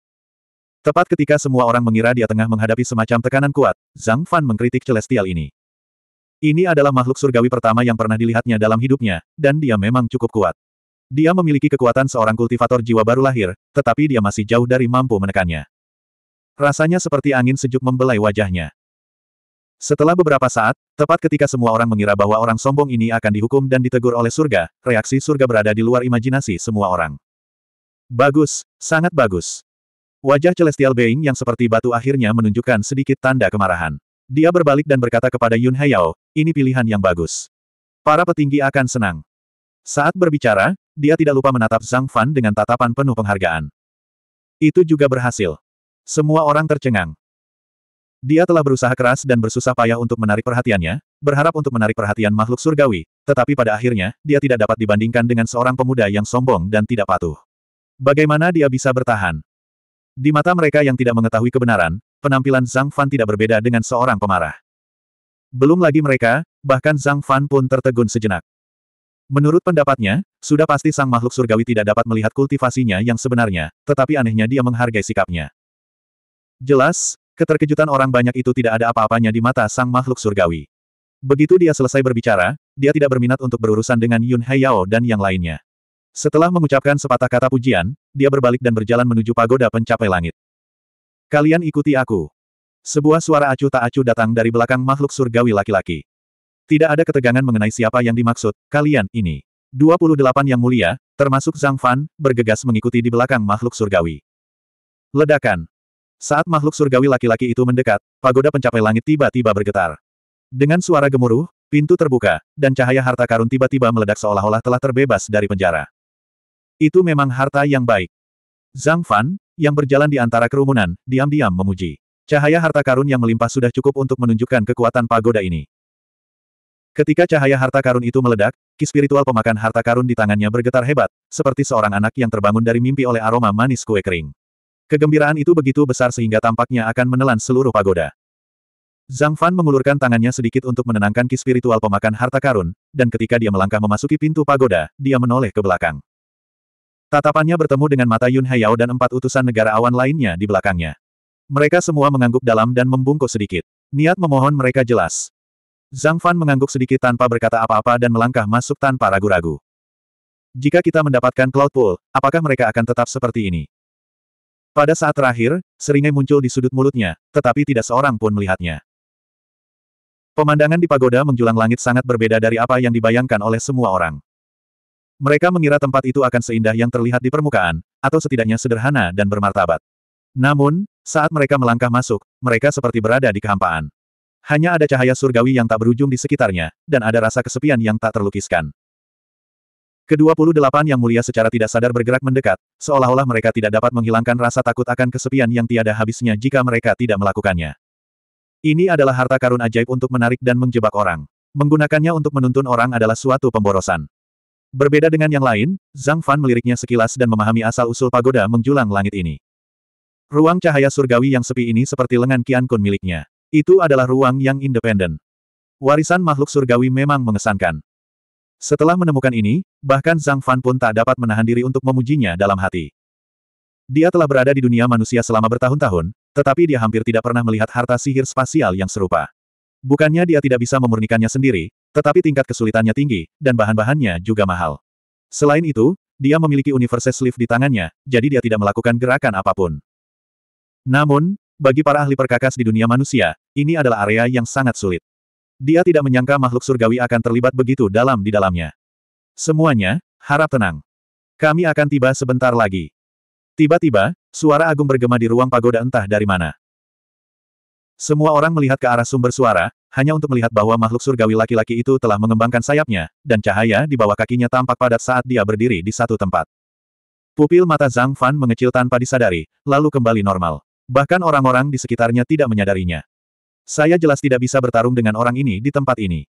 Tepat ketika semua orang mengira dia tengah menghadapi semacam tekanan kuat, Zhang Fan mengkritik celestial ini. Ini adalah makhluk surgawi pertama yang pernah dilihatnya dalam hidupnya, dan dia memang cukup kuat. Dia memiliki kekuatan seorang kultivator jiwa baru lahir, tetapi dia masih jauh dari mampu menekannya. Rasanya seperti angin sejuk membelai wajahnya. Setelah beberapa saat, tepat ketika semua orang mengira bahwa orang sombong ini akan dihukum dan ditegur oleh surga, reaksi surga berada di luar imajinasi semua orang. Bagus, sangat bagus. Wajah Celestial Being yang seperti batu akhirnya menunjukkan sedikit tanda kemarahan. Dia berbalik dan berkata kepada Yun Hayao, ini pilihan yang bagus. Para petinggi akan senang. Saat berbicara, dia tidak lupa menatap Zhang Fan dengan tatapan penuh penghargaan. Itu juga berhasil. Semua orang tercengang. Dia telah berusaha keras dan bersusah payah untuk menarik perhatiannya, berharap untuk menarik perhatian makhluk surgawi, tetapi pada akhirnya, dia tidak dapat dibandingkan dengan seorang pemuda yang sombong dan tidak patuh. Bagaimana dia bisa bertahan? Di mata mereka yang tidak mengetahui kebenaran, penampilan Zhang Fan tidak berbeda dengan seorang pemarah. Belum lagi mereka, bahkan Zhang Fan pun tertegun sejenak. Menurut pendapatnya, sudah pasti sang makhluk surgawi tidak dapat melihat kultivasinya yang sebenarnya, tetapi anehnya dia menghargai sikapnya. Jelas, keterkejutan orang banyak itu tidak ada apa-apanya di mata sang makhluk surgawi. Begitu dia selesai berbicara, dia tidak berminat untuk berurusan dengan Yun Haiyao dan yang lainnya. Setelah mengucapkan sepatah kata pujian, dia berbalik dan berjalan menuju pagoda pencapai langit. Kalian ikuti aku. Sebuah suara acuh tak acuh datang dari belakang makhluk surgawi laki-laki. Tidak ada ketegangan mengenai siapa yang dimaksud, kalian, ini. 28 yang mulia, termasuk Zhang Fan, bergegas mengikuti di belakang makhluk surgawi. Ledakan. Saat makhluk surgawi laki-laki itu mendekat, pagoda pencapai langit tiba-tiba bergetar. Dengan suara gemuruh, pintu terbuka, dan cahaya harta karun tiba-tiba meledak seolah-olah telah terbebas dari penjara. Itu memang harta yang baik. Zhang Fan, yang berjalan di antara kerumunan, diam-diam memuji. Cahaya harta karun yang melimpah sudah cukup untuk menunjukkan kekuatan pagoda ini. Ketika cahaya harta karun itu meledak, ki spiritual pemakan harta karun di tangannya bergetar hebat, seperti seorang anak yang terbangun dari mimpi oleh aroma manis kue kering. Kegembiraan itu begitu besar sehingga tampaknya akan menelan seluruh pagoda. Zhang Fan mengulurkan tangannya sedikit untuk menenangkan ki spiritual pemakan harta karun, dan ketika dia melangkah memasuki pintu pagoda, dia menoleh ke belakang. Tatapannya bertemu dengan mata Yun Hayao dan empat utusan negara awan lainnya di belakangnya. Mereka semua mengangguk dalam dan membungkuk sedikit. Niat memohon mereka jelas. Zhang Fan mengangguk sedikit tanpa berkata apa-apa dan melangkah masuk tanpa ragu-ragu. Jika kita mendapatkan Cloud Pool, apakah mereka akan tetap seperti ini? Pada saat terakhir, seringai muncul di sudut mulutnya, tetapi tidak seorang pun melihatnya. Pemandangan di pagoda menjulang langit sangat berbeda dari apa yang dibayangkan oleh semua orang. Mereka mengira tempat itu akan seindah yang terlihat di permukaan, atau setidaknya sederhana dan bermartabat. Namun, saat mereka melangkah masuk, mereka seperti berada di kehampaan. Hanya ada cahaya surgawi yang tak berujung di sekitarnya, dan ada rasa kesepian yang tak terlukiskan. Kedua-puluh-delapan yang mulia secara tidak sadar bergerak mendekat, seolah-olah mereka tidak dapat menghilangkan rasa takut akan kesepian yang tiada habisnya jika mereka tidak melakukannya. Ini adalah harta karun ajaib untuk menarik dan menjebak orang. Menggunakannya untuk menuntun orang adalah suatu pemborosan. Berbeda dengan yang lain, Zhang Fan meliriknya sekilas dan memahami asal-usul pagoda menjulang langit ini. Ruang cahaya surgawi yang sepi ini seperti lengan Qian Kun miliknya. Itu adalah ruang yang independen. Warisan makhluk surgawi memang mengesankan. Setelah menemukan ini, bahkan Zhang Fan pun tak dapat menahan diri untuk memujinya dalam hati. Dia telah berada di dunia manusia selama bertahun-tahun, tetapi dia hampir tidak pernah melihat harta sihir spasial yang serupa. Bukannya dia tidak bisa memurnikannya sendiri, tetapi tingkat kesulitannya tinggi, dan bahan-bahannya juga mahal. Selain itu, dia memiliki universes sleeve di tangannya, jadi dia tidak melakukan gerakan apapun. Namun, bagi para ahli perkakas di dunia manusia, ini adalah area yang sangat sulit. Dia tidak menyangka makhluk surgawi akan terlibat begitu dalam di dalamnya. Semuanya, harap tenang. Kami akan tiba sebentar lagi. Tiba-tiba, suara agung bergema di ruang pagoda entah dari mana. Semua orang melihat ke arah sumber suara, hanya untuk melihat bahwa makhluk surgawi laki-laki itu telah mengembangkan sayapnya, dan cahaya di bawah kakinya tampak padat saat dia berdiri di satu tempat. Pupil mata Zhang Fan mengecil tanpa disadari, lalu kembali normal. Bahkan orang-orang di sekitarnya tidak menyadarinya. Saya jelas tidak bisa bertarung dengan orang ini di tempat ini.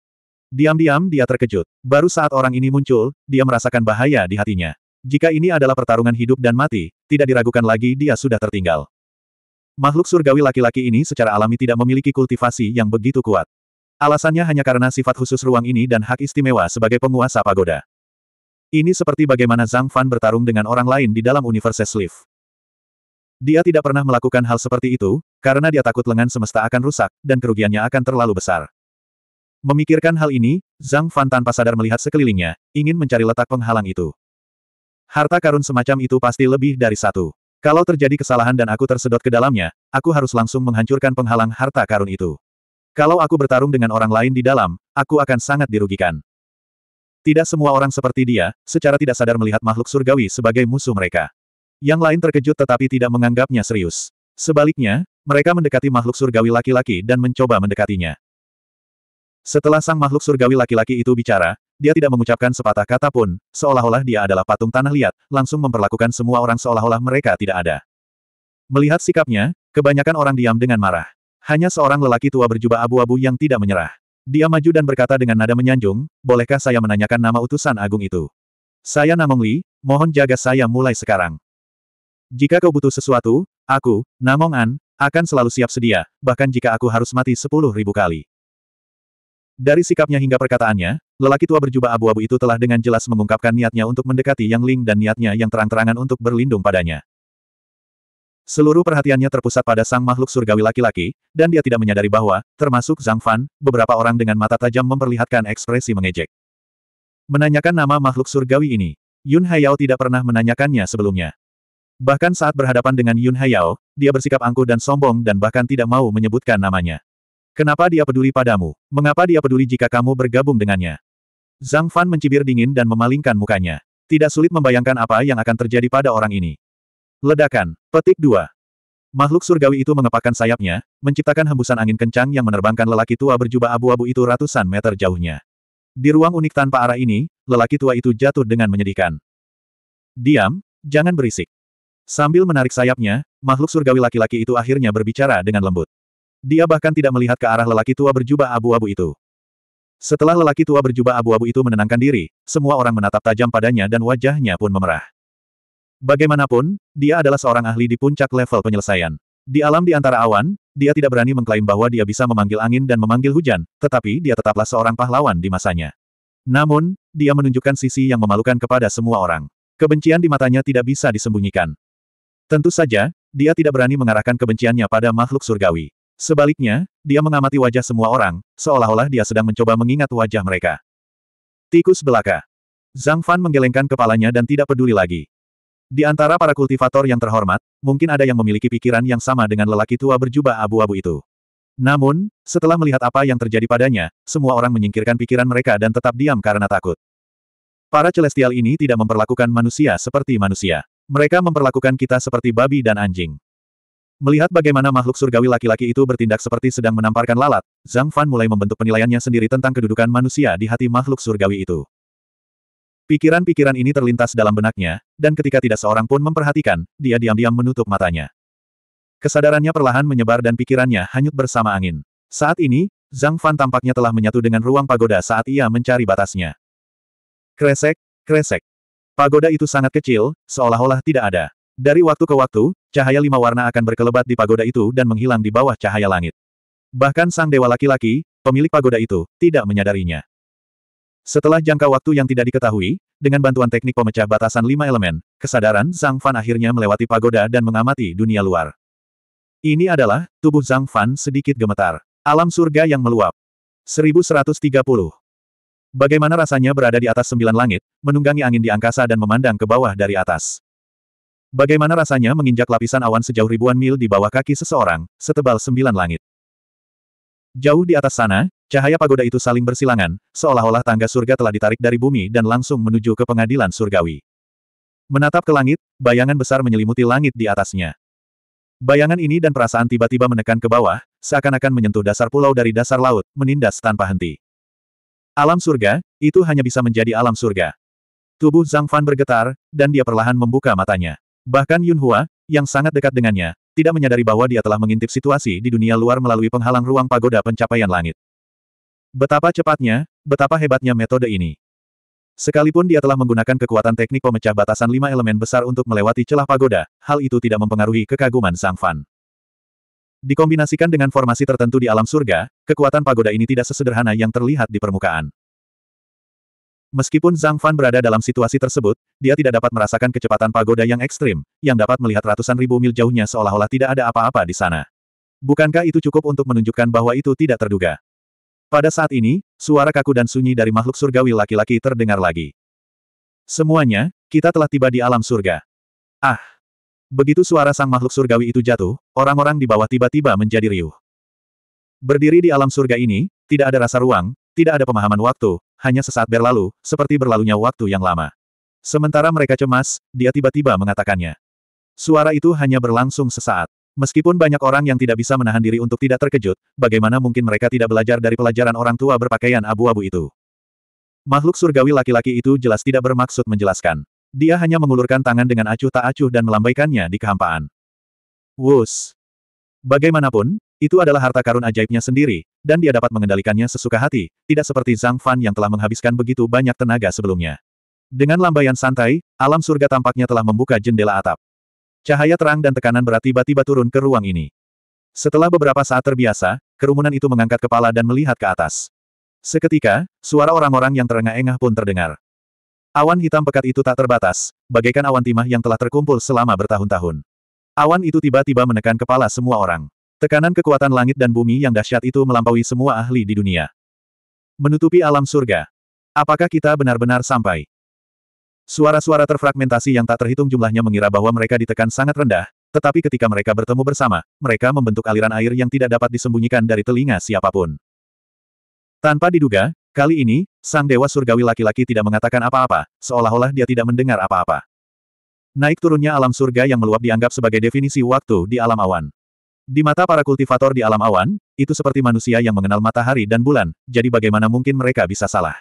Diam-diam dia terkejut. Baru saat orang ini muncul, dia merasakan bahaya di hatinya. Jika ini adalah pertarungan hidup dan mati, tidak diragukan lagi dia sudah tertinggal. Makhluk surgawi laki-laki ini secara alami tidak memiliki kultivasi yang begitu kuat. Alasannya hanya karena sifat khusus ruang ini dan hak istimewa sebagai penguasa pagoda. Ini seperti bagaimana Zhang Fan bertarung dengan orang lain di dalam Universe Sleeve. Dia tidak pernah melakukan hal seperti itu, karena dia takut lengan semesta akan rusak, dan kerugiannya akan terlalu besar. Memikirkan hal ini, Zhang Fan tanpa sadar melihat sekelilingnya, ingin mencari letak penghalang itu. Harta karun semacam itu pasti lebih dari satu. Kalau terjadi kesalahan dan aku tersedot ke dalamnya, aku harus langsung menghancurkan penghalang harta karun itu. Kalau aku bertarung dengan orang lain di dalam, aku akan sangat dirugikan. Tidak semua orang seperti dia, secara tidak sadar melihat makhluk surgawi sebagai musuh mereka. Yang lain terkejut tetapi tidak menganggapnya serius. Sebaliknya, mereka mendekati makhluk surgawi laki-laki dan mencoba mendekatinya. Setelah sang makhluk surgawi laki-laki itu bicara, dia tidak mengucapkan sepatah kata pun, seolah-olah dia adalah patung tanah liat, langsung memperlakukan semua orang seolah-olah mereka tidak ada. Melihat sikapnya, kebanyakan orang diam dengan marah. Hanya seorang lelaki tua berjubah abu-abu yang tidak menyerah. Dia maju dan berkata dengan nada menyanjung, bolehkah saya menanyakan nama utusan agung itu? Saya Namong Li, mohon jaga saya mulai sekarang. Jika kau butuh sesuatu, aku, Namong An, akan selalu siap sedia, bahkan jika aku harus mati sepuluh ribu kali. Dari sikapnya hingga perkataannya, lelaki tua berjubah abu-abu itu telah dengan jelas mengungkapkan niatnya untuk mendekati Yang Ling dan niatnya yang terang-terangan untuk berlindung padanya. Seluruh perhatiannya terpusat pada sang makhluk surgawi laki-laki, dan dia tidak menyadari bahwa, termasuk Zhang Fan, beberapa orang dengan mata tajam memperlihatkan ekspresi mengejek. Menanyakan nama makhluk surgawi ini, Yun Haiyao tidak pernah menanyakannya sebelumnya. Bahkan saat berhadapan dengan Yun Hayao, dia bersikap angkuh dan sombong dan bahkan tidak mau menyebutkan namanya. Kenapa dia peduli padamu? Mengapa dia peduli jika kamu bergabung dengannya? Zhang Fan mencibir dingin dan memalingkan mukanya. Tidak sulit membayangkan apa yang akan terjadi pada orang ini. Ledakan. Petik dua. Makhluk surgawi itu mengepakkan sayapnya, menciptakan hembusan angin kencang yang menerbangkan lelaki tua berjubah abu-abu itu ratusan meter jauhnya. Di ruang unik tanpa arah ini, lelaki tua itu jatuh dengan menyedihkan. Diam, jangan berisik. Sambil menarik sayapnya, makhluk surgawi laki-laki itu akhirnya berbicara dengan lembut. Dia bahkan tidak melihat ke arah lelaki tua berjubah abu-abu itu. Setelah lelaki tua berjubah abu-abu itu menenangkan diri, semua orang menatap tajam padanya dan wajahnya pun memerah. Bagaimanapun, dia adalah seorang ahli di puncak level penyelesaian. Di alam di antara awan, dia tidak berani mengklaim bahwa dia bisa memanggil angin dan memanggil hujan, tetapi dia tetaplah seorang pahlawan di masanya. Namun, dia menunjukkan sisi yang memalukan kepada semua orang. Kebencian di matanya tidak bisa disembunyikan. Tentu saja, dia tidak berani mengarahkan kebenciannya pada makhluk surgawi. Sebaliknya, dia mengamati wajah semua orang, seolah-olah dia sedang mencoba mengingat wajah mereka. Tikus belaka. Zhang Fan menggelengkan kepalanya dan tidak peduli lagi. Di antara para kultivator yang terhormat, mungkin ada yang memiliki pikiran yang sama dengan lelaki tua berjubah abu-abu itu. Namun, setelah melihat apa yang terjadi padanya, semua orang menyingkirkan pikiran mereka dan tetap diam karena takut. Para celestial ini tidak memperlakukan manusia seperti manusia. Mereka memperlakukan kita seperti babi dan anjing. Melihat bagaimana makhluk surgawi laki-laki itu bertindak seperti sedang menamparkan lalat, Zhang Fan mulai membentuk penilaiannya sendiri tentang kedudukan manusia di hati makhluk surgawi itu. Pikiran-pikiran ini terlintas dalam benaknya, dan ketika tidak seorang pun memperhatikan, dia diam-diam menutup matanya. Kesadarannya perlahan menyebar dan pikirannya hanyut bersama angin. Saat ini, Zhang Fan tampaknya telah menyatu dengan ruang pagoda saat ia mencari batasnya. Kresek, kresek. Pagoda itu sangat kecil, seolah-olah tidak ada. Dari waktu ke waktu, cahaya lima warna akan berkelebat di pagoda itu dan menghilang di bawah cahaya langit. Bahkan sang dewa laki-laki, pemilik pagoda itu, tidak menyadarinya. Setelah jangka waktu yang tidak diketahui, dengan bantuan teknik pemecah batasan lima elemen, kesadaran Zhang Fan akhirnya melewati pagoda dan mengamati dunia luar. Ini adalah, tubuh Zhang Fan sedikit gemetar. Alam surga yang meluap. 1130 Bagaimana rasanya berada di atas sembilan langit, menunggangi angin di angkasa dan memandang ke bawah dari atas? Bagaimana rasanya menginjak lapisan awan sejauh ribuan mil di bawah kaki seseorang, setebal sembilan langit? Jauh di atas sana, cahaya pagoda itu saling bersilangan, seolah-olah tangga surga telah ditarik dari bumi dan langsung menuju ke pengadilan surgawi. Menatap ke langit, bayangan besar menyelimuti langit di atasnya. Bayangan ini dan perasaan tiba-tiba menekan ke bawah, seakan-akan menyentuh dasar pulau dari dasar laut, menindas tanpa henti. Alam surga, itu hanya bisa menjadi alam surga. Tubuh Zhang Fan bergetar, dan dia perlahan membuka matanya. Bahkan Yun Hua, yang sangat dekat dengannya, tidak menyadari bahwa dia telah mengintip situasi di dunia luar melalui penghalang ruang pagoda pencapaian langit. Betapa cepatnya, betapa hebatnya metode ini. Sekalipun dia telah menggunakan kekuatan teknik pemecah batasan lima elemen besar untuk melewati celah pagoda, hal itu tidak mempengaruhi kekaguman Zhang Fan. Dikombinasikan dengan formasi tertentu di alam surga, kekuatan pagoda ini tidak sesederhana yang terlihat di permukaan. Meskipun Zhang Fan berada dalam situasi tersebut, dia tidak dapat merasakan kecepatan pagoda yang ekstrim, yang dapat melihat ratusan ribu mil jauhnya seolah-olah tidak ada apa-apa di sana. Bukankah itu cukup untuk menunjukkan bahwa itu tidak terduga? Pada saat ini, suara kaku dan sunyi dari makhluk surgawi laki-laki terdengar lagi. Semuanya, kita telah tiba di alam surga. Ah! Begitu suara sang makhluk surgawi itu jatuh, orang-orang di bawah tiba-tiba menjadi riuh. Berdiri di alam surga ini, tidak ada rasa ruang, tidak ada pemahaman waktu, hanya sesaat berlalu, seperti berlalunya waktu yang lama. Sementara mereka cemas, dia tiba-tiba mengatakannya. Suara itu hanya berlangsung sesaat. Meskipun banyak orang yang tidak bisa menahan diri untuk tidak terkejut, bagaimana mungkin mereka tidak belajar dari pelajaran orang tua berpakaian abu-abu itu? Makhluk surgawi laki-laki itu jelas tidak bermaksud menjelaskan. Dia hanya mengulurkan tangan dengan acuh tak acuh dan melambaikannya di kehampaan. Wus! Bagaimanapun, itu adalah harta karun ajaibnya sendiri, dan dia dapat mengendalikannya sesuka hati, tidak seperti Zhang Fan yang telah menghabiskan begitu banyak tenaga sebelumnya. Dengan lambaian santai, alam surga tampaknya telah membuka jendela atap. Cahaya terang dan tekanan berat tiba-tiba turun ke ruang ini. Setelah beberapa saat terbiasa, kerumunan itu mengangkat kepala dan melihat ke atas. Seketika, suara orang-orang yang terengah-engah pun terdengar. Awan hitam pekat itu tak terbatas, bagaikan awan timah yang telah terkumpul selama bertahun-tahun. Awan itu tiba-tiba menekan kepala semua orang. Tekanan kekuatan langit dan bumi yang dahsyat itu melampaui semua ahli di dunia. Menutupi alam surga. Apakah kita benar-benar sampai? Suara-suara terfragmentasi yang tak terhitung jumlahnya mengira bahwa mereka ditekan sangat rendah, tetapi ketika mereka bertemu bersama, mereka membentuk aliran air yang tidak dapat disembunyikan dari telinga siapapun. Tanpa diduga, Kali ini, sang dewa surgawi laki-laki tidak mengatakan apa-apa, seolah-olah dia tidak mendengar apa-apa. Naik turunnya alam surga yang meluap dianggap sebagai definisi waktu di alam awan. Di mata para kultivator di alam awan, itu seperti manusia yang mengenal matahari dan bulan, jadi bagaimana mungkin mereka bisa salah.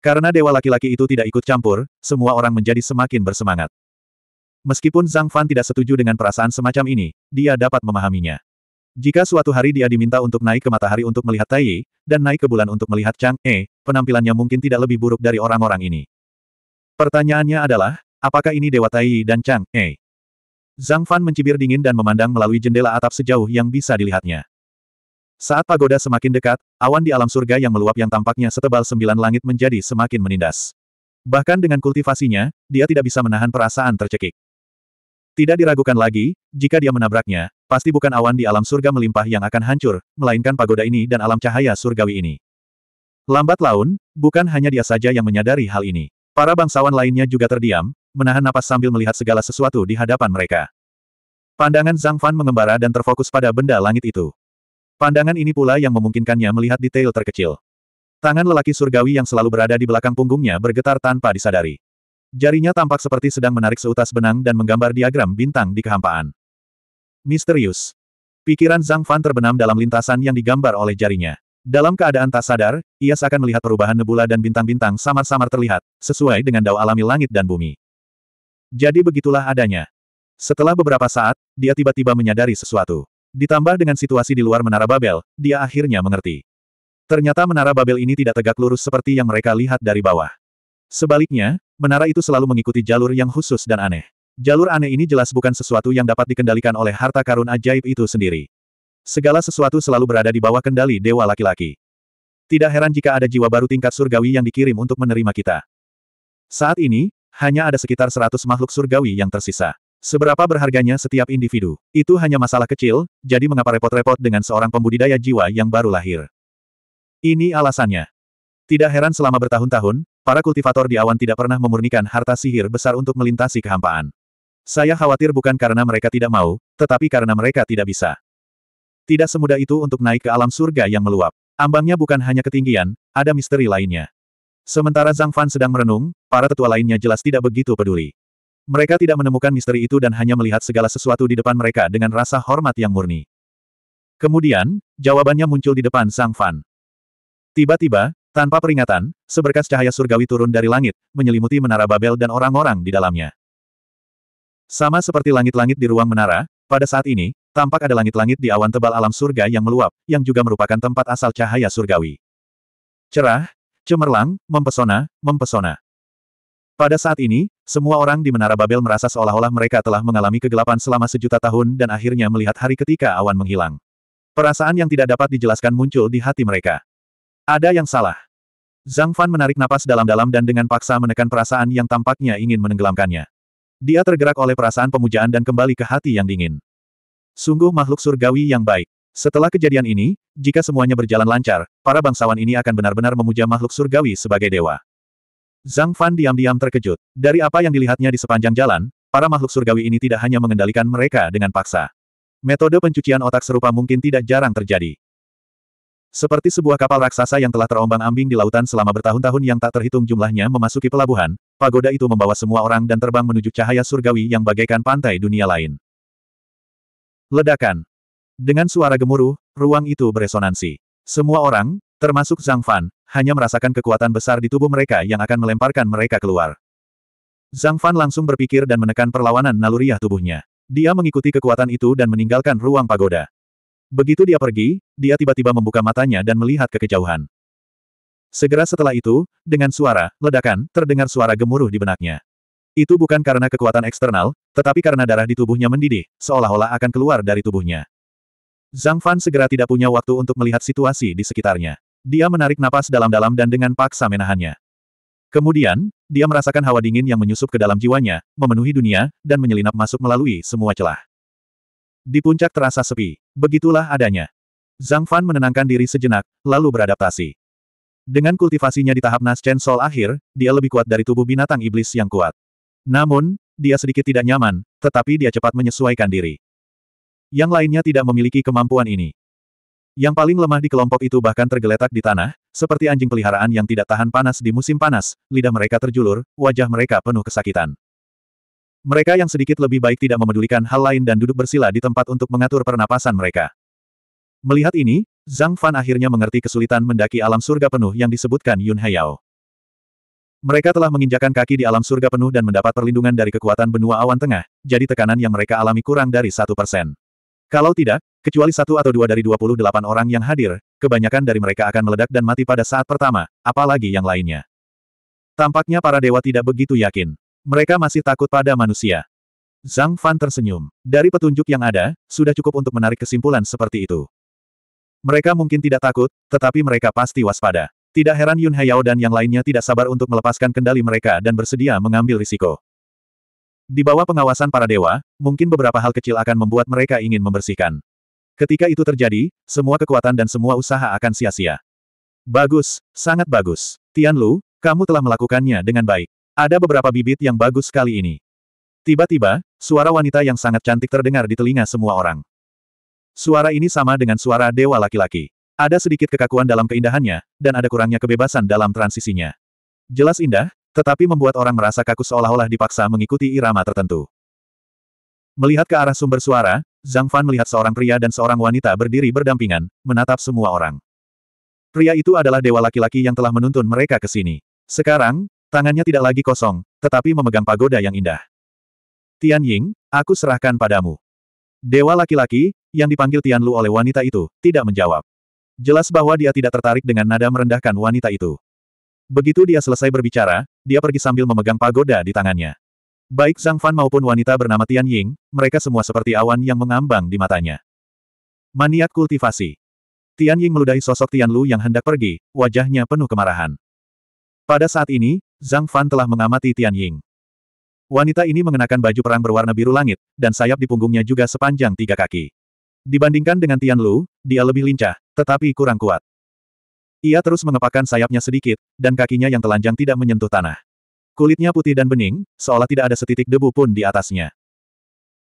Karena dewa laki-laki itu tidak ikut campur, semua orang menjadi semakin bersemangat. Meskipun Zhang Fan tidak setuju dengan perasaan semacam ini, dia dapat memahaminya. Jika suatu hari dia diminta untuk naik ke matahari untuk melihat Tai Yi, dan naik ke bulan untuk melihat Chang E, penampilannya mungkin tidak lebih buruk dari orang-orang ini. Pertanyaannya adalah, apakah ini Dewa Tai Yi dan Chang E? Zhang Fan mencibir dingin dan memandang melalui jendela atap sejauh yang bisa dilihatnya. Saat pagoda semakin dekat, awan di alam surga yang meluap yang tampaknya setebal sembilan langit menjadi semakin menindas. Bahkan dengan kultivasinya, dia tidak bisa menahan perasaan tercekik. Tidak diragukan lagi, jika dia menabraknya, pasti bukan awan di alam surga melimpah yang akan hancur, melainkan pagoda ini dan alam cahaya surgawi ini. Lambat laun, bukan hanya dia saja yang menyadari hal ini. Para bangsawan lainnya juga terdiam, menahan napas sambil melihat segala sesuatu di hadapan mereka. Pandangan Zhang Fan mengembara dan terfokus pada benda langit itu. Pandangan ini pula yang memungkinkannya melihat detail terkecil. Tangan lelaki surgawi yang selalu berada di belakang punggungnya bergetar tanpa disadari. Jarinya tampak seperti sedang menarik seutas benang dan menggambar diagram bintang di kehampaan. Misterius. Pikiran Zhang Fan terbenam dalam lintasan yang digambar oleh jarinya. Dalam keadaan tak sadar, ia seakan melihat perubahan nebula dan bintang-bintang samar-samar terlihat, sesuai dengan dao alami langit dan bumi. Jadi begitulah adanya. Setelah beberapa saat, dia tiba-tiba menyadari sesuatu. Ditambah dengan situasi di luar Menara Babel, dia akhirnya mengerti. Ternyata Menara Babel ini tidak tegak lurus seperti yang mereka lihat dari bawah. Sebaliknya, menara itu selalu mengikuti jalur yang khusus dan aneh. Jalur aneh ini jelas bukan sesuatu yang dapat dikendalikan oleh harta karun ajaib itu sendiri. Segala sesuatu selalu berada di bawah kendali dewa laki-laki. Tidak heran jika ada jiwa baru tingkat surgawi yang dikirim untuk menerima kita. Saat ini, hanya ada sekitar 100 makhluk surgawi yang tersisa. Seberapa berharganya setiap individu? Itu hanya masalah kecil, jadi mengapa repot-repot dengan seorang pembudidaya jiwa yang baru lahir? Ini alasannya. Tidak heran selama bertahun-tahun, Para kultivator di awan tidak pernah memurnikan harta sihir besar untuk melintasi kehampaan. Saya khawatir bukan karena mereka tidak mau, tetapi karena mereka tidak bisa. Tidak semudah itu untuk naik ke alam surga yang meluap. Ambangnya bukan hanya ketinggian, ada misteri lainnya. Sementara Zhang Fan sedang merenung, para tetua lainnya jelas tidak begitu peduli. Mereka tidak menemukan misteri itu dan hanya melihat segala sesuatu di depan mereka dengan rasa hormat yang murni. Kemudian, jawabannya muncul di depan Zhang Fan. Tiba-tiba, tanpa peringatan, seberkas cahaya surgawi turun dari langit, menyelimuti menara Babel dan orang-orang di dalamnya. Sama seperti langit-langit di ruang menara, pada saat ini, tampak ada langit-langit di awan tebal alam surga yang meluap, yang juga merupakan tempat asal cahaya surgawi. Cerah, cemerlang, mempesona, mempesona. Pada saat ini, semua orang di Menara Babel merasa seolah-olah mereka telah mengalami kegelapan selama sejuta tahun dan akhirnya melihat hari ketika awan menghilang. Perasaan yang tidak dapat dijelaskan muncul di hati mereka. Ada yang salah. Zhang Fan menarik napas dalam-dalam dan dengan paksa menekan perasaan yang tampaknya ingin menenggelamkannya. Dia tergerak oleh perasaan pemujaan dan kembali ke hati yang dingin. Sungguh makhluk surgawi yang baik. Setelah kejadian ini, jika semuanya berjalan lancar, para bangsawan ini akan benar-benar memuja makhluk surgawi sebagai dewa. Zhang Fan diam-diam terkejut. Dari apa yang dilihatnya di sepanjang jalan, para makhluk surgawi ini tidak hanya mengendalikan mereka dengan paksa. Metode pencucian otak serupa mungkin tidak jarang terjadi. Seperti sebuah kapal raksasa yang telah terombang-ambing di lautan selama bertahun-tahun yang tak terhitung jumlahnya memasuki pelabuhan, pagoda itu membawa semua orang dan terbang menuju cahaya surgawi yang bagaikan pantai dunia lain. Ledakan. Dengan suara gemuruh, ruang itu beresonansi. Semua orang, termasuk Zhang Fan, hanya merasakan kekuatan besar di tubuh mereka yang akan melemparkan mereka keluar. Zhang Fan langsung berpikir dan menekan perlawanan naluriah tubuhnya. Dia mengikuti kekuatan itu dan meninggalkan ruang pagoda. Begitu dia pergi, dia tiba-tiba membuka matanya dan melihat ke kejauhan. Segera setelah itu, dengan suara, ledakan, terdengar suara gemuruh di benaknya. Itu bukan karena kekuatan eksternal, tetapi karena darah di tubuhnya mendidih, seolah-olah akan keluar dari tubuhnya. Zhang Fan segera tidak punya waktu untuk melihat situasi di sekitarnya. Dia menarik napas dalam-dalam dan dengan paksa menahannya. Kemudian, dia merasakan hawa dingin yang menyusup ke dalam jiwanya, memenuhi dunia, dan menyelinap masuk melalui semua celah. Di puncak terasa sepi. Begitulah adanya. Zhang Fan menenangkan diri sejenak, lalu beradaptasi. Dengan kultivasinya di tahap Nas Sol akhir, dia lebih kuat dari tubuh binatang iblis yang kuat. Namun, dia sedikit tidak nyaman, tetapi dia cepat menyesuaikan diri. Yang lainnya tidak memiliki kemampuan ini. Yang paling lemah di kelompok itu bahkan tergeletak di tanah, seperti anjing peliharaan yang tidak tahan panas di musim panas, lidah mereka terjulur, wajah mereka penuh kesakitan. Mereka yang sedikit lebih baik tidak memedulikan hal lain dan duduk bersila di tempat untuk mengatur pernapasan mereka. Melihat ini, Zhang Fan akhirnya mengerti kesulitan mendaki alam surga penuh yang disebutkan Yun Hayao. Mereka telah menginjakan kaki di alam surga penuh dan mendapat perlindungan dari kekuatan benua awan tengah, jadi tekanan yang mereka alami kurang dari satu persen. Kalau tidak, kecuali satu atau dua dari 28 orang yang hadir, kebanyakan dari mereka akan meledak dan mati pada saat pertama, apalagi yang lainnya. Tampaknya para dewa tidak begitu yakin. Mereka masih takut pada manusia. Zhang Fan tersenyum. Dari petunjuk yang ada, sudah cukup untuk menarik kesimpulan seperti itu. Mereka mungkin tidak takut, tetapi mereka pasti waspada. Tidak heran Yun Hayao dan yang lainnya tidak sabar untuk melepaskan kendali mereka dan bersedia mengambil risiko. Di bawah pengawasan para dewa, mungkin beberapa hal kecil akan membuat mereka ingin membersihkan. Ketika itu terjadi, semua kekuatan dan semua usaha akan sia-sia. Bagus, sangat bagus. Tian Lu, kamu telah melakukannya dengan baik. Ada beberapa bibit yang bagus kali ini. Tiba-tiba, suara wanita yang sangat cantik terdengar di telinga semua orang. Suara ini sama dengan suara dewa laki-laki. Ada sedikit kekakuan dalam keindahannya, dan ada kurangnya kebebasan dalam transisinya. Jelas indah, tetapi membuat orang merasa kaku seolah-olah dipaksa mengikuti irama tertentu. Melihat ke arah sumber suara, Zhang Fan melihat seorang pria dan seorang wanita berdiri berdampingan, menatap semua orang. Pria itu adalah dewa laki-laki yang telah menuntun mereka ke sini. Sekarang, Tangannya tidak lagi kosong, tetapi memegang pagoda yang indah. Tian Ying, aku serahkan padamu. Dewa laki-laki, yang dipanggil Tian Lu oleh wanita itu, tidak menjawab. Jelas bahwa dia tidak tertarik dengan nada merendahkan wanita itu. Begitu dia selesai berbicara, dia pergi sambil memegang pagoda di tangannya. Baik Zhang Fan maupun wanita bernama Tian Ying, mereka semua seperti awan yang mengambang di matanya. Maniak kultivasi. Tian Ying meludahi sosok Tian Lu yang hendak pergi, wajahnya penuh kemarahan. Pada saat ini, Zhang Fan telah mengamati Tian Ying. Wanita ini mengenakan baju perang berwarna biru langit, dan sayap di punggungnya juga sepanjang tiga kaki. Dibandingkan dengan Tian Lu, dia lebih lincah, tetapi kurang kuat. Ia terus mengepakkan sayapnya sedikit, dan kakinya yang telanjang tidak menyentuh tanah. Kulitnya putih dan bening, seolah tidak ada setitik debu pun di atasnya.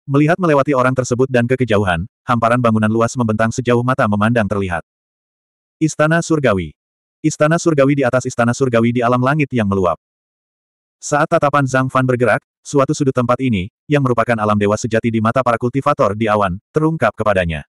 Melihat melewati orang tersebut dan kekejauhan, hamparan bangunan luas membentang sejauh mata memandang terlihat. Istana Surgawi Istana surgawi di atas istana surgawi di alam langit yang meluap. Saat tatapan Zhang Fan bergerak, suatu sudut tempat ini, yang merupakan alam dewa sejati di mata para kultivator di awan, terungkap kepadanya.